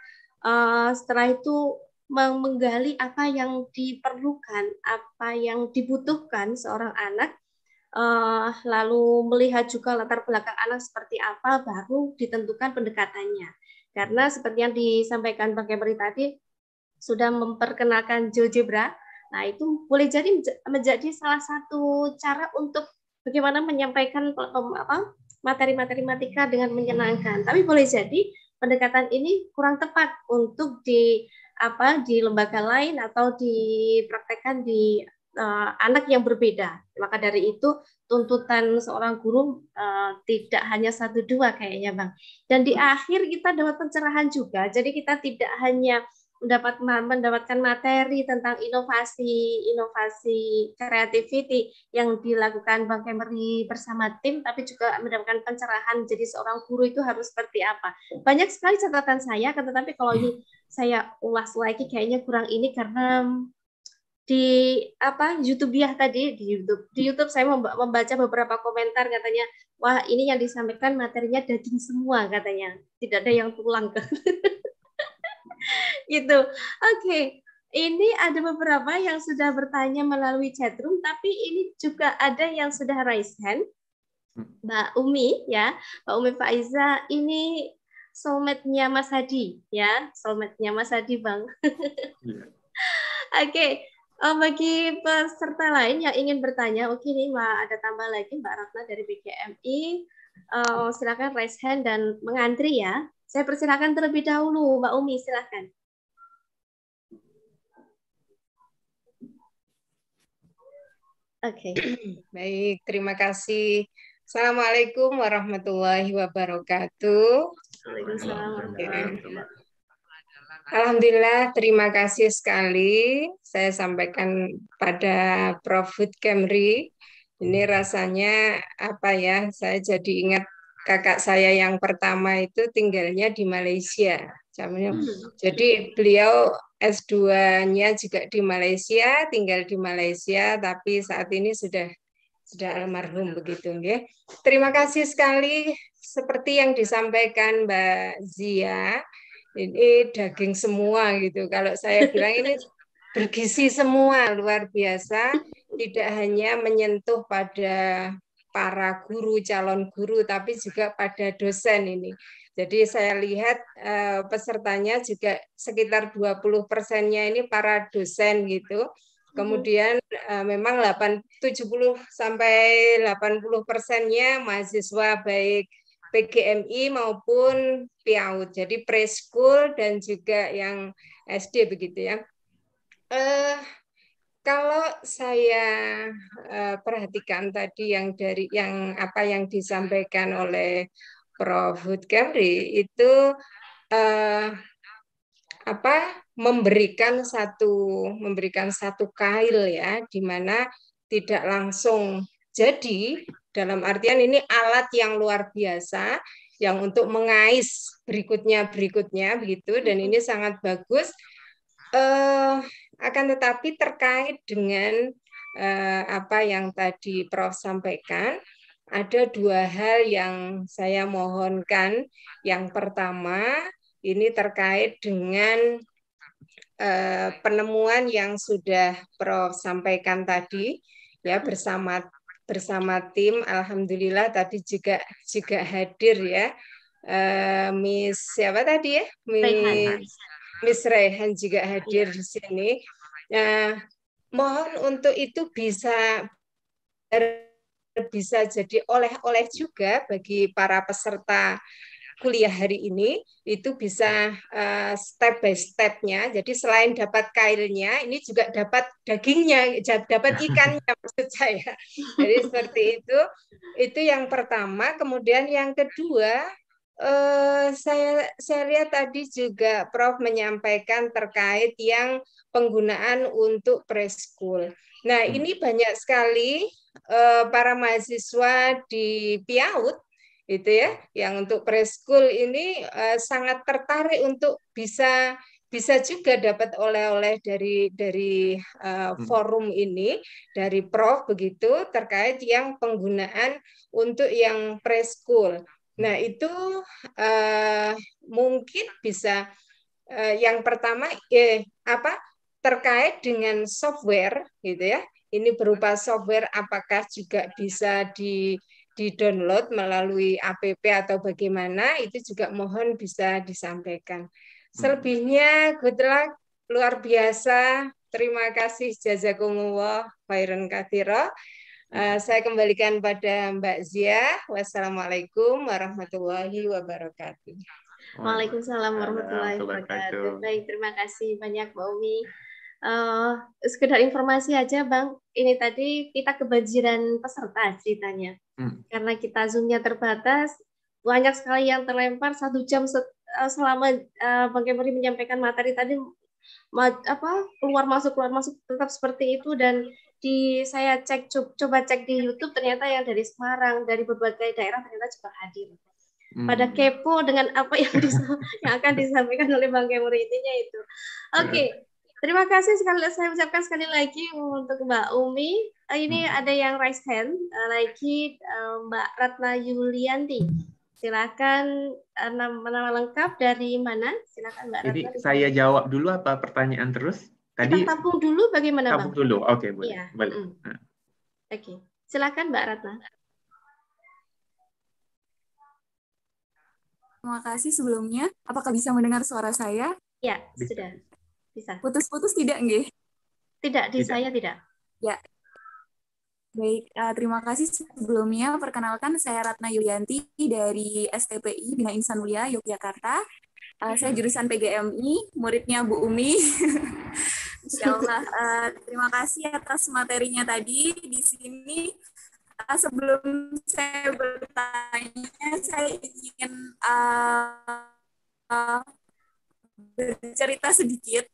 uh, setelah itu menggali apa yang diperlukan, apa yang dibutuhkan seorang anak, uh, lalu melihat juga latar belakang anak seperti apa, baru ditentukan pendekatannya. Karena seperti yang disampaikan Bang Kemri tadi, sudah memperkenalkan GeoGebra, Nah, itu boleh jadi menjadi salah satu cara untuk bagaimana menyampaikan materi-materi matika dengan menyenangkan. Tapi boleh jadi pendekatan ini kurang tepat untuk di apa di lembaga lain atau dipraktekkan di uh, anak yang berbeda. Maka dari itu tuntutan seorang guru uh, tidak hanya satu dua kayaknya bang. Dan di akhir kita dapat pencerahan juga. Jadi kita tidak hanya mendapat mendapatkan materi tentang inovasi inovasi creativity yang dilakukan Bang Kemery bersama tim tapi juga mendapatkan pencerahan jadi seorang guru itu harus seperti apa banyak sekali catatan saya tetapi kalau ini saya ulas lagi kayaknya kurang ini karena di apa YouTube ya tadi di YouTube di YouTube saya membaca beberapa komentar katanya wah ini yang disampaikan materinya daging semua katanya tidak ada yang tulang (laughs) (laughs) gitu. Oke, okay. ini ada beberapa yang sudah bertanya melalui chatroom, tapi ini juga ada yang sudah raise hand. Hmm. Mbak Umi ya, Mbak Umi Faiza, ini soulmate-nya Mas Hadi ya, soulmate-nya Mas Hadi Bang. Iya. (laughs) Oke, okay. Eh, bagi peserta lain yang ingin bertanya, oke okay nih Mbak, ada tambah lagi Mbak Ratna dari BGMI, uh, eh, silakan raise hand dan mengantri ya. Saya persilakan terlebih dahulu, Mbak Umi, silakan. Oke. Okay. (clears throat) Baik, terima kasih. Assalamualaikum warahmatullahi wabarakatuh. Waalaikumsalam. Alhamdulillah, terima kasih sekali. Saya sampaikan pada Prof. Kemri. Ini hmm. rasanya apa ya? Saya jadi ingat kakak saya yang pertama itu tinggalnya di Malaysia. Hmm. Jadi beliau S2-nya juga di Malaysia, tinggal di Malaysia, tapi saat ini sudah sudah almarhum begitu ya. Terima kasih sekali seperti yang disampaikan Mbak Zia, ini daging semua gitu. Kalau saya bilang ini bergisi semua, luar biasa, tidak hanya menyentuh pada para guru, calon guru, tapi juga pada dosen ini. Jadi saya lihat eh, pesertanya juga sekitar 20 persennya ini para dosen gitu. Mm-hmm. Kemudian eh, memang 8, 70 sampai 80 persennya mahasiswa baik PGMI maupun PAUD. Jadi preschool dan juga yang SD begitu ya. Eh, kalau saya eh, perhatikan tadi yang dari yang apa yang disampaikan oleh Prof. Hudkari itu eh, apa memberikan satu memberikan satu kail ya di mana tidak langsung jadi dalam artian ini alat yang luar biasa yang untuk mengais berikutnya berikutnya begitu dan hmm. ini sangat bagus eh, akan tetapi terkait dengan eh, apa yang tadi Prof sampaikan, ada dua hal yang saya mohonkan. Yang pertama, ini terkait dengan eh, penemuan yang sudah Prof sampaikan tadi ya bersama bersama tim alhamdulillah tadi juga juga hadir ya. Eh, Miss siapa tadi ya? Miss Miss Rehan juga hadir di sini. Nah, mohon untuk itu bisa bisa jadi oleh-oleh juga bagi para peserta kuliah hari ini itu bisa uh, step by stepnya. Jadi selain dapat kailnya, ini juga dapat dagingnya, dapat (laughs) ikannya maksud saya. Jadi seperti itu. Itu yang pertama. Kemudian yang kedua, Eh, saya saya lihat tadi juga Prof menyampaikan terkait yang penggunaan untuk preschool. Nah, hmm. ini banyak sekali uh, para mahasiswa di Piaut itu ya, yang untuk preschool ini uh, sangat tertarik untuk bisa bisa juga dapat oleh-oleh dari dari uh, forum ini dari prof begitu terkait yang penggunaan untuk yang preschool. Nah, itu uh, mungkin bisa uh, yang pertama eh apa terkait dengan software gitu ya. Ini berupa software apakah juga bisa di di-download melalui APP atau bagaimana itu juga mohon bisa disampaikan. Hmm. Selebihnya good luck luar biasa. Terima kasih jazakumullah khairan katsira. Eh, saya kembalikan pada Mbak Zia. Wassalamualaikum warahmatullahi wabarakatuh. Waalaikumsalam warahmatullahi wabarakatuh. Baik, terima kasih banyak Mbak Umi. Uh, sekedar informasi aja Bang, ini tadi kita kebanjiran peserta ceritanya. Hmm. Karena kita zoomnya terbatas, banyak sekali yang terlempar satu jam eh, selama uh, Bang Kemri menyampaikan materi tadi apa keluar masuk keluar masuk tetap seperti itu dan di saya cek coba cek di YouTube ternyata yang dari Semarang dari berbagai daerah ternyata juga hadir hmm. pada kepo dengan apa yang (laughs) disa yang akan disampaikan oleh Bang Kemuri intinya itu ya. oke okay. terima kasih sekali saya ucapkan sekali lagi untuk Mbak Umi eh, ini hmm. ada yang raise hand eh, lagi eh, Mbak Ratna Yulianti silakan nama, nama lengkap dari mana silakan Mbak Ratna jadi saya jawab dulu apa pertanyaan terus tadi kita tampung dulu bagaimana tampung bang? dulu oke okay, boleh Ya. boleh mm. oke okay. silakan mbak Ratna terima kasih sebelumnya apakah bisa mendengar suara saya ya sudah bisa putus-putus tidak nggih tidak di tidak. saya tidak ya Baik, uh, terima kasih sebelumnya. Perkenalkan, saya Ratna Yulianti dari STPI Bina Insan Mulia Yogyakarta. Uh, saya jurusan PGMI, muridnya Bu Umi. (laughs) Insya Allah. Uh, eh, terima kasih atas materinya tadi. Di sini uh, sebelum saya bertanya, saya ingin uh, uh, bercerita sedikit.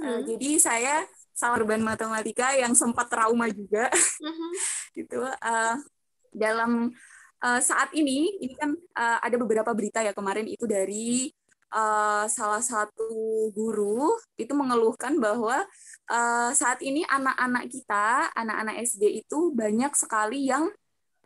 Uh, hmm. Jadi saya sarban matematika yang sempat trauma juga, hmm. (laughs) gitu. Uh, dalam uh, saat ini, ini kan uh, ada beberapa berita ya kemarin itu dari Eh, salah satu guru itu mengeluhkan bahwa uh, saat ini anak-anak kita, anak-anak SD itu banyak sekali yang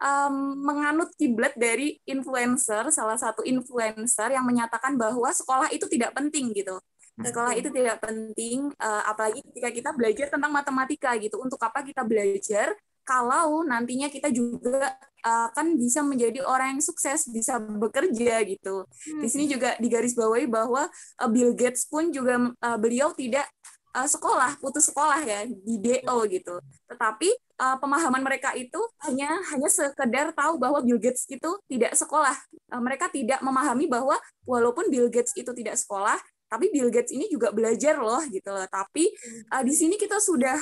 um, menganut kiblat dari influencer, salah satu influencer yang menyatakan bahwa sekolah itu tidak penting gitu. Hmm. Sekolah itu tidak penting, eh, apalagi ketika kita belajar tentang matematika gitu. Untuk apa kita belajar kalau nantinya kita juga akan eh, bisa menjadi orang yang sukses, bisa bekerja gitu. Hmm. Di sini hmm. juga digarisbawahi bahwa eh, Bill Gates pun juga eh, beliau tidak sekolah, putus sekolah ya di DO hmm. gitu. Tetapi pemahaman mereka itu hanya hanya sekedar tahu bahwa Bill Gates itu tidak sekolah. mereka tidak memahami bahwa walaupun Bill Gates itu tidak sekolah, tapi Bill Gates ini juga belajar loh gitu loh. Tapi hmm. di sini kita sudah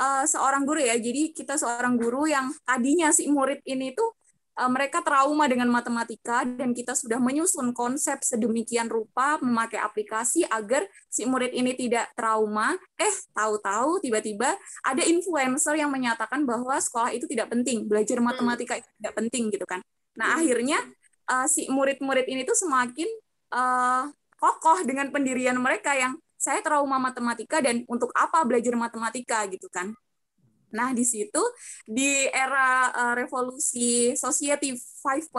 uh, seorang guru ya. Jadi kita seorang guru yang tadinya si murid ini tuh uh, mereka trauma dengan matematika dan kita sudah menyusun konsep sedemikian rupa memakai aplikasi agar si murid ini tidak trauma. Eh, tahu-tahu tiba-tiba ada influencer yang menyatakan bahwa sekolah itu tidak penting, belajar hmm. matematika itu tidak penting gitu kan. Nah, hmm. akhirnya uh, si murid-murid ini tuh semakin uh, kokoh dengan pendirian mereka yang saya trauma matematika dan untuk apa belajar matematika gitu kan. Nah, di situ di era uh, revolusi society 5.0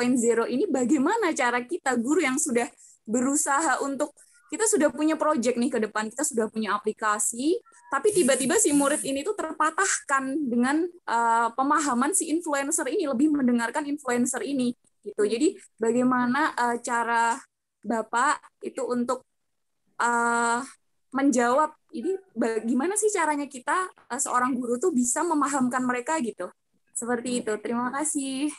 ini bagaimana cara kita guru yang sudah berusaha untuk kita sudah punya proyek nih ke depan, kita sudah punya aplikasi, tapi tiba-tiba si murid ini tuh terpatahkan dengan uh, pemahaman si influencer ini lebih mendengarkan influencer ini gitu. Jadi bagaimana uh, cara Bapak itu untuk uh, menjawab ini bagaimana sih caranya kita eh, seorang guru tuh bisa memahamkan mereka gitu seperti itu terima kasih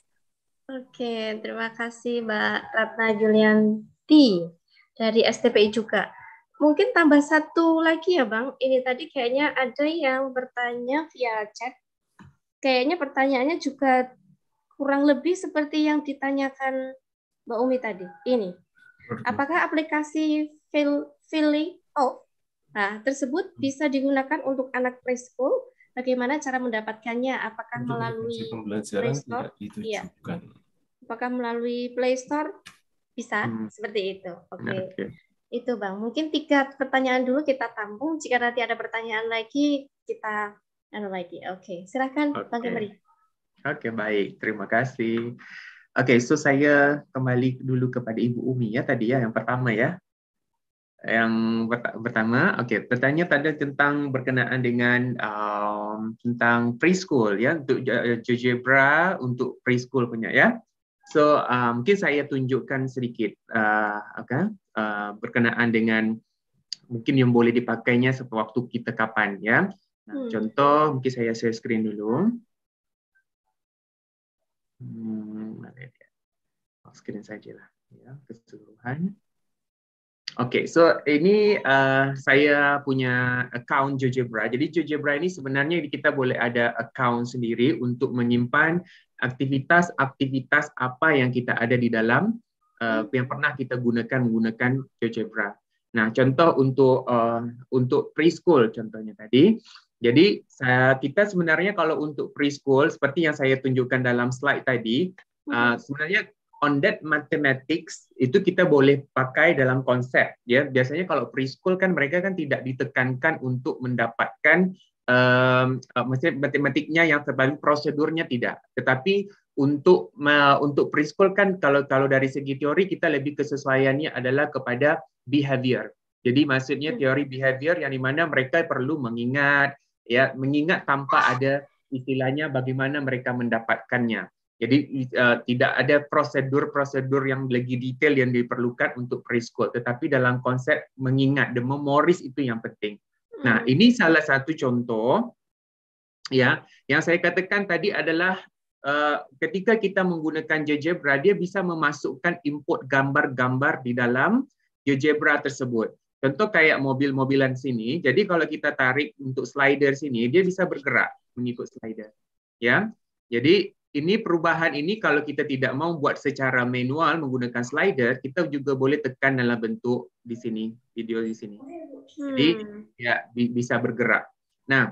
oke terima kasih mbak Ratna Julianti dari STPI juga mungkin tambah satu lagi ya bang ini tadi kayaknya ada yang bertanya via chat kayaknya pertanyaannya juga kurang lebih seperti yang ditanyakan mbak Umi tadi ini apakah aplikasi fill filling off Nah, tersebut hmm. bisa digunakan untuk anak preschool. Bagaimana cara mendapatkannya? Apakah untuk melalui pembelajaran Play Store? itu iya. Apakah melalui Play Store? Bisa, hmm. seperti itu. Oke. Okay. okay. Itu, Bang. Mungkin tiga pertanyaan dulu kita tampung. Jika nanti ada pertanyaan lagi, kita anu lagi. Oke, okay. silakan okay. Bang Kemri. Oke, okay, baik. Terima kasih. Oke, okay, so saya kembali dulu kepada Ibu Umi ya tadi ya yang pertama ya yang pertama, oke, okay, bertanya tadi tentang berkenaan dengan um, tentang preschool ya untuk GeoGebra eh, untuk preschool punya ya. So uh, mungkin saya tunjukkan sedikit, uh, oke, okay, uh, berkenaan dengan mungkin yang boleh dipakainya sewaktu kita kapan ya. Nah, hmm. Contoh mungkin saya share screen dulu. Hmm, screen saja lah, screen ya keseluruhan. Oke, okay, so ini uh, saya punya account GeoGebra. Jadi GeoGebra ini sebenarnya kita boleh ada account sendiri untuk menyimpan aktivitas-aktivitas apa yang kita ada di dalam uh, yang pernah kita gunakan menggunakan GeoGebra. Nah, contoh untuk uh, untuk preschool contohnya tadi. Jadi saya, kita sebenarnya kalau untuk preschool seperti yang saya tunjukkan dalam slide tadi, uh, sebenarnya on that mathematics itu kita boleh pakai dalam konsep ya biasanya kalau preschool kan mereka kan tidak ditekankan untuk mendapatkan um, matematiknya yang terbaru prosedurnya tidak tetapi untuk uh, untuk preschool kan kalau kalau dari segi teori kita lebih kesesuaiannya adalah kepada behavior jadi maksudnya hmm. teori behavior yang dimana mereka perlu mengingat ya mengingat tanpa ada istilahnya bagaimana mereka mendapatkannya jadi uh, tidak ada prosedur-prosedur yang lagi detail yang diperlukan untuk preschool, tetapi dalam konsep mengingat the memories itu yang penting. Nah, hmm. ini salah satu contoh ya yang saya katakan tadi adalah uh, ketika kita menggunakan GeoGebra dia bisa memasukkan input gambar-gambar di dalam GeoGebra tersebut. Contoh kayak mobil-mobilan sini. Jadi kalau kita tarik untuk slider sini dia bisa bergerak mengikut slider. Ya. Jadi ini perubahan ini kalau kita tidak mau buat secara manual menggunakan slider, kita juga boleh tekan dalam bentuk di sini, video di sini. Jadi hmm. ya bisa bergerak. Nah,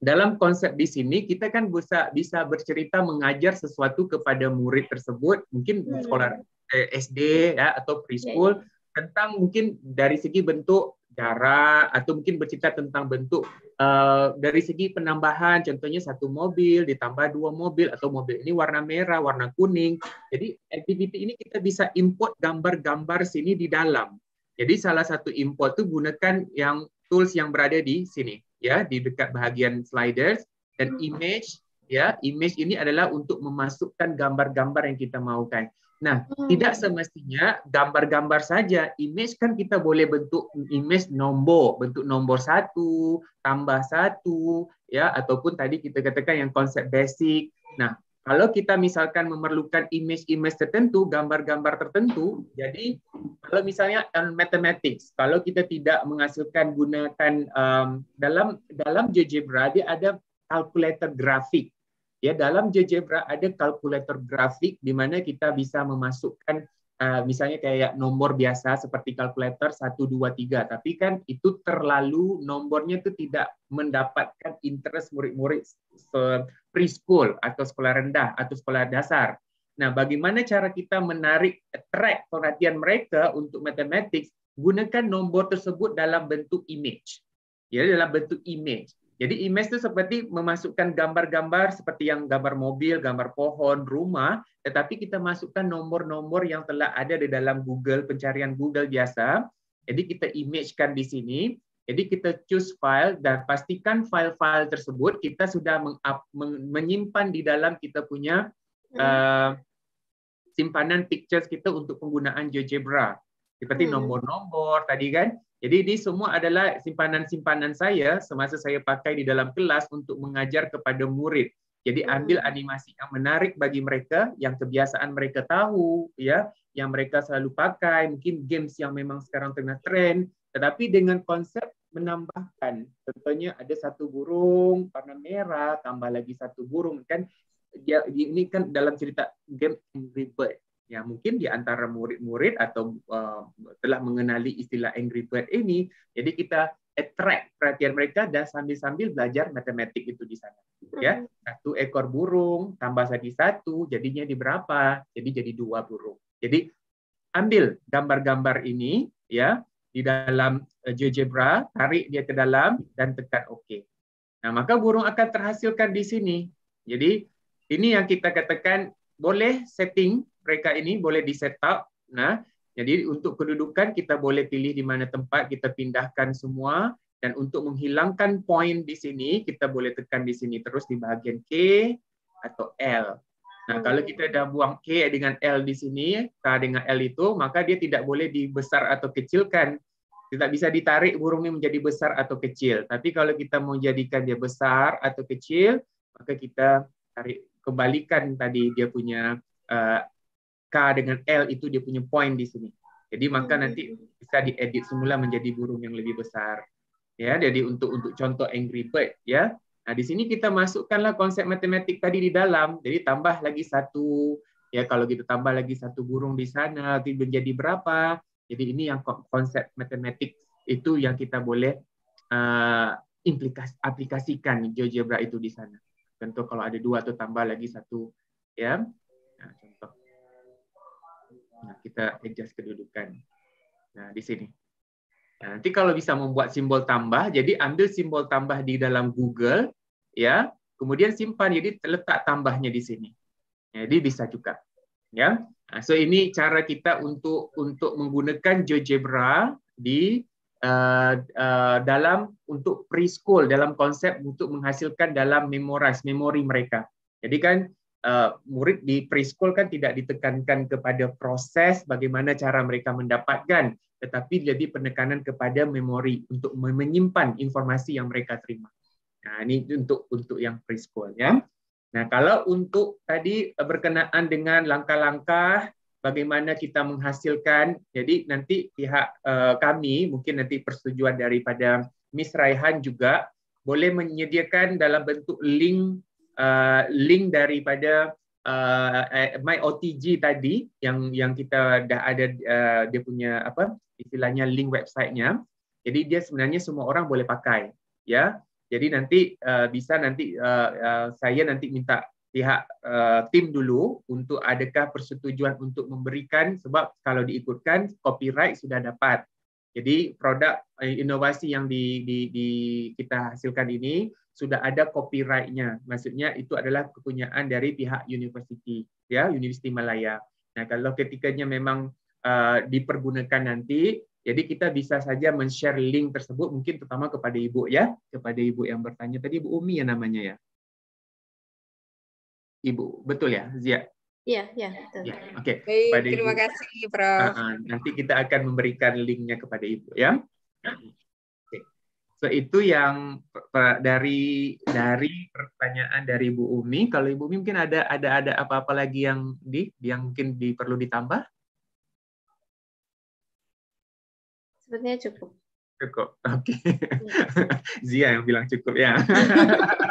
dalam konsep di sini kita kan bisa bisa bercerita mengajar sesuatu kepada murid tersebut, mungkin hmm. sekolah eh, SD ya atau ya, ya. preschool tentang mungkin dari segi bentuk cara atau mungkin bercerita tentang bentuk uh, dari segi penambahan contohnya satu mobil ditambah dua mobil atau mobil ini warna merah warna kuning jadi activity ini kita bisa import gambar-gambar sini di dalam jadi salah satu import itu gunakan yang tools yang berada di sini ya di dekat bahagian sliders dan hmm. image ya image ini adalah untuk memasukkan gambar-gambar yang kita maukan Nah, hmm. tidak semestinya gambar-gambar saja. Image kan kita boleh bentuk image nombor, bentuk nombor satu, tambah satu, ya, ataupun tadi kita katakan yang konsep basic. Nah, kalau kita misalkan memerlukan image-image tertentu, gambar-gambar tertentu, jadi kalau misalnya on mathematics, kalau kita tidak menghasilkan gunakan um, dalam dalam GeoGebra dia ada kalkulator grafik Ya, dalam GeoGebra ada kalkulator grafik di mana kita bisa memasukkan uh, misalnya kayak nomor biasa seperti kalkulator 1 2 3, tapi kan itu terlalu nomornya itu tidak mendapatkan interest murid-murid preschool atau sekolah rendah atau sekolah dasar. Nah, bagaimana cara kita menarik track perhatian mereka untuk matematik? Gunakan nomor tersebut dalam bentuk image. Ya, dalam bentuk image. Jadi image itu seperti memasukkan gambar-gambar seperti yang gambar mobil, gambar pohon, rumah, tetapi kita masukkan nomor-nomor yang telah ada di dalam Google, pencarian Google biasa. Jadi kita imagekan di sini. Jadi kita choose file dan pastikan file-file tersebut kita sudah menyimpan di dalam kita punya uh, simpanan pictures kita untuk penggunaan GeoGebra. Seperti hmm. nomor-nomor tadi kan, jadi ini semua adalah simpanan-simpanan saya semasa saya pakai di dalam kelas untuk mengajar kepada murid. Jadi hmm. ambil animasi yang menarik bagi mereka, yang kebiasaan mereka tahu, ya, yang mereka selalu pakai, mungkin games yang memang sekarang tengah tren, tetapi dengan konsep menambahkan. Contohnya ada satu burung warna merah, tambah lagi satu burung kan dia ini kan dalam cerita game Angry Bird. Ya, mungkin di antara murid-murid atau uh, telah mengenali istilah Angry Bird ini, jadi kita attract perhatian mereka dan sambil-sambil belajar matematik itu di sana. Hmm. Ya, satu ekor burung tambah lagi satu, jadinya di berapa? Jadi jadi dua burung. Jadi ambil gambar-gambar ini, ya, di dalam GeoGebra, eh, tarik dia ke dalam dan tekan OK. Nah, maka burung akan terhasilkan di sini. Jadi, ini yang kita katakan boleh setting mereka ini boleh di setup. Nah, jadi untuk kedudukan kita boleh pilih di mana tempat kita pindahkan semua dan untuk menghilangkan poin di sini kita boleh tekan di sini terus di bahagian K atau L. Nah, kalau kita dah buang K dengan L di sini, K dengan L itu, maka dia tidak boleh dibesar atau kecilkan. Tidak bisa ditarik burung ini menjadi besar atau kecil. Tapi kalau kita mau jadikan dia besar atau kecil, maka kita tarik kebalikan tadi dia punya uh, K dengan L itu dia punya point di sini. Jadi maka hmm. nanti bisa diedit semula menjadi burung yang lebih besar. Ya, jadi untuk untuk contoh Angry Bird ya. Nah, di sini kita masukkanlah konsep matematik tadi di dalam. Jadi tambah lagi satu. Ya, kalau kita gitu tambah lagi satu burung di sana, nanti menjadi berapa? Jadi ini yang konsep matematik itu yang kita boleh uh, implikas aplikasikan GeoGebra itu di sana. Tentu kalau ada dua atau tambah lagi satu ya. Nah, kita adjust kedudukan. Nah, di sini. Nah, nanti kalau bisa membuat simbol tambah, jadi ambil simbol tambah di dalam Google, ya, kemudian simpan, jadi letak tambahnya di sini. Nah, jadi bisa juga, ya. Nah, so ini cara kita untuk untuk menggunakan GeoGebra di uh, uh, dalam untuk preschool dalam konsep untuk menghasilkan dalam memorize memori mereka. Jadi kan Eh, murid di preschool kan tidak ditekankan kepada proses bagaimana cara mereka mendapatkan, tetapi jadi penekanan kepada memori untuk menyimpan informasi yang mereka terima. Nah, ini untuk untuk yang preschool ya. Nah, kalau untuk tadi berkenaan dengan langkah-langkah bagaimana kita menghasilkan, jadi nanti pihak uh, kami mungkin nanti persetujuan daripada Miss Raihan juga boleh menyediakan dalam bentuk link uh, link daripada uh, eh, my OTG tadi yang yang kita dah ada uh, dia punya apa istilahnya link websitenya. Jadi dia sebenarnya semua orang boleh pakai, ya. Jadi nanti uh, bisa nanti uh, uh, saya nanti minta pihak uh, tim dulu untuk adakah persetujuan untuk memberikan sebab kalau diikutkan copyright sudah dapat. Jadi produk eh, inovasi yang di, di, di kita hasilkan ini sudah ada copyright-nya. Maksudnya itu adalah kepunyaan dari pihak university, ya, University Malaya. Nah, kalau ketikanya memang uh, dipergunakan nanti, jadi kita bisa saja men-share link tersebut mungkin terutama kepada ibu ya, kepada ibu yang bertanya tadi Bu Umi ya namanya ya. Ibu, betul ya, Zia? Iya, iya, betul. Ya, Oke. Okay. terima kasih, Prof. Uh, uh, nanti kita akan memberikan linknya kepada ibu ya. So itu yang dari dari pertanyaan dari Bu Umi. Kalau Ibu Umi mungkin ada ada ada apa-apa lagi yang di yang mungkin di, perlu ditambah? Sebenarnya cukup. Cukup. Oke. Okay. Ya. (laughs) Zia yang bilang cukup ya.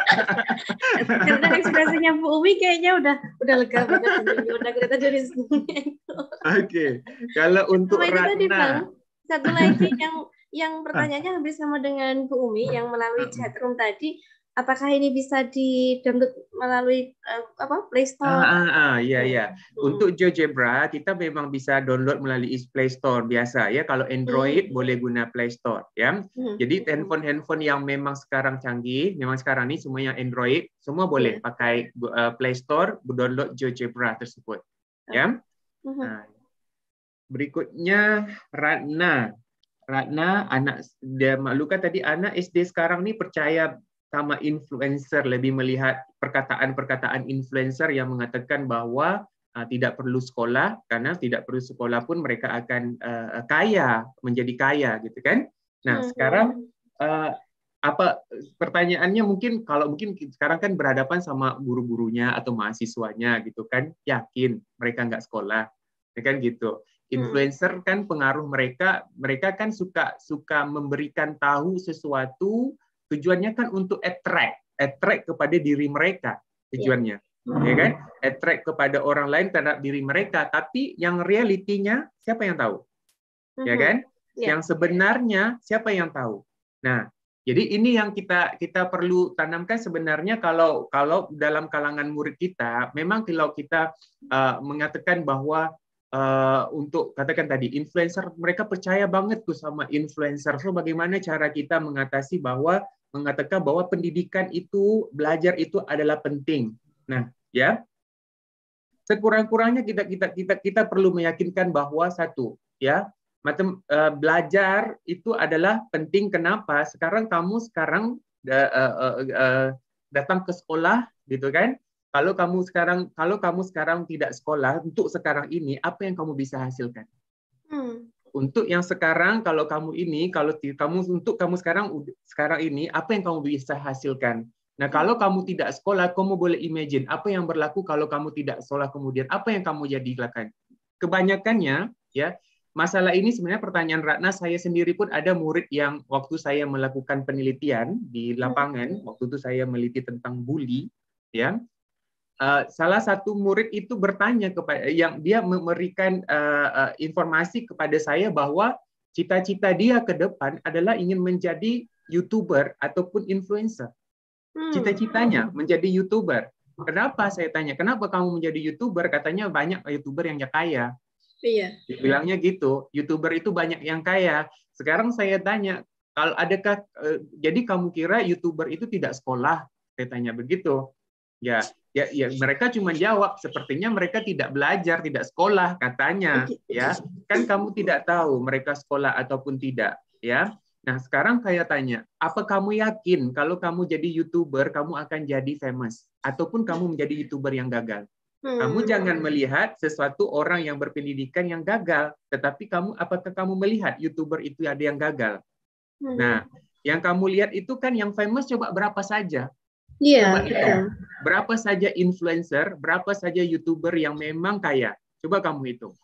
(laughs) Karena ekspresinya Bu Umi kayaknya udah udah lega banget ini. Udah kereta dari sini. Oke. Okay. Kalau untuk Ratna. Tadi, Bang, satu lagi yang yang ah. pertanyaannya hampir sama dengan Bu Umi yang melalui ah. chat room tadi apakah ini bisa di download melalui uh, apa Play Store? Ah, ah, ah ya ya. Hmm. Untuk GeoGebra kita memang bisa download melalui Play Store biasa ya. Kalau hmm. Android hmm. boleh guna Play Store ya. Hmm. hmm Jadi hmm. handphone-handphone yang memang sekarang canggih, memang sekarang ini semua yang Android semua boleh hmm. pakai uh, Play Store download GeoGebra tersebut ya. Hmm. Nah, berikutnya Ratna. Ratna anak dia maklukan tadi anak SD sekarang ni percaya sama influencer lebih melihat perkataan-perkataan influencer yang mengatakan bahawa uh, ah, tidak perlu sekolah karena tidak perlu sekolah pun mereka akan uh, kaya menjadi kaya gitu kan. Nah, hmm. sekarang uh, apa pertanyaannya mungkin kalau mungkin sekarang kan berhadapan sama guru-gurunya atau mahasiswanya gitu kan yakin mereka nggak sekolah ya kan gitu Hmm. Influencer kan pengaruh mereka, mereka kan suka suka memberikan tahu sesuatu tujuannya kan untuk attract, attract kepada diri mereka tujuannya, hmm. ya kan? Hmm. Attract kepada orang lain terhadap diri mereka, tapi yang realitinya siapa yang tahu? Ya hmm kan? Ya kan? Yeah. Yang sebenarnya siapa yang tahu? Nah, jadi ini yang kita kita perlu tanamkan sebenarnya kalau kalau dalam kalangan murid kita memang kalau kita uh, mengatakan bahwa uh, untuk katakan tadi influencer mereka percaya banget tuh sama influencer. So bagaimana cara kita mengatasi bahwa mengatakan bahwa pendidikan itu belajar itu adalah penting. Nah, ya. Sekurang-kurangnya kita kita kita kita perlu meyakinkan bahwa satu, ya, matem, uh, eh, belajar itu adalah penting kenapa? Sekarang kamu sekarang uh, uh, uh, uh, datang ke sekolah gitu kan? Kalau kamu sekarang kalau kamu sekarang tidak sekolah untuk sekarang ini apa yang kamu bisa hasilkan? Hmm. Untuk yang sekarang kalau kamu ini kalau kamu untuk kamu sekarang sekarang ini apa yang kamu bisa hasilkan? Nah, hmm. kalau kamu tidak sekolah, kamu boleh imagine apa yang berlaku kalau kamu tidak sekolah kemudian apa yang kamu jadikan. Kebanyakannya ya, masalah ini sebenarnya pertanyaan Ratna saya sendiri pun ada murid yang waktu saya melakukan penelitian di hmm. lapangan, waktu itu saya meliti tentang bully ya. Eh, salah satu murid itu bertanya kepada yang dia memberikan uh, uh, informasi kepada saya bahwa cita-cita dia ke depan adalah ingin menjadi youtuber ataupun influencer. Hmm. Cita-citanya menjadi youtuber. Kenapa saya tanya? Kenapa kamu menjadi youtuber? Katanya banyak youtuber yang kaya. Iya. Bilangnya gitu. Youtuber itu banyak yang kaya. Sekarang saya tanya, kalau adakah jadi kamu kira youtuber itu tidak sekolah? Saya tanya begitu. Ya, ya, ya mereka cuma jawab sepertinya mereka tidak belajar tidak sekolah katanya ya kan kamu tidak tahu mereka sekolah ataupun tidak ya nah sekarang saya tanya apa kamu yakin kalau kamu jadi youtuber kamu akan jadi famous ataupun kamu menjadi youtuber yang gagal hmm. kamu jangan melihat sesuatu orang yang berpendidikan yang gagal tetapi kamu apakah kamu melihat youtuber itu ada yang gagal hmm. nah yang kamu lihat itu kan yang famous coba berapa saja Iya. Yeah, berapa saja influencer, berapa saja youtuber yang memang kaya? Coba kamu hitung.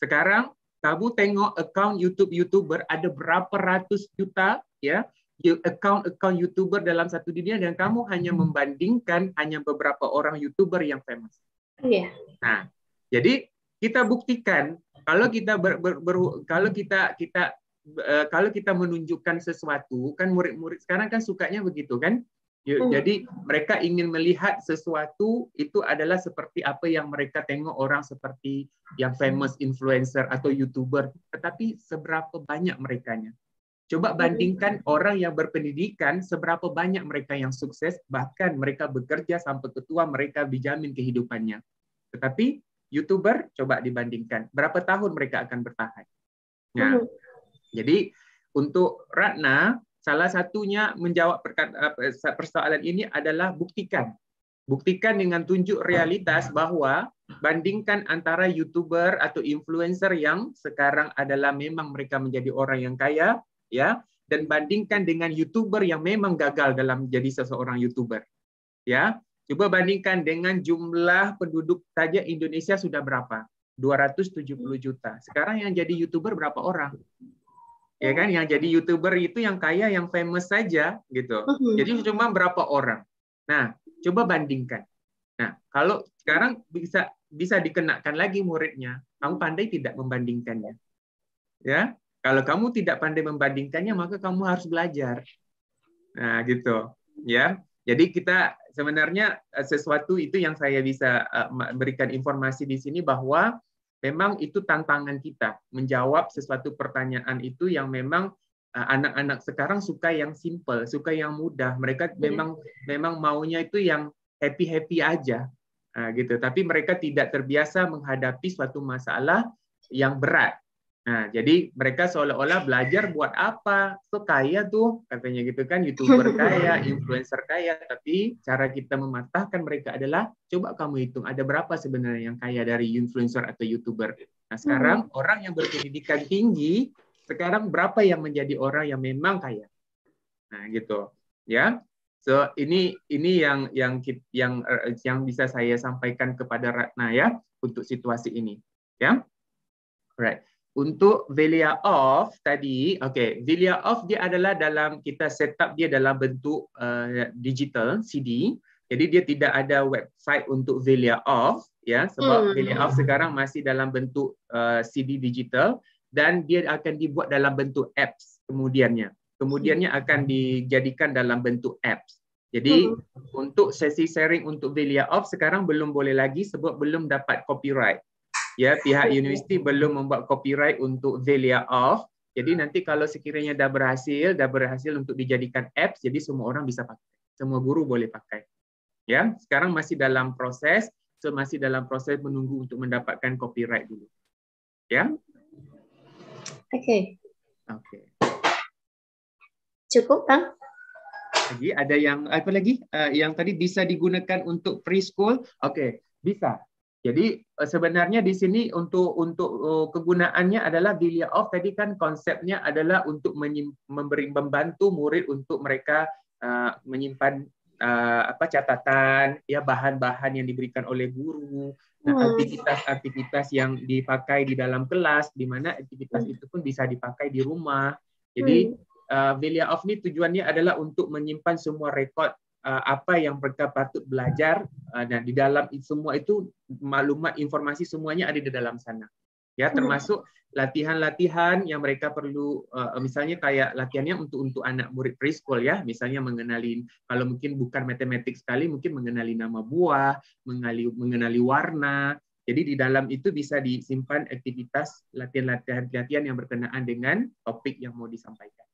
Sekarang kamu tengok account YouTube youtuber ada berapa ratus juta ya account-account youtuber dalam satu dunia dan kamu hanya membandingkan hanya beberapa orang youtuber yang famous. Iya. Nah, jadi kita buktikan kalau kita ber, ber, ber, kalau kita kita eh, kalau kita menunjukkan sesuatu kan murid-murid sekarang kan sukanya begitu kan Hmm. Jadi mereka ingin melihat sesuatu itu adalah seperti apa yang mereka tengok orang seperti yang hmm. famous influencer atau youtuber, tetapi seberapa banyak merekanya. Coba hmm. bandingkan orang yang berpendidikan, seberapa banyak mereka yang sukses, bahkan mereka bekerja sampai ketua, mereka dijamin kehidupannya. Tetapi YouTuber, coba dibandingkan. Berapa tahun mereka akan bertahan? Nah, jadi untuk Ratna, Salah satunya menjawab persoalan ini adalah buktikan. Buktikan dengan tunjuk realitas bahwa bandingkan antara YouTuber atau influencer yang sekarang adalah memang mereka menjadi orang yang kaya, ya, dan bandingkan dengan YouTuber yang memang gagal dalam menjadi seseorang YouTuber. Ya, coba bandingkan dengan jumlah penduduk saja Indonesia sudah berapa? 270 juta. Sekarang yang jadi YouTuber berapa orang? ya kan yang jadi youtuber itu yang kaya yang famous saja gitu mm-hmm. jadi cuma berapa orang nah coba bandingkan nah kalau sekarang bisa bisa dikenakan lagi muridnya kamu pandai tidak membandingkannya ya kalau kamu tidak pandai membandingkannya maka kamu harus belajar nah gitu ya jadi kita sebenarnya eh, sesuatu itu yang saya bisa eh, berikan informasi di sini bahwa Memang itu tantangan kita menjawab sesuatu pertanyaan itu yang memang eh, anak-anak sekarang suka yang simple, suka yang mudah. Mereka memang memang maunya itu yang happy happy aja, ah, gitu. Tapi mereka tidak terbiasa menghadapi suatu masalah yang berat. Nah, jadi mereka seolah-olah belajar buat apa? Tuh kaya tuh, katanya gitu kan, YouTuber (laughs) kaya, influencer kaya, tapi cara kita mematahkan mereka adalah coba kamu hitung ada berapa sebenarnya yang kaya dari influencer atau YouTuber. Nah, sekarang hmm. orang yang berpendidikan tinggi, sekarang berapa yang menjadi orang yang memang kaya? Nah, gitu. Ya. So, ini ini yang yang yang eh, yang bisa saya sampaikan kepada Ratna ya untuk situasi ini. Ya. Right. untuk Velia off tadi, okay, Velia off dia adalah dalam kita set up dia dalam bentuk uh, digital CD. Jadi dia tidak ada website untuk Velia off, ya, sebab hmm. Velia off sekarang masih dalam bentuk uh, CD digital dan dia akan dibuat dalam bentuk apps kemudiannya. Kemudiannya hmm. akan dijadikan dalam bentuk apps. Jadi hmm. untuk sesi sharing untuk Velia off sekarang belum boleh lagi sebab belum dapat copyright. ya pihak universiti belum membuat copyright untuk Zelia Off. Jadi nanti kalau sekiranya dah berhasil, dah berhasil untuk dijadikan apps, jadi semua orang bisa pakai, semua guru boleh pakai. Ya, sekarang masih dalam proses, so masih dalam proses menunggu untuk mendapatkan copyright dulu. Ya? Oke. Okay. Oke. Okay. Cukup, Kang? Lagi ada yang apa lagi? Uh, yang tadi bisa digunakan untuk preschool? Oke, okay. bisa jadi eh, sebenarnya di sini untuk untuk eh, kegunaannya adalah di off tadi kan konsepnya adalah untuk memberi membantu murid untuk mereka uh, menyimpan uh, apa catatan ya bahan-bahan yang diberikan oleh guru nah hmm. aktivitas-aktivitas yang dipakai di dalam kelas di mana aktivitas hmm. itu pun bisa dipakai di rumah jadi hmm. uh, Off ini tujuannya adalah untuk menyimpan semua rekod Eh, apa yang mereka patut belajar eh, dan di dalam semua itu maklumat informasi semuanya ada di dalam sana ya hmm. termasuk latihan-latihan yang mereka perlu eh, misalnya kayak latihannya untuk untuk anak murid preschool ya misalnya mengenali kalau mungkin bukan matematik sekali mungkin mengenali nama buah mengenali mengenali warna jadi di dalam itu bisa disimpan aktivitas latihan-latihan yang berkenaan dengan topik yang mau disampaikan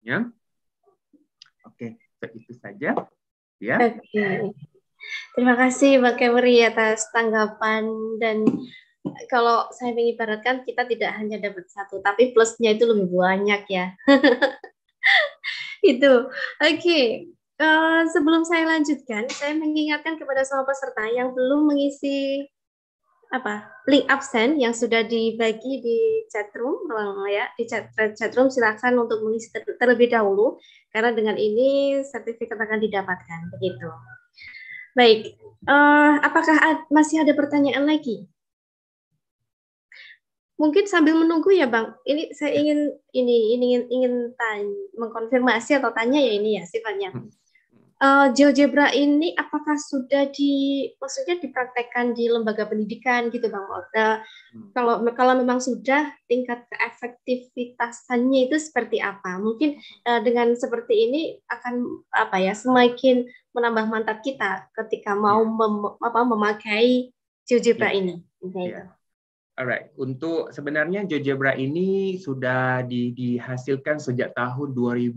ya oke itu saja Ya. Oke. Okay. Terima kasih Pak Kemri atas tanggapan dan eh, kalau saya mengibaratkan kita tidak hanya dapat satu tapi plusnya itu lebih banyak ya. (laughs) itu. Oke. Okay. Uh, eh, sebelum saya lanjutkan, saya mengingatkan kepada semua peserta yang belum mengisi apa link absen yang sudah dibagi di chat room ruang ya di chat, chat room silakan untuk mengisi ter, terlebih dahulu karena dengan ini sertifikat akan didapatkan begitu. Baik, uh, apakah ad, masih ada pertanyaan lagi? Mungkin sambil menunggu ya Bang. Ini saya ingin ini ingin ingin tanya, mengkonfirmasi atau tanya ya ini ya sifatnya uh, eh, GeoGebra ini apakah sudah di maksudnya dipraktekkan di lembaga pendidikan gitu Bang Molda? Hmm. Kalau kalau memang sudah tingkat keefektivitasannya itu seperti apa? Mungkin uh, dengan seperti ini akan apa ya semakin menambah mantap kita ketika ya. mau yeah. mem, apa memakai GeoGebra yeah. ini. Okay. Yeah. Alright, untuk sebenarnya GeoGebra ini sudah di, dihasilkan sejak tahun 2002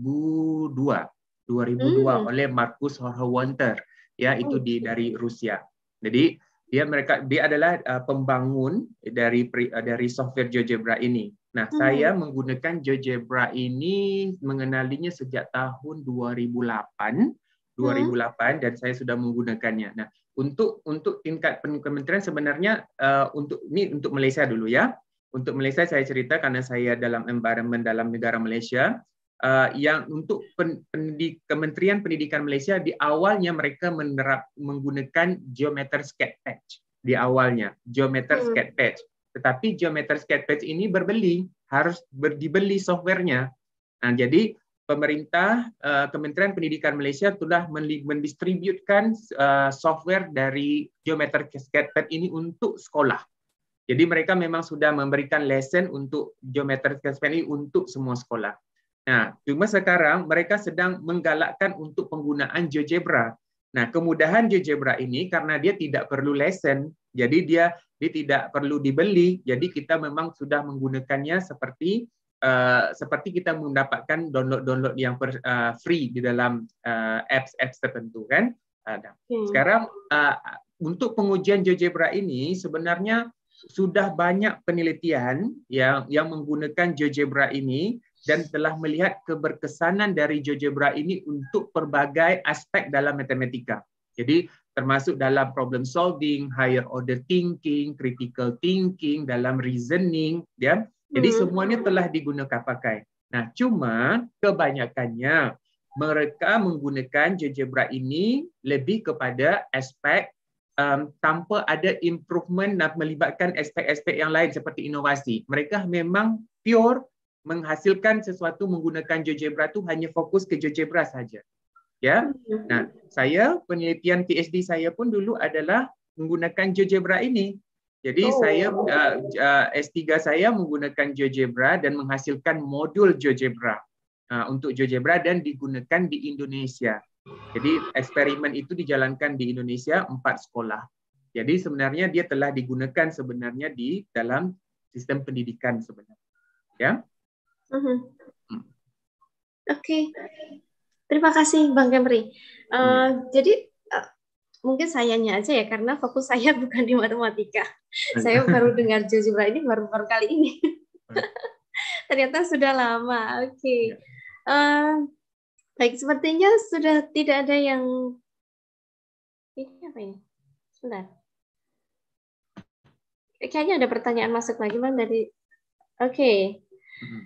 2002 hmm. oleh Markus Horowinter ya oh, itu di iya. dari Rusia. Jadi dia mereka dia adalah uh, pembangun dari eh, dari software GeoGebra ini. Nah, hmm. saya menggunakan GeoGebra ini mengenalinya sejak tahun 2008. 2008 hmm. dan saya sudah menggunakannya. Nah, untuk untuk tingkat kementerian sebenarnya uh, untuk ini untuk Malaysia dulu ya. Untuk Malaysia saya cerita karena saya dalam environment dalam negara Malaysia, Eh, yang untuk pen, pendidik, Kementerian Pendidikan Malaysia di awalnya mereka menerap menggunakan geometer sketch patch di awalnya geometer hmm. sketch patch. Tetapi geometer sketch patch ini berbeli harus ber, dibeli softwarenya. Nah, jadi pemerintah eh, Kementerian Pendidikan Malaysia sudah mendistribusikan eh, software dari geometer Sketchpad patch ini untuk sekolah. Jadi mereka memang sudah memberikan lesson untuk geometer Sketchpad patch ini untuk semua sekolah. Nah, cuma sekarang mereka sedang menggalakkan untuk penggunaan GeoGebra. Nah, kemudahan GeoGebra ini karena dia tidak perlu lesen, jadi dia dia tidak perlu dibeli. Jadi kita memang sudah menggunakannya seperti uh, seperti kita mendapatkan download-download yang per, uh, free di dalam uh, eh, apps-apps tertentu kan. Ah, hmm. sekarang uh, untuk pengujian GeoGebra ini sebenarnya sudah banyak penelitian yang yang menggunakan GeoGebra ini dan telah melihat keberkesanan dari GeoGebra ini untuk pelbagai aspek dalam matematika. Jadi termasuk dalam problem solving, higher order thinking, critical thinking, dalam reasoning, ya. Jadi hmm. semuanya telah digunakan pakai. Nah, cuma kebanyakannya mereka menggunakan GeoGebra ini lebih kepada aspek um, tanpa ada improvement dan melibatkan aspek-aspek yang lain seperti inovasi. Mereka memang pure menghasilkan sesuatu menggunakan GeoGebra itu hanya fokus ke GeoGebra saja. Ya. Hmm. Nah, saya penelitian PhD saya pun dulu adalah menggunakan GeoGebra ini. Jadi oh. saya uh, uh, S3 saya menggunakan GeoGebra dan menghasilkan modul GeoGebra uh, eh, untuk GeoGebra dan digunakan di Indonesia. Jadi eksperimen itu dijalankan di Indonesia empat sekolah. Jadi sebenarnya dia telah digunakan sebenarnya di dalam sistem pendidikan sebenarnya. Ya. Mm-hmm. Hmm. Oke, okay. terima kasih Bang Kemri. Uh, hmm. Jadi uh, mungkin sayangnya aja ya karena fokus saya (laughs) bukan di matematika. saya baru dengar jujur ini baru baru kali ini. (laughs) Ternyata sudah lama. Oke. Okay. Iya. Uh, eh, baik, sepertinya sudah tidak ada yang ini apa ini? Ya? Sebentar. Kayaknya ada pertanyaan masuk lagi, Bang, dari Oke. Okay.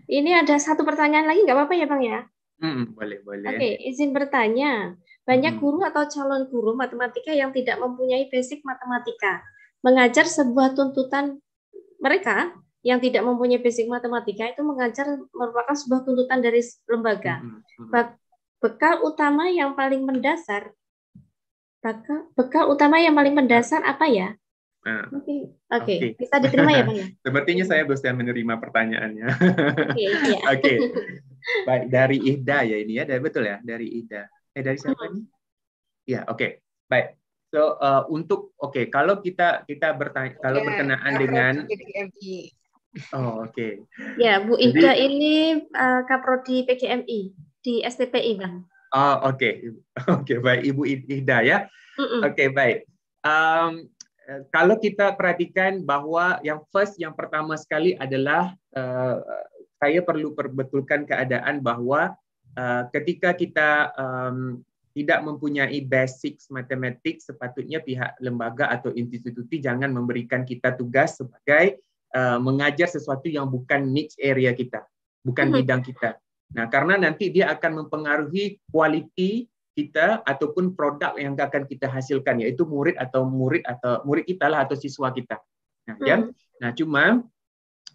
Ini ada satu pertanyaan lagi, nggak apa-apa ya, Bang ya? Hmm, boleh, boleh. Oke, okay, izin bertanya. Banyak guru atau calon guru matematika yang tidak mempunyai basic matematika. Mengajar sebuah tuntutan mereka yang tidak mempunyai basic matematika itu mengajar merupakan sebuah tuntutan dari lembaga. bekal utama yang paling mendasar, bekal utama yang paling mendasar apa ya? Nah, oke, okay. okay. bisa diterima ya Bang ya? (laughs) Sepertinya saya bisa menerima pertanyaannya. Oke, okay, iya. (laughs) okay. Baik, dari Ida ya ini ya, dari, betul ya, dari Ida. Eh dari siapa ini? Ya, oke. Okay. Baik. So, uh, untuk oke, okay, kalau kita kita bertanya kalau ya, berkenaan dengan PGMI. Oh, oke. Okay. Ya, Bu Ida Jadi, ini uh, kaprodi PGMI di STPI, Bang. Oh, oke. Okay. (laughs) Oke, okay, baik Ibu Ida ya. Mm -mm. Oke, okay, baik. Um, Eh, kalau kita perhatikan bahwa yang first, yang pertama sekali adalah uh, saya perlu perbetulkan keadaan bahwa uh, ketika kita um, tidak mempunyai basics matematik, sepatutnya pihak lembaga atau institusi jangan memberikan kita tugas sebagai uh, mengajar sesuatu yang bukan niche area kita, bukan mm-hmm. bidang kita. Nah, karena nanti dia akan mempengaruhi kualiti kita ataupun produk yang akan kita hasilkan yaitu murid atau murid atau murid kita lah atau siswa kita. Nah, ya. hmm. ya. Nah, cuma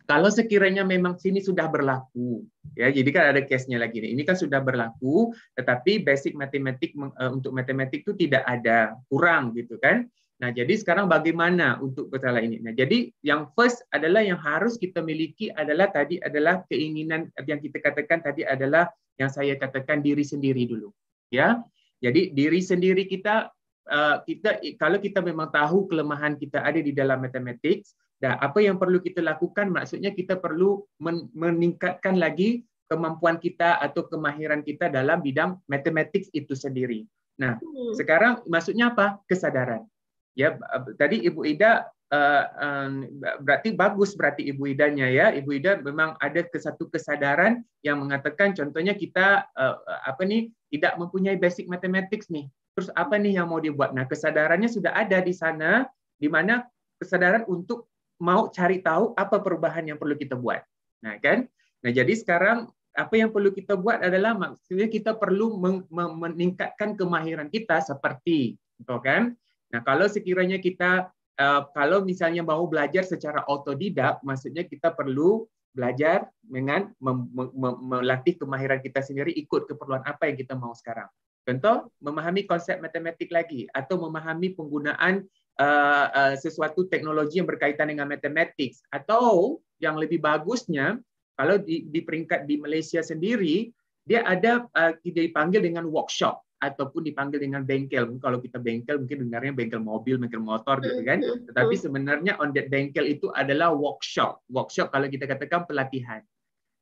kalau sekiranya memang sini sudah berlaku, ya, jadi kan ada case-nya lagi nih. Ini kan sudah berlaku, tetapi basic matematik eh, untuk matematik itu tidak ada kurang gitu kan. Nah, jadi sekarang bagaimana untuk masalah ini? Nah, jadi yang first adalah yang harus kita miliki adalah tadi adalah keinginan yang kita katakan tadi adalah yang saya katakan diri sendiri dulu ya. Jadi diri sendiri kita eh, kita kalau kita memang tahu kelemahan kita ada di dalam matematik, dan apa yang perlu kita lakukan maksudnya kita perlu meningkatkan lagi kemampuan kita atau kemahiran kita dalam bidang matematik itu sendiri. Nah, hmm. sekarang maksudnya apa? Kesadaran. Ya, tadi Ibu Ida Eh, eh, berarti bagus berarti Ibu Idanya ya. Ibu Ida memang ada satu kesadaran yang mengatakan contohnya kita eh, apa nih tidak mempunyai basic mathematics nih. Terus apa nih yang mau dibuat? Nah, kesadarannya sudah ada di sana di mana kesadaran untuk mau cari tahu apa perubahan yang perlu kita buat. Nah, kan? Nah, jadi sekarang apa yang perlu kita buat adalah maksudnya kita perlu meningkatkan kemahiran kita seperti itu kan. Nah, kalau sekiranya kita Eh, kalau misalnya mau belajar secara otodidak, maksudnya kita perlu belajar dengan melatih kemahiran kita sendiri ikut keperluan apa yang kita mau sekarang. Contoh, memahami konsep matematik lagi atau memahami penggunaan uh, uh, sesuatu teknologi yang berkaitan dengan matematik atau yang lebih bagusnya kalau di, di peringkat di Malaysia sendiri dia ada uh, dipanggil dengan workshop ataupun dipanggil dengan bengkel. Mungkin kalau kita bengkel mungkin dengarnya bengkel mobil, bengkel motor gitu hmm, kan. Hmm, hmm. Tetapi sebenarnya on that bengkel itu adalah workshop. Workshop kalau kita katakan pelatihan.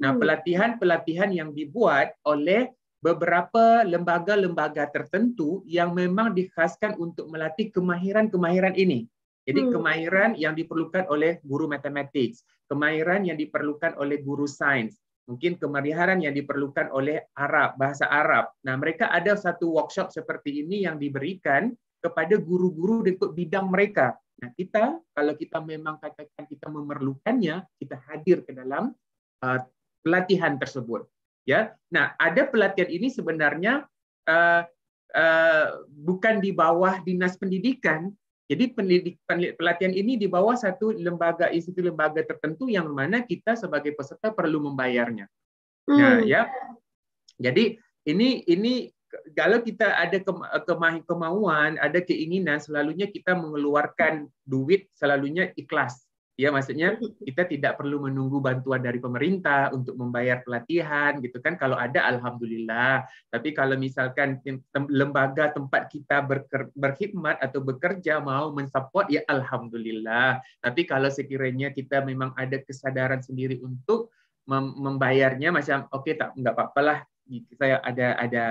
Nah, pelatihan-pelatihan yang dibuat oleh beberapa lembaga-lembaga tertentu yang memang dikhaskan untuk melatih kemahiran-kemahiran ini. Jadi kemahiran yang diperlukan oleh guru matematik, kemahiran yang diperlukan oleh guru sains, mungkin kemariharan yang diperlukan oleh Arab, bahasa Arab. Nah, mereka ada satu workshop seperti ini yang diberikan kepada guru-guru di bidang mereka. Nah, kita kalau kita memang katakan kita memerlukannya, kita hadir ke dalam uh, pelatihan tersebut. Ya. Nah, ada pelatihan ini sebenarnya uh, uh, bukan di bawah Dinas Pendidikan, jadi pendidik, pelatihan ini di bawah satu lembaga institut lembaga tertentu yang mana kita sebagai peserta perlu membayarnya. Nah, hmm. Nah, ya. Jadi ini ini kalau kita ada kemauan, ada keinginan, selalunya kita mengeluarkan duit, selalunya ikhlas. Ya maksudnya kita tidak perlu menunggu bantuan dari pemerintah untuk membayar pelatihan gitu kan kalau ada alhamdulillah. Tapi kalau misalkan lembaga tempat kita berkhidmat atau bekerja mau mensupport ya alhamdulillah. Tapi kalau sekiranya kita memang ada kesadaran sendiri untuk membayarnya macam oke okay, tak nggak apa-apa lah saya ada ada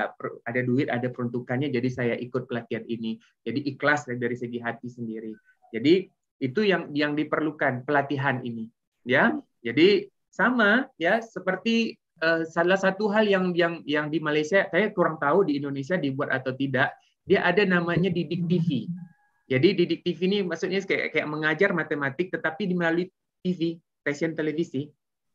ada duit ada peruntukannya jadi saya ikut pelatihan ini jadi ikhlas dari segi hati sendiri jadi itu yang yang diperlukan pelatihan ini, ya. Jadi sama ya seperti uh, salah satu hal yang yang yang di Malaysia saya kurang tahu di Indonesia dibuat atau tidak, dia ada namanya didik TV. Jadi didik TV ini maksudnya kayak kayak mengajar matematik tetapi melalui TV, stasiun televisi.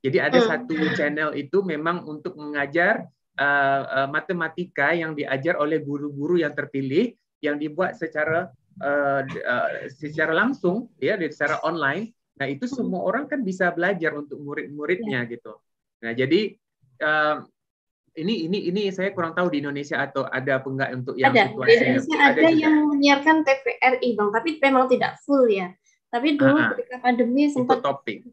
Jadi ada hmm. satu channel itu memang untuk mengajar uh, uh, matematika yang diajar oleh guru-guru yang terpilih yang dibuat secara uh, uh, secara langsung ya secara online nah itu hmm. semua orang kan bisa belajar untuk murid-muridnya ya. gitu nah jadi uh, ini ini ini saya kurang tahu di Indonesia atau ada apa enggak untuk yang ada. di Indonesia ada, ada yang menyiarkan TVRI bang tapi memang tidak full ya tapi dulu uh-huh. ketika pandemi sempat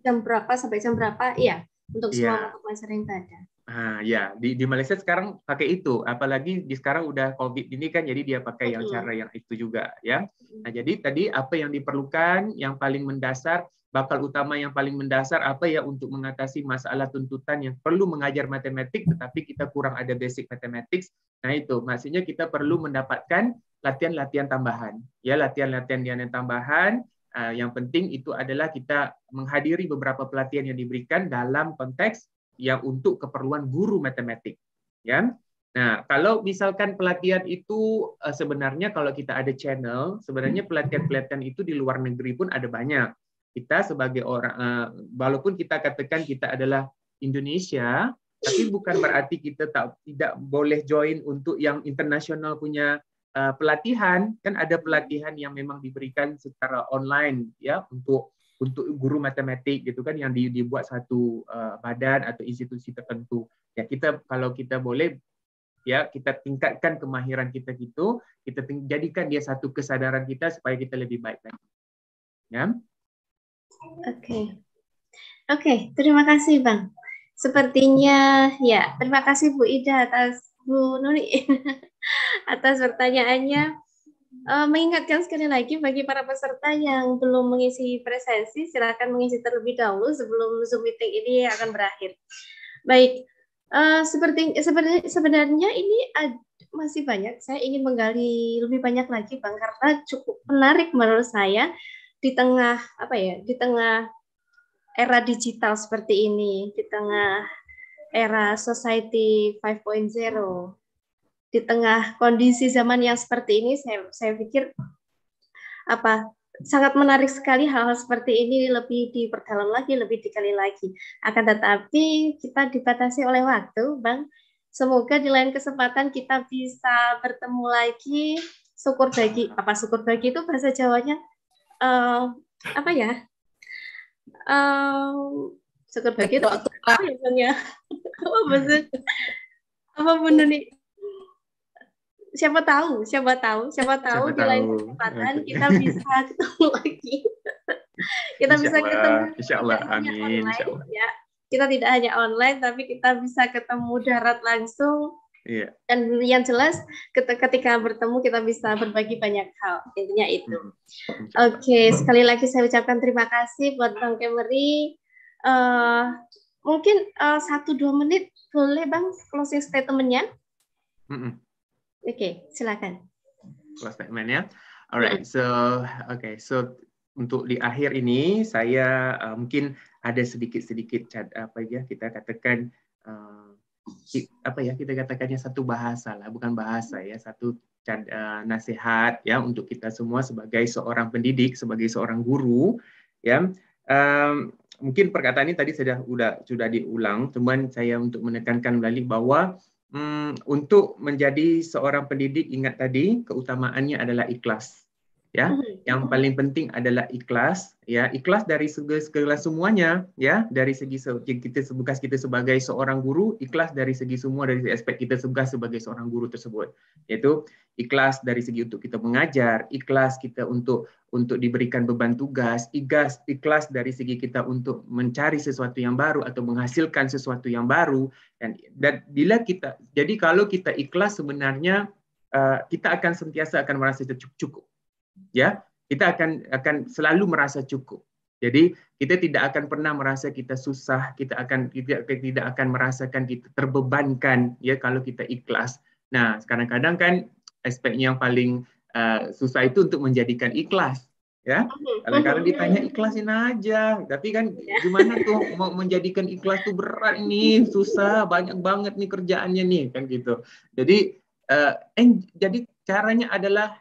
jam berapa sampai jam berapa iya untuk yeah. Iya. semua yang ada Ah ya di di Malaysia sekarang pakai itu, apalagi di sekarang udah COVID ini kan, jadi dia pakai yang cara yang itu juga ya. Nah jadi tadi apa yang diperlukan, yang paling mendasar, bakal utama yang paling mendasar apa ya untuk mengatasi masalah tuntutan yang perlu mengajar matematik, tetapi kita kurang ada basic matematik. Nah itu maksudnya kita perlu mendapatkan latihan-latihan tambahan, ya latihan-latihan yang tambahan. Ah, yang penting itu adalah kita menghadiri beberapa pelatihan yang diberikan dalam konteks yang untuk keperluan guru matematik ya nah kalau misalkan pelatihan itu eh, sebenarnya kalau kita ada channel sebenarnya pelatihan pelatihan itu di luar negeri pun ada banyak kita sebagai orang eh, walaupun kita katakan kita adalah Indonesia tapi bukan berarti kita tak tidak boleh join untuk yang internasional punya eh, pelatihan kan ada pelatihan yang memang diberikan secara online ya untuk untuk guru matematik gitu kan yang dibuat satu eh, badan atau institusi tertentu. Ya kita kalau kita boleh ya kita tingkatkan kemahiran kita gitu, kita jadikan dia satu kesadaran kita supaya kita lebih baik lagi. Ya. Oke. Okay. Oke, okay, terima kasih Bang. Sepertinya ya, terima kasih Bu Ida atas Bu Nuri (laughs) atas pertanyaannya Eh, mengingatkan sekali lagi bagi para peserta yang belum mengisi presensi, silakan mengisi terlebih dahulu sebelum Zoom meeting ini akan berakhir. Baik, uh, seperti sebenarnya, ini masih banyak. Saya ingin menggali lebih banyak lagi, Bang, karena cukup menarik menurut saya di tengah apa ya, di tengah era digital seperti ini, di tengah era society 5.0 di tengah kondisi zaman yang seperti ini saya saya pikir apa sangat menarik sekali hal-hal seperti ini lebih diperdalam lagi lebih dikali lagi akan tetapi kita dibatasi oleh waktu bang semoga di lain kesempatan kita bisa bertemu lagi syukur bagi apa syukur bagi itu bahasa Jawanya uh, apa ya um, syukur bagi itu apa ya bang ya (laughs) apa bener apa bener nih siapa tahu, siapa tahu, siapa tahu siapa di lain kesempatan okay. kita bisa (laughs) ketemu lagi. kita insya bisa Allah, ketemu. Insya Allah, amin. Online, insya Allah. Ya. Kita tidak hanya online, tapi kita bisa ketemu darat langsung. Yeah. Dan yang jelas ketika bertemu kita bisa berbagi banyak hal. Intinya itu. Hmm, Oke, okay, sekali lagi saya ucapkan terima kasih buat Bang Kemeri. Uh, eh, mungkin eh, satu dua menit boleh Bang closing statementnya? Mm -mm okay, silakan. Close statement ya. Alright, so okay, so untuk di akhir ini saya uh, mungkin ada sedikit-sedikit apa ya kita katakan uh, apa ya kita katakannya satu bahasa lah bukan bahasa ya satu uh, nasihat ya untuk kita semua sebagai seorang pendidik sebagai seorang guru ya um, mungkin perkataan ini tadi sudah sudah diulang cuman saya untuk menekankan balik bahwa um, untuk menjadi seorang pendidik ingat tadi keutamaannya adalah ikhlas ya. Mhm. Yang mhm. paling penting adalah ikhlas, ya. Ikhlas dari segala semuanya, ya. Dari segi kita sebukas kita sebagai seorang guru, ikhlas dari segi semua dari aspek kita sebukas sebagai seorang guru tersebut, yaitu ikhlas dari segi untuk kita mengajar, ikhlas kita untuk untuk diberikan beban tugas, ikhlas ikhlas dari segi kita untuk mencari sesuatu yang baru atau menghasilkan sesuatu yang baru dan dan bila kita jadi kalau kita ikhlas sebenarnya uh, kita akan sentiasa akan merasa cukup cukup ya kita akan akan selalu merasa cukup. Jadi kita tidak akan pernah merasa kita susah, kita akan kita tidak akan merasakan kita terbebankan ya kalau kita ikhlas. Nah, kadang-kadang kan aspeknya yang paling uh, susah itu untuk menjadikan ikhlas ya. Mm-hmm. Kadang-kadang mm-hmm. ditanya ikhlasin aja, tapi kan ya. (laughs) gimana tuh mau menjadikan ikhlas tuh berat nih, susah, banyak banget nih kerjaannya nih kan gitu. Jadi uh, en jadi caranya adalah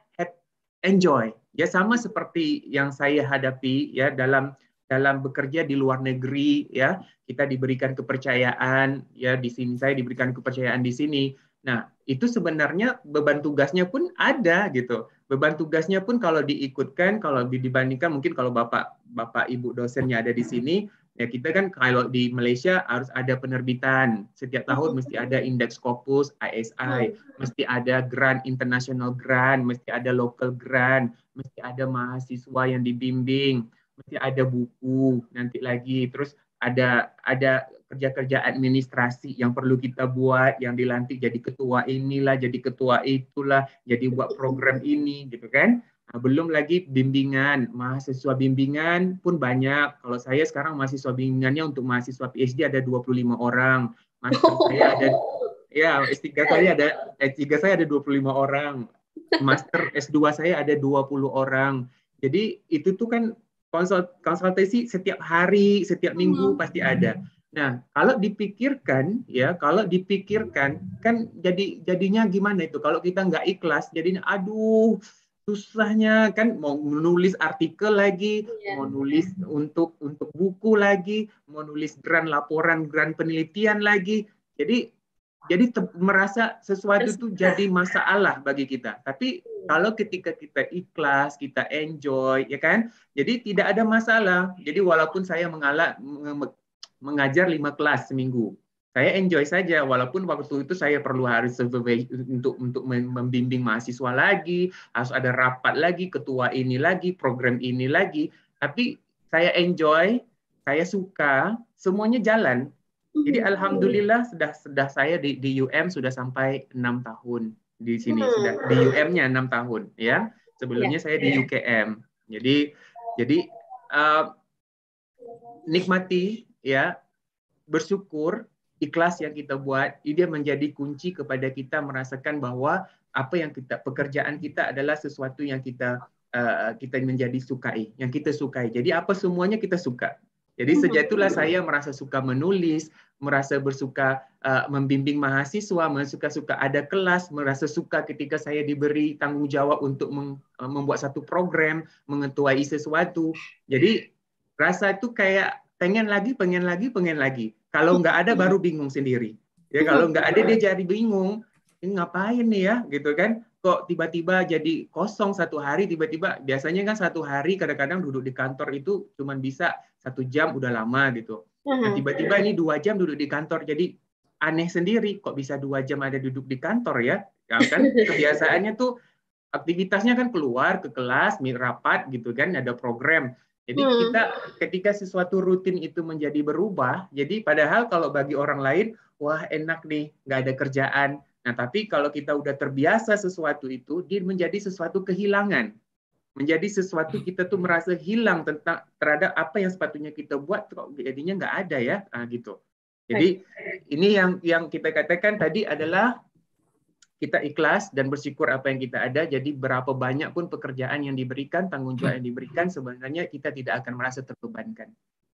enjoy ya sama seperti yang saya hadapi ya dalam dalam bekerja di luar negeri ya kita diberikan kepercayaan ya di sini saya diberikan kepercayaan di sini nah itu sebenarnya beban tugasnya pun ada gitu beban tugasnya pun kalau diikutkan kalau dibandingkan mungkin kalau bapak bapak ibu dosennya ada di sini Ya kita kan kalau di Malaysia harus ada penerbitan. Setiap tahun mesti ada indeks Scopus, ISI, mesti ada grant international grant, mesti ada local grant, mesti ada mahasiswa yang dibimbing, mesti ada buku nanti lagi. Terus ada ada kerja-kerja administrasi yang perlu kita buat yang dilantik jadi ketua inilah jadi ketua itulah jadi buat program ini gitu kan Nah, belum lagi bimbingan, mahasiswa bimbingan pun banyak. Kalau saya sekarang mahasiswa bimbingannya untuk mahasiswa PhD ada 25 orang. Master oh. saya ada ya, S3 saya ada S3 saya ada 25 orang. Master S2 saya ada 20 orang. Jadi itu tuh kan konsult, konsultasi setiap hari, setiap minggu hmm. pasti ada. Nah, kalau dipikirkan ya, kalau dipikirkan kan jadi jadinya gimana itu? Kalau kita nggak ikhlas, jadinya aduh susahnya kan mau menulis artikel lagi, yeah. mau nulis untuk untuk buku lagi, mau nulis grand laporan, grand penelitian lagi. Jadi jadi merasa sesuatu itu jadi masalah bagi kita. Tapi iya. kalau ketika kita ikhlas, kita enjoy, ya kan? Jadi tidak ada masalah. Jadi walaupun saya mengala, mengajar lima kelas seminggu, saya enjoy saja walaupun waktu itu saya perlu harus survei untuk untuk membimbing mahasiswa lagi harus ada rapat lagi ketua ini lagi program ini lagi tapi saya enjoy saya suka semuanya jalan jadi mm-hmm. alhamdulillah sudah sudah saya di, di UM sudah sampai enam tahun di sini mm-hmm. sudah di UM-nya enam tahun ya sebelumnya iya, saya di iya. UKM jadi jadi uh, nikmati ya bersyukur ikhlas yang kita buat ini dia menjadi kunci kepada kita merasakan bahwa apa yang kita pekerjaan kita adalah sesuatu yang kita uh, kita menjadi sukai, yang kita sukai. Jadi apa semuanya kita suka. Jadi mm-hmm. sejak itulah saya merasa suka menulis, merasa bersuka uh, membimbing mahasiswa, merasa suka ada kelas, merasa suka ketika saya diberi tanggungjawab untuk meng, uh, membuat satu program, mengetuai sesuatu. Jadi rasa itu kayak pengen lagi, pengen lagi, pengen lagi. Kalau nggak ada iya. baru bingung sendiri. Ya kalau nggak ada dia jadi bingung. Ini eh, ngapain nih ya gitu kan? Kok tiba-tiba jadi kosong satu hari tiba-tiba biasanya kan satu hari kadang-kadang duduk di kantor itu cuma bisa satu jam udah lama gitu. Nah, tiba-tiba ini dua jam duduk di kantor jadi aneh sendiri kok bisa dua jam ada duduk di kantor ya? ya kan (laughs) kebiasaannya tuh aktivitasnya kan keluar ke kelas, rapat gitu kan, ada program. Jadi hmm. kita ketika sesuatu rutin itu menjadi berubah, jadi padahal kalau bagi orang lain, wah enak nih, nggak ada kerjaan. Nah tapi kalau kita udah terbiasa sesuatu itu, dia menjadi sesuatu kehilangan, menjadi sesuatu kita tuh merasa hilang tentang terhadap apa yang sepatunya kita buat, kok jadinya nggak ada ya, nah, gitu. Jadi ini yang yang kita katakan tadi adalah kita ikhlas dan bersyukur apa yang kita ada. Jadi berapa banyak pun pekerjaan yang diberikan, tanggung jawab yang diberikan, sebenarnya kita tidak akan merasa terbebankan.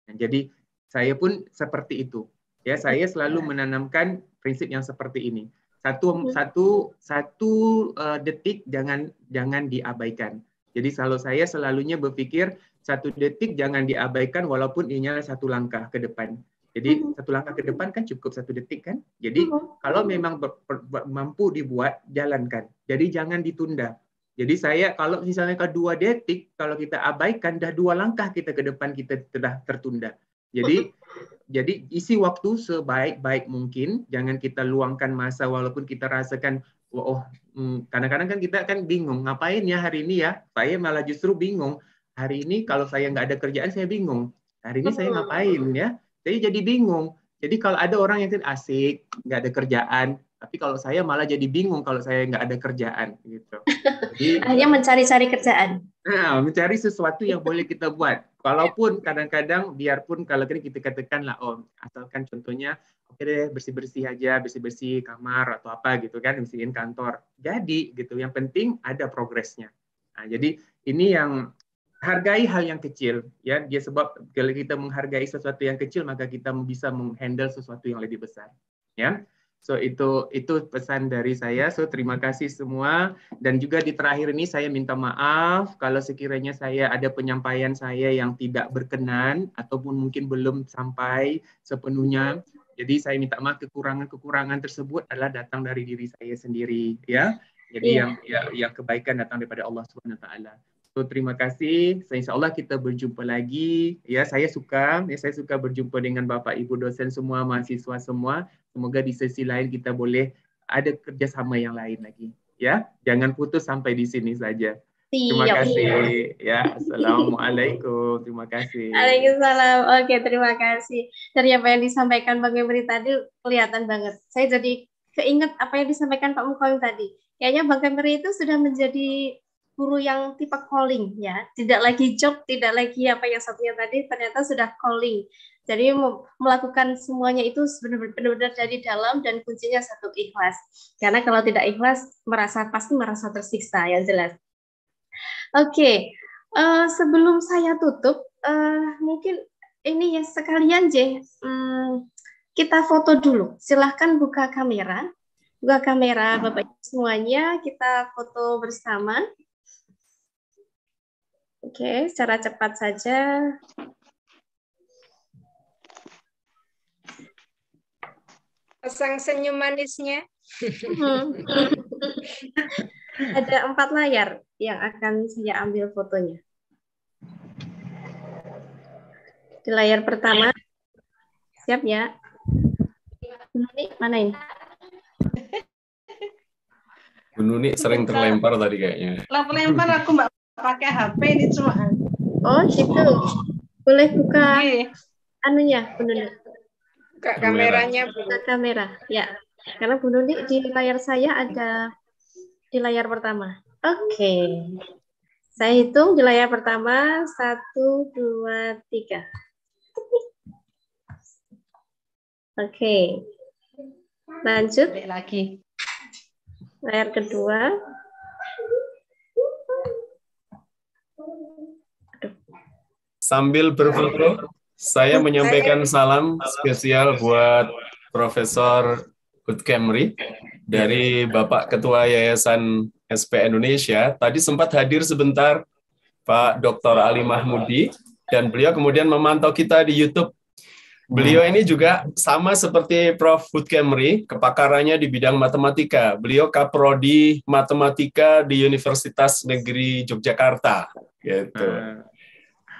Nah, jadi saya pun seperti itu. Ya, saya selalu ya. menanamkan prinsip yang seperti ini. Satu hmm. satu satu eh, detik jangan jangan diabaikan. Jadi kalau saya selalunya berpikir satu detik jangan diabaikan walaupun ini satu langkah ke depan. Jadi mm-hmm. satu langkah ke depan kan cukup satu detik kan. Jadi mm-hmm. kalau memang ber, ber, ber, mampu dibuat, jalankan. Jadi jangan ditunda. Jadi saya kalau misalnya ke dua detik, kalau kita abaikan, dah dua langkah kita ke depan kita sudah tertunda. Jadi mm-hmm. jadi isi waktu sebaik-baik mungkin. Jangan kita luangkan masa walaupun kita rasakan oh, oh hmm. kadang-kadang kan kita kan bingung ngapain ya hari ini ya. Saya malah justru bingung. Hari ini kalau saya nggak ada kerjaan saya bingung. Hari ini saya mm-hmm. ngapain ya? Jadi jadi bingung. Jadi kalau ada orang yang asik, nggak ada kerjaan, tapi kalau saya malah jadi bingung kalau saya nggak ada kerjaan gitu. Jadi, (laughs) mencari-cari kerjaan. Nah, mencari sesuatu yang boleh kita buat. Walaupun kadang-kadang, biarpun kalau kita katakan lah, oh asalkan contohnya, oke okay deh bersih-bersih aja, bersih-bersih kamar atau apa gitu kan, bersihin kantor. Jadi gitu, yang penting ada progresnya. Nah, jadi ini yang hargai hal yang kecil ya dia sebab kalau kita menghargai sesuatu yang kecil maka kita bisa menghandle sesuatu yang lebih besar ya so itu itu pesan dari saya so terima kasih semua dan juga di terakhir ini saya minta maaf kalau sekiranya saya ada penyampaian saya yang tidak berkenan ataupun mungkin belum sampai sepenuhnya jadi saya minta maaf kekurangan-kekurangan tersebut adalah datang dari diri saya sendiri ya jadi yeah. yang ya, yang kebaikan datang daripada Allah Subhanahu wa taala So terima kasih. So, insya Allah kita berjumpa lagi. Ya saya suka, ya saya suka berjumpa dengan bapak ibu dosen semua, mahasiswa semua. Semoga di sesi lain kita boleh ada kerjasama yang lain lagi. Ya, jangan putus sampai di sini saja. Terima Siap, kasih. Iya. Ya, assalamualaikum. Terima kasih. Waalaikumsalam. Oke, terima kasih. Dari apa yang disampaikan Bang Emri tadi kelihatan banget. Saya jadi keinget apa yang disampaikan Pak Mukoyim tadi. Kayaknya Bang Emri itu sudah menjadi guru yang tipe calling ya, tidak lagi job, tidak lagi apa yang satunya tadi ternyata sudah calling. Jadi melakukan semuanya itu benar-benar dari dalam dan kuncinya satu ikhlas. Karena kalau tidak ikhlas merasa pasti merasa tersiksa yang jelas. Oke, okay. uh, eh, sebelum saya tutup uh, mungkin ini ya sekalian J, um, hmm, kita foto dulu. Silahkan buka kamera buka kamera Bapak semuanya, kita foto bersama. Oke, secara cepat saja. Pasang senyum manisnya. Hmm. Ada empat layar yang akan saya ambil fotonya. Di layar pertama, siap ya? Ini mana ini? Bu Nuni sering terlempar tadi kayaknya. Lah terlempar aku Mbak pakai HP ini cuma. Oh, gitu. Boleh buka iya. anunya, Bu Nuni. Buka kameranya, Bu. Buka kamera, ya. Karena Bu Nuni di layar saya ada di layar pertama. Oke. Okay. Saya hitung di layar pertama. Satu, dua, tiga. Oke. Okay. Lanjut. Lagi. Layar kedua. Sambil berfoto, saya menyampaikan salam spesial buat Profesor Camry dari Bapak Ketua Yayasan SP Indonesia. Tadi sempat hadir sebentar Pak Dr. Ali Mahmudi dan beliau kemudian memantau kita di YouTube. Beliau ini juga sama seperti Prof. Camry, kepakarannya di bidang matematika. Beliau kaprodi matematika di Universitas Negeri Yogyakarta. Gitu. Hmm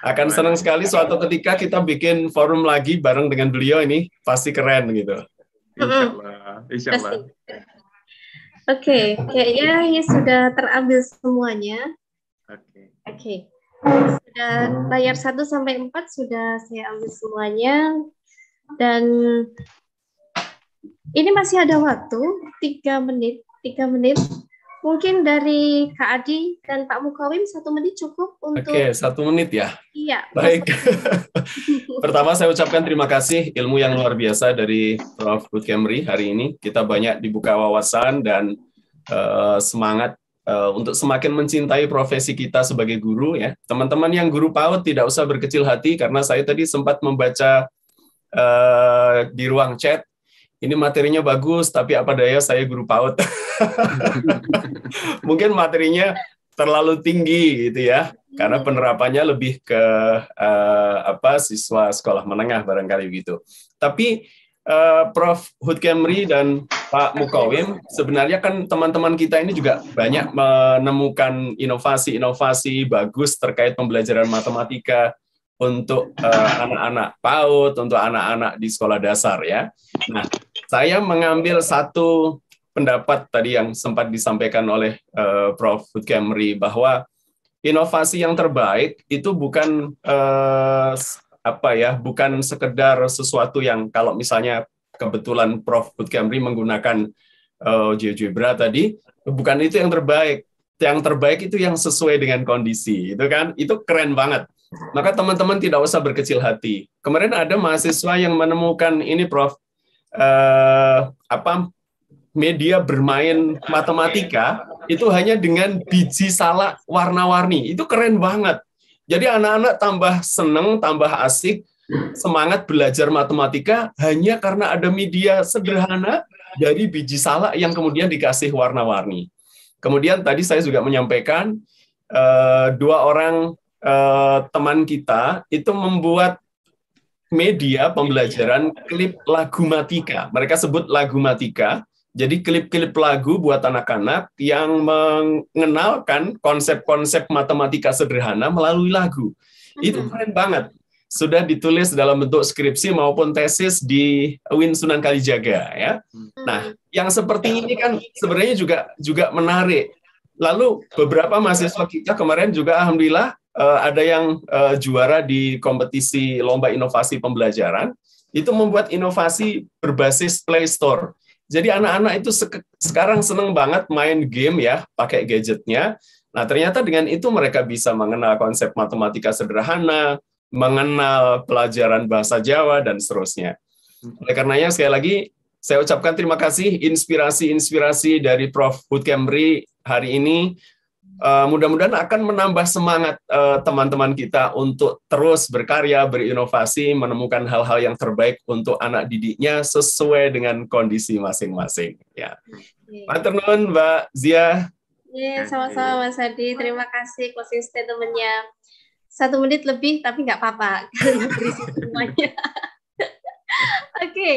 akan senang sekali suatu ketika kita bikin forum lagi bareng dengan beliau ini pasti keren gitu. Allah. Oke, okay. kayaknya ya sudah terambil semuanya. Oke. Okay. Oke. Okay. Sudah layar 1 sampai 4 sudah saya ambil semuanya dan ini masih ada waktu 3 menit, 3 menit mungkin dari Kak Adi dan Pak Mukawim satu menit cukup untuk. Oke, okay, satu menit ya. Iya. Baik. (laughs) Pertama saya ucapkan terima kasih ilmu yang luar biasa dari Prof. Ruth Kemri hari ini. Kita banyak dibuka wawasan dan uh, semangat uh, untuk semakin mencintai profesi kita sebagai guru ya. Teman-teman yang guru PAUD tidak usah berkecil hati karena saya tadi sempat membaca uh, di ruang chat ini materinya bagus, tapi apa daya saya guru PAUD. (laughs) Mungkin materinya terlalu tinggi gitu ya karena iya. penerapannya lebih ke uh, apa siswa sekolah menengah barangkali gitu tapi uh, Prof Hud Kemri dan Pak Mukawim sebenarnya kan teman-teman kita ini juga banyak menemukan inovasi-inovasi bagus terkait pembelajaran matematika untuk eh, anak-anak uh, anak PAUD untuk anak-anak di sekolah dasar ya nah saya mengambil satu pendapat tadi yang sempat disampaikan oleh uh, Prof. Kemri bahwa inovasi yang terbaik itu bukan uh, apa ya, bukan sekedar sesuatu yang kalau misalnya kebetulan Prof. Kemri menggunakan uh, eh, GeoGebra tadi, bukan itu yang terbaik. Yang terbaik itu yang sesuai dengan kondisi, itu kan? Itu keren banget. Maka teman-teman tidak usah berkecil hati. Kemarin ada mahasiswa yang menemukan ini, Prof uh, apa media bermain matematika itu hanya dengan biji salak warna-warni. Itu keren banget. Jadi anak-anak tambah seneng, tambah asik, semangat belajar matematika hanya karena ada media sederhana dari biji salak yang kemudian dikasih warna-warni. Kemudian tadi saya juga menyampaikan uh, dua orang uh, teman kita itu membuat media iya. pembelajaran klip lagu matika. Mereka sebut lagu matika. Jadi klip-klip lagu buat anak-anak yang mengenalkan konsep-konsep matematika sederhana melalui lagu. Itu keren banget. Sudah ditulis dalam bentuk skripsi maupun tesis di Win Sunan Kalijaga ya. Nah, yang seperti iya. ini kan sebenarnya juga juga menarik. Lalu beberapa mahasiswa kita kemarin juga alhamdulillah uh, ada yang uh, juara di kompetisi lomba inovasi pembelajaran, itu membuat inovasi berbasis Play Store. Jadi anak-anak itu se sekarang seneng banget main game ya, pakai gadgetnya. Nah ternyata dengan itu mereka bisa mengenal konsep matematika sederhana, mengenal pelajaran bahasa Jawa, dan seterusnya. Oleh karenanya sekali lagi, saya ucapkan terima kasih inspirasi-inspirasi dari Prof. Hud Kemri hari ini Eh, mudah-mudahan akan menambah semangat eh, teman-teman uh, kita untuk terus berkarya, berinovasi, menemukan hal-hal yang terbaik untuk anak didiknya sesuai dengan kondisi masing-masing. Ya, Maternun, Mbak Zia. Iya, sama-sama Mas Hadi, terima kasih closing statementnya. Satu menit lebih, tapi nggak apa-apa. (laughs) (laughs) Oke, okay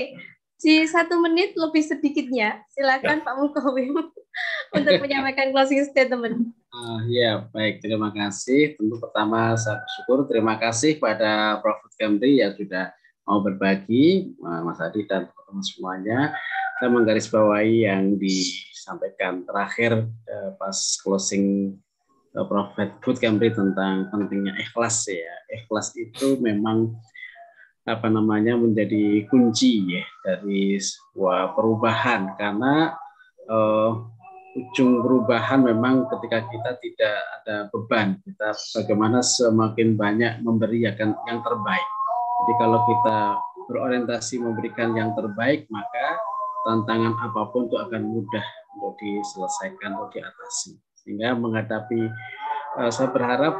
di satu menit lebih sedikitnya. Silakan ya. Pak Mukawim (laughs) untuk (laughs) menyampaikan closing statement. Uh, ya, baik. Terima kasih. Tentu pertama saya bersyukur. Terima kasih pada Prof. Kemri yang sudah mau berbagi, eh, Mas Adi dan teman-teman semuanya. Saya menggarisbawahi yang disampaikan terakhir uh, pas closing eh, Prof. Kemri tentang pentingnya ikhlas ya. Ikhlas itu memang apa namanya menjadi kunci ya dari sebuah perubahan karena uh, ujung perubahan memang ketika kita tidak ada beban kita bagaimana semakin banyak memberi akan ya yang terbaik jadi kalau kita berorientasi memberikan yang terbaik maka tantangan apapun itu akan mudah untuk diselesaikan atau diatasi sehingga menghadapi uh, saya berharap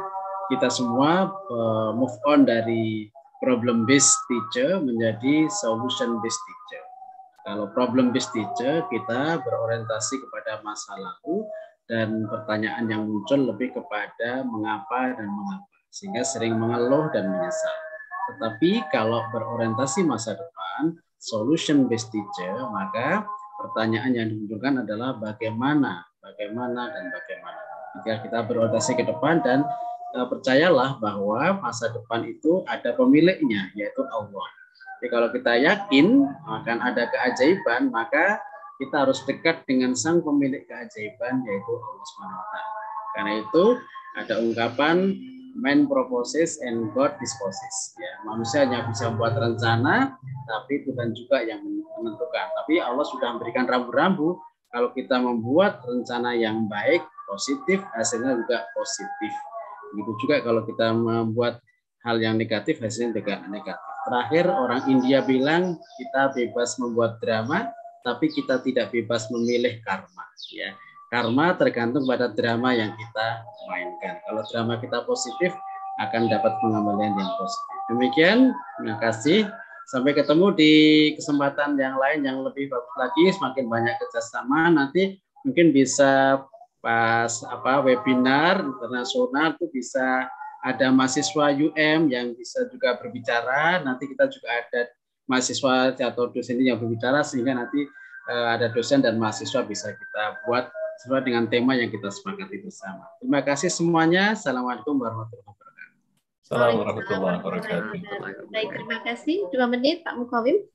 kita semua uh, move on dari problem based teacher menjadi solution based teacher. Kalau problem based teacher kita berorientasi kepada masa lalu dan pertanyaan yang muncul lebih kepada mengapa dan mengapa sehingga sering mengeluh dan menyesal. Tetapi kalau berorientasi masa depan solution based teacher maka pertanyaan yang dimunculkan adalah bagaimana, bagaimana dan bagaimana. Jika kita berorientasi ke depan dan Eh, percayalah bahwa masa depan itu ada pemiliknya yaitu Allah. Jadi kalau kita yakin akan ada keajaiban, maka kita harus dekat dengan sang pemilik keajaiban yaitu Allah SWT. Karena itu ada ungkapan man proposes and God disposes. Ya, manusia hanya bisa buat rencana, tapi Tuhan juga yang menentukan. Tapi Allah sudah memberikan rambu-rambu kalau kita membuat rencana yang baik, positif, hasilnya juga positif. Begitu juga kalau kita membuat hal yang negatif hasilnya juga negatif. Terakhir orang India bilang kita bebas membuat drama tapi kita tidak bebas memilih karma ya. Karma tergantung pada drama yang kita mainkan. Kalau drama kita positif akan dapat pengembalian yang positif. Demikian, terima kasih. Sampai ketemu di kesempatan yang lain yang lebih bagus lagi, semakin banyak kerjasama nanti mungkin bisa pas apa webinar internasional itu bisa ada mahasiswa UM yang bisa juga berbicara nanti kita juga ada mahasiswa atau dosen yang berbicara sehingga nanti uh, ada dosen dan mahasiswa bisa kita buat sesuai dengan tema yang kita sepakati bersama. Terima kasih semuanya. Assalamualaikum warahmatullahi wabarakatuh. Assalamualaikum warahmatullahi wabarakatuh. Baik, terima kasih. Dua menit Pak Mukawim. (laughs)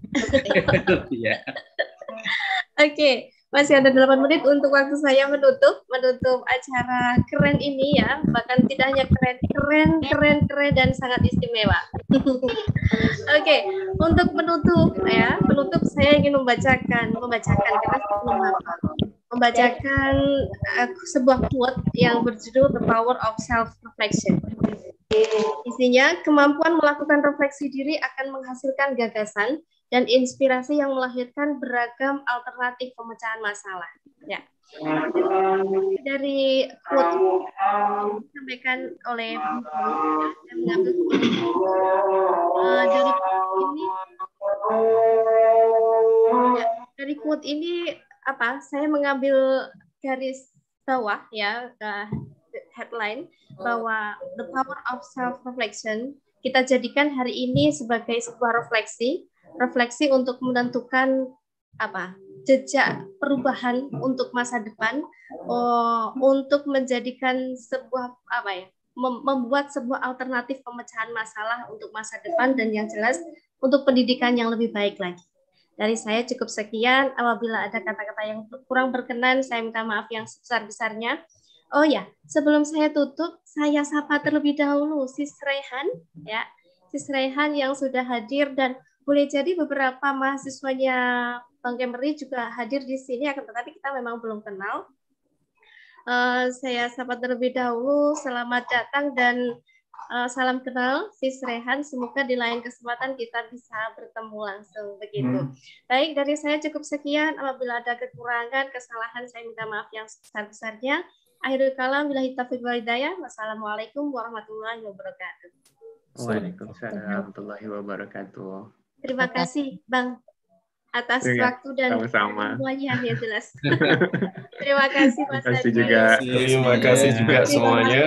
Iya. Oke. Okay. Masih ada 8 menit untuk waktu saya menutup, menutup acara keren ini ya. Bahkan tidak hanya keren, keren, keren, keren, dan sangat istimewa. (laughs) Oke, okay, untuk menutup ya, penutup saya ingin membacakan, membacakan karena membacakan uh, sebuah quote yang berjudul The Power of Self Reflection. Isinya, kemampuan melakukan refleksi diri akan menghasilkan gagasan dan inspirasi yang melahirkan beragam alternatif pemecahan masalah. Ya. Dari quote disampaikan oleh mengambil eh, dari ini ya, dari quote ini apa saya mengambil garis bawah ya headline bahwa the power of self reflection kita jadikan hari ini sebagai sebuah refleksi refleksi untuk menentukan apa jejak perubahan untuk masa depan oh, untuk menjadikan sebuah apa ya membuat sebuah alternatif pemecahan masalah untuk masa depan dan yang jelas untuk pendidikan yang lebih baik lagi. Dari saya cukup sekian. Apabila ada kata-kata yang kurang berkenan, saya minta maaf yang sebesar-besarnya. Oh ya, sebelum saya tutup, saya sapa terlebih dahulu Sis Rehan ya. Sis Rehan yang sudah hadir dan boleh jadi beberapa mahasiswanya Bang Kemri juga hadir di sini, akan tetapi kita memang belum kenal. Uh, saya sapa terlebih dahulu, selamat datang dan uh, salam kenal Sis Rehan. Semoga di lain kesempatan kita bisa bertemu langsung begitu. Hmm. Baik, dari saya cukup sekian. Apabila ada kekurangan, kesalahan, saya minta maaf yang sebesar-besarnya. Akhirul kalam, bila kita walidaya. Wassalamualaikum warahmatullahi wabarakatuh. Waalaikumsalam warahmatullahi wabarakatuh. Terima kasih Bang atas ya, waktu dan sama-sama. semuanya ya jelas. (laughs) Terima kasih Mas Terima kasih juga. Terima kasih juga semuanya.